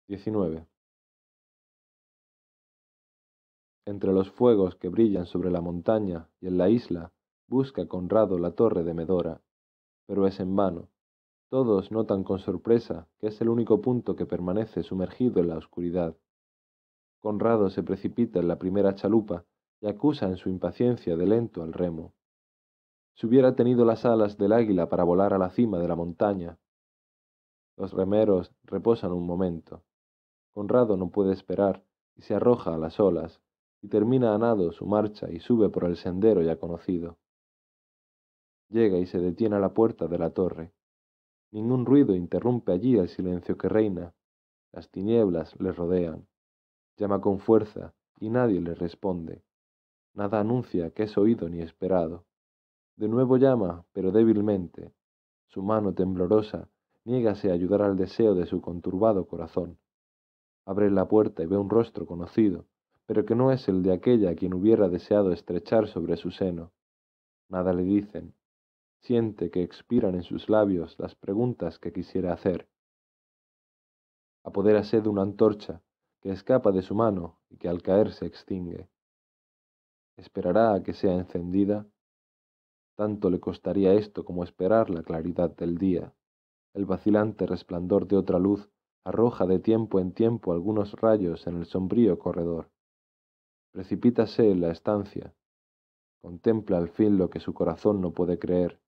19. Entre los fuegos que brillan sobre la montaña y en la isla, busca Conrado la torre de Medora, pero es en vano. Todos notan con sorpresa que es el único punto que permanece sumergido en la oscuridad. Conrado se precipita en la primera chalupa y acusa en su impaciencia de lento al remo si hubiera tenido las alas del águila para volar a la cima de la montaña. Los remeros reposan un momento. Conrado no puede esperar y se arroja a las olas, y termina a nado su marcha y sube por el sendero ya conocido. Llega y se detiene a la puerta de la torre. Ningún ruido interrumpe allí el silencio que reina. Las tinieblas le rodean. Llama con fuerza y nadie le responde. Nada anuncia que es oído ni esperado. De nuevo llama, pero débilmente. Su mano temblorosa niégase a ayudar al deseo de su conturbado corazón. Abre la puerta y ve un rostro conocido, pero que no es el de aquella a quien hubiera deseado estrechar sobre su seno. Nada le dicen. Siente que expiran en sus labios las preguntas que quisiera hacer. Apodérase de una antorcha que escapa de su mano y que al caer se extingue. Esperará a que sea encendida tanto le costaría esto como esperar la claridad del día. El vacilante resplandor de otra luz arroja de tiempo en tiempo algunos rayos en el sombrío corredor. Precipítase en la estancia. Contempla al fin lo que su corazón no puede creer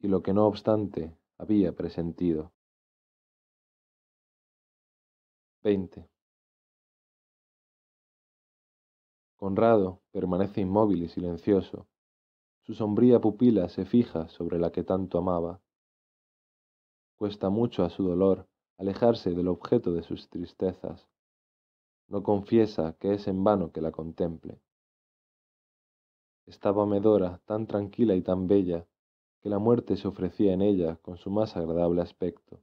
y lo que no obstante había presentido. 20. Conrado permanece inmóvil y silencioso, su sombría pupila se fija sobre la que tanto amaba. Cuesta mucho a su dolor alejarse del objeto de sus tristezas. No confiesa que es en vano que la contemple. Estaba Medora tan tranquila y tan bella que la muerte se ofrecía en ella con su más agradable aspecto.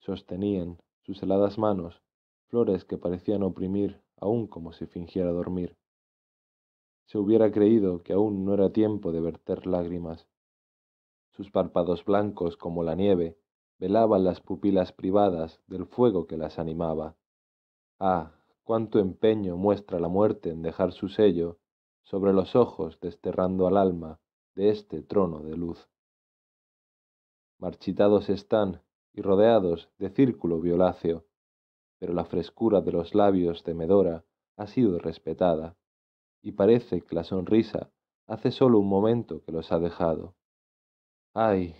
Sostenían sus heladas manos flores que parecían oprimir aún como si fingiera dormir se hubiera creído que aún no era tiempo de verter lágrimas. Sus párpados blancos como la nieve velaban las pupilas privadas del fuego que las animaba. Ah, cuánto empeño muestra la muerte en dejar su sello sobre los ojos desterrando al alma de este trono de luz. Marchitados están y rodeados de círculo violáceo, pero la frescura de los labios de Medora ha sido respetada y parece que la sonrisa hace solo un momento que los ha dejado. ¡Ay!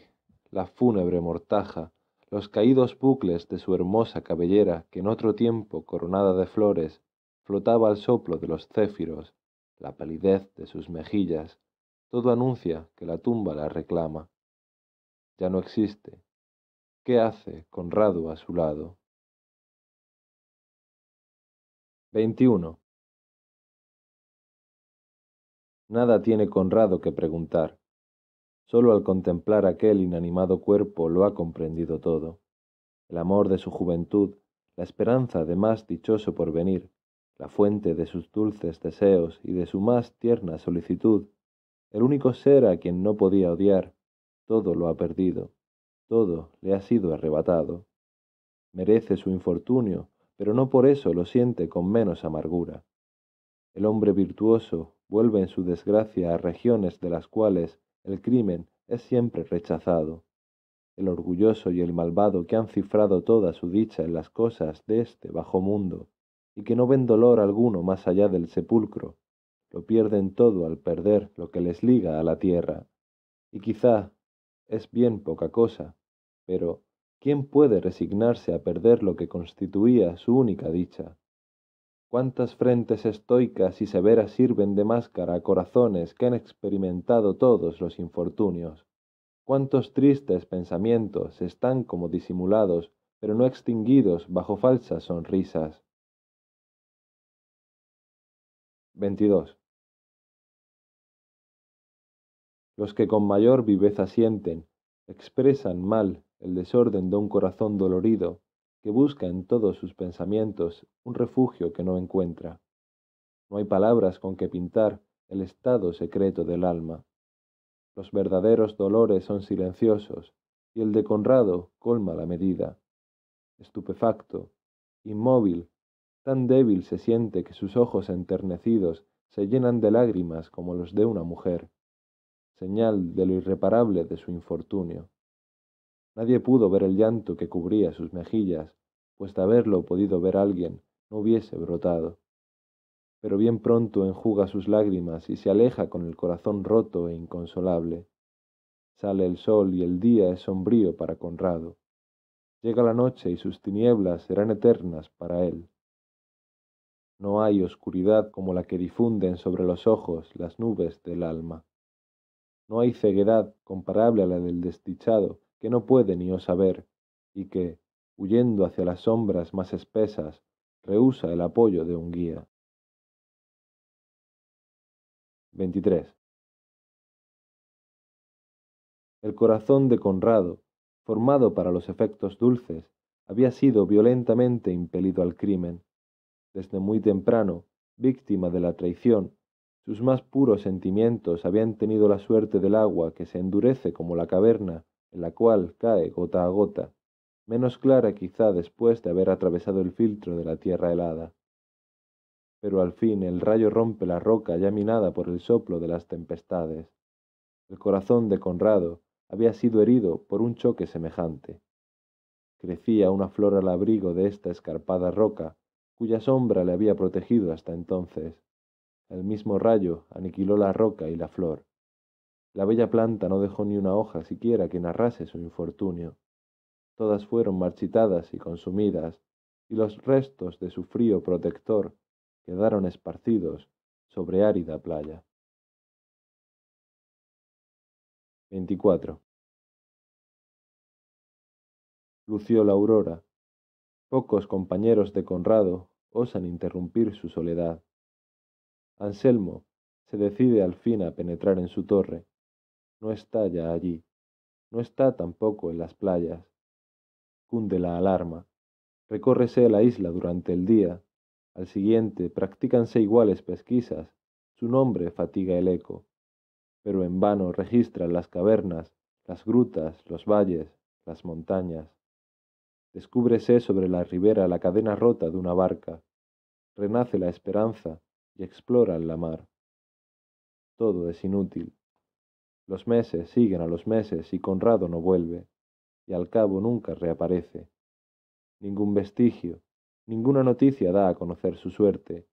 La fúnebre mortaja, los caídos bucles de su hermosa cabellera que en otro tiempo coronada de flores flotaba al soplo de los céfiros, la palidez de sus mejillas, todo anuncia que la tumba la reclama. Ya no existe. ¿Qué hace Conrado a su lado? 21. Nada tiene Conrado que preguntar. Solo al contemplar aquel inanimado cuerpo lo ha comprendido todo. El amor de su juventud, la esperanza de más dichoso porvenir, la fuente de sus dulces deseos y de su más tierna solicitud, el único ser a quien no podía odiar, todo lo ha perdido, todo le ha sido arrebatado. Merece su infortunio, pero no por eso lo siente con menos amargura. El hombre virtuoso, vuelven su desgracia a regiones de las cuales el crimen es siempre rechazado. El orgulloso y el malvado que han cifrado toda su dicha en las cosas de este bajo mundo, y que no ven dolor alguno más allá del sepulcro, lo pierden todo al perder lo que les liga a la tierra. Y quizá es bien poca cosa, pero ¿quién puede resignarse a perder lo que constituía su única dicha? Cuántas frentes estoicas y severas sirven de máscara a corazones que han experimentado todos los infortunios. Cuántos tristes pensamientos están como disimulados, pero no extinguidos bajo falsas sonrisas. 22. Los que con mayor viveza sienten, expresan mal el desorden de un corazón dolorido, que busca en todos sus pensamientos un refugio que no encuentra. No hay palabras con que pintar el estado secreto del alma. Los verdaderos dolores son silenciosos, y el de Conrado colma la medida. Estupefacto, inmóvil, tan débil se siente que sus ojos enternecidos se llenan de lágrimas como los de una mujer, señal de lo irreparable de su infortunio. Nadie pudo ver el llanto que cubría sus mejillas, pues de haberlo podido ver alguien, no hubiese brotado. Pero bien pronto enjuga sus lágrimas y se aleja con el corazón roto e inconsolable. Sale el sol y el día es sombrío para Conrado. Llega la noche y sus tinieblas serán eternas para él. No hay oscuridad como la que difunden sobre los ojos las nubes del alma. No hay ceguedad comparable a la del desdichado que no puede ni osa saber, y que, huyendo hacia las sombras más espesas, rehúsa el apoyo de un guía. 23. El corazón de Conrado, formado para los efectos dulces, había sido violentamente impelido al crimen. Desde muy temprano, víctima de la traición, sus más puros sentimientos habían tenido la suerte del agua que se endurece como la caverna en la cual cae gota a gota, menos clara quizá después de haber atravesado el filtro de la tierra helada. Pero al fin el rayo rompe la roca ya minada por el soplo de las tempestades. El corazón de Conrado había sido herido por un choque semejante. Crecía una flor al abrigo de esta escarpada roca, cuya sombra le había protegido hasta entonces. El mismo rayo aniquiló la roca y la flor. La bella planta no dejó ni una hoja siquiera que narrase su infortunio. Todas fueron marchitadas y consumidas, y los restos de su frío protector quedaron esparcidos sobre árida playa. 24. Lució la aurora. Pocos compañeros de Conrado osan interrumpir su soledad. Anselmo se decide al fin a penetrar en su torre no está ya allí, no está tampoco en las playas. Cunde la alarma. Recórrese la isla durante el día. Al siguiente practícanse iguales pesquisas. Su nombre fatiga el eco. Pero en vano registran las cavernas, las grutas, los valles, las montañas. Descúbrese sobre la ribera la cadena rota de una barca. Renace la esperanza y explora la mar. Todo es inútil. Los meses siguen a los meses y Conrado no vuelve, y al cabo nunca reaparece. Ningún vestigio, ninguna noticia da a conocer su suerte.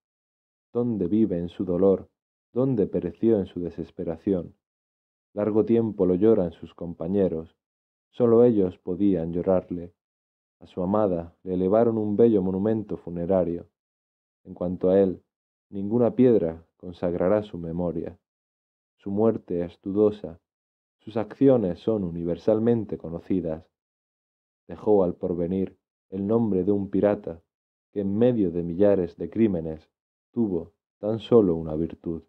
¿Dónde vive en su dolor? ¿Dónde pereció en su desesperación? Largo tiempo lo lloran sus compañeros, solo ellos podían llorarle. A su amada le elevaron un bello monumento funerario. En cuanto a él, ninguna piedra consagrará su memoria. Su muerte es dudosa. Sus acciones son universalmente conocidas. Dejó al porvenir el nombre de un pirata que en medio de millares de crímenes tuvo tan solo una virtud.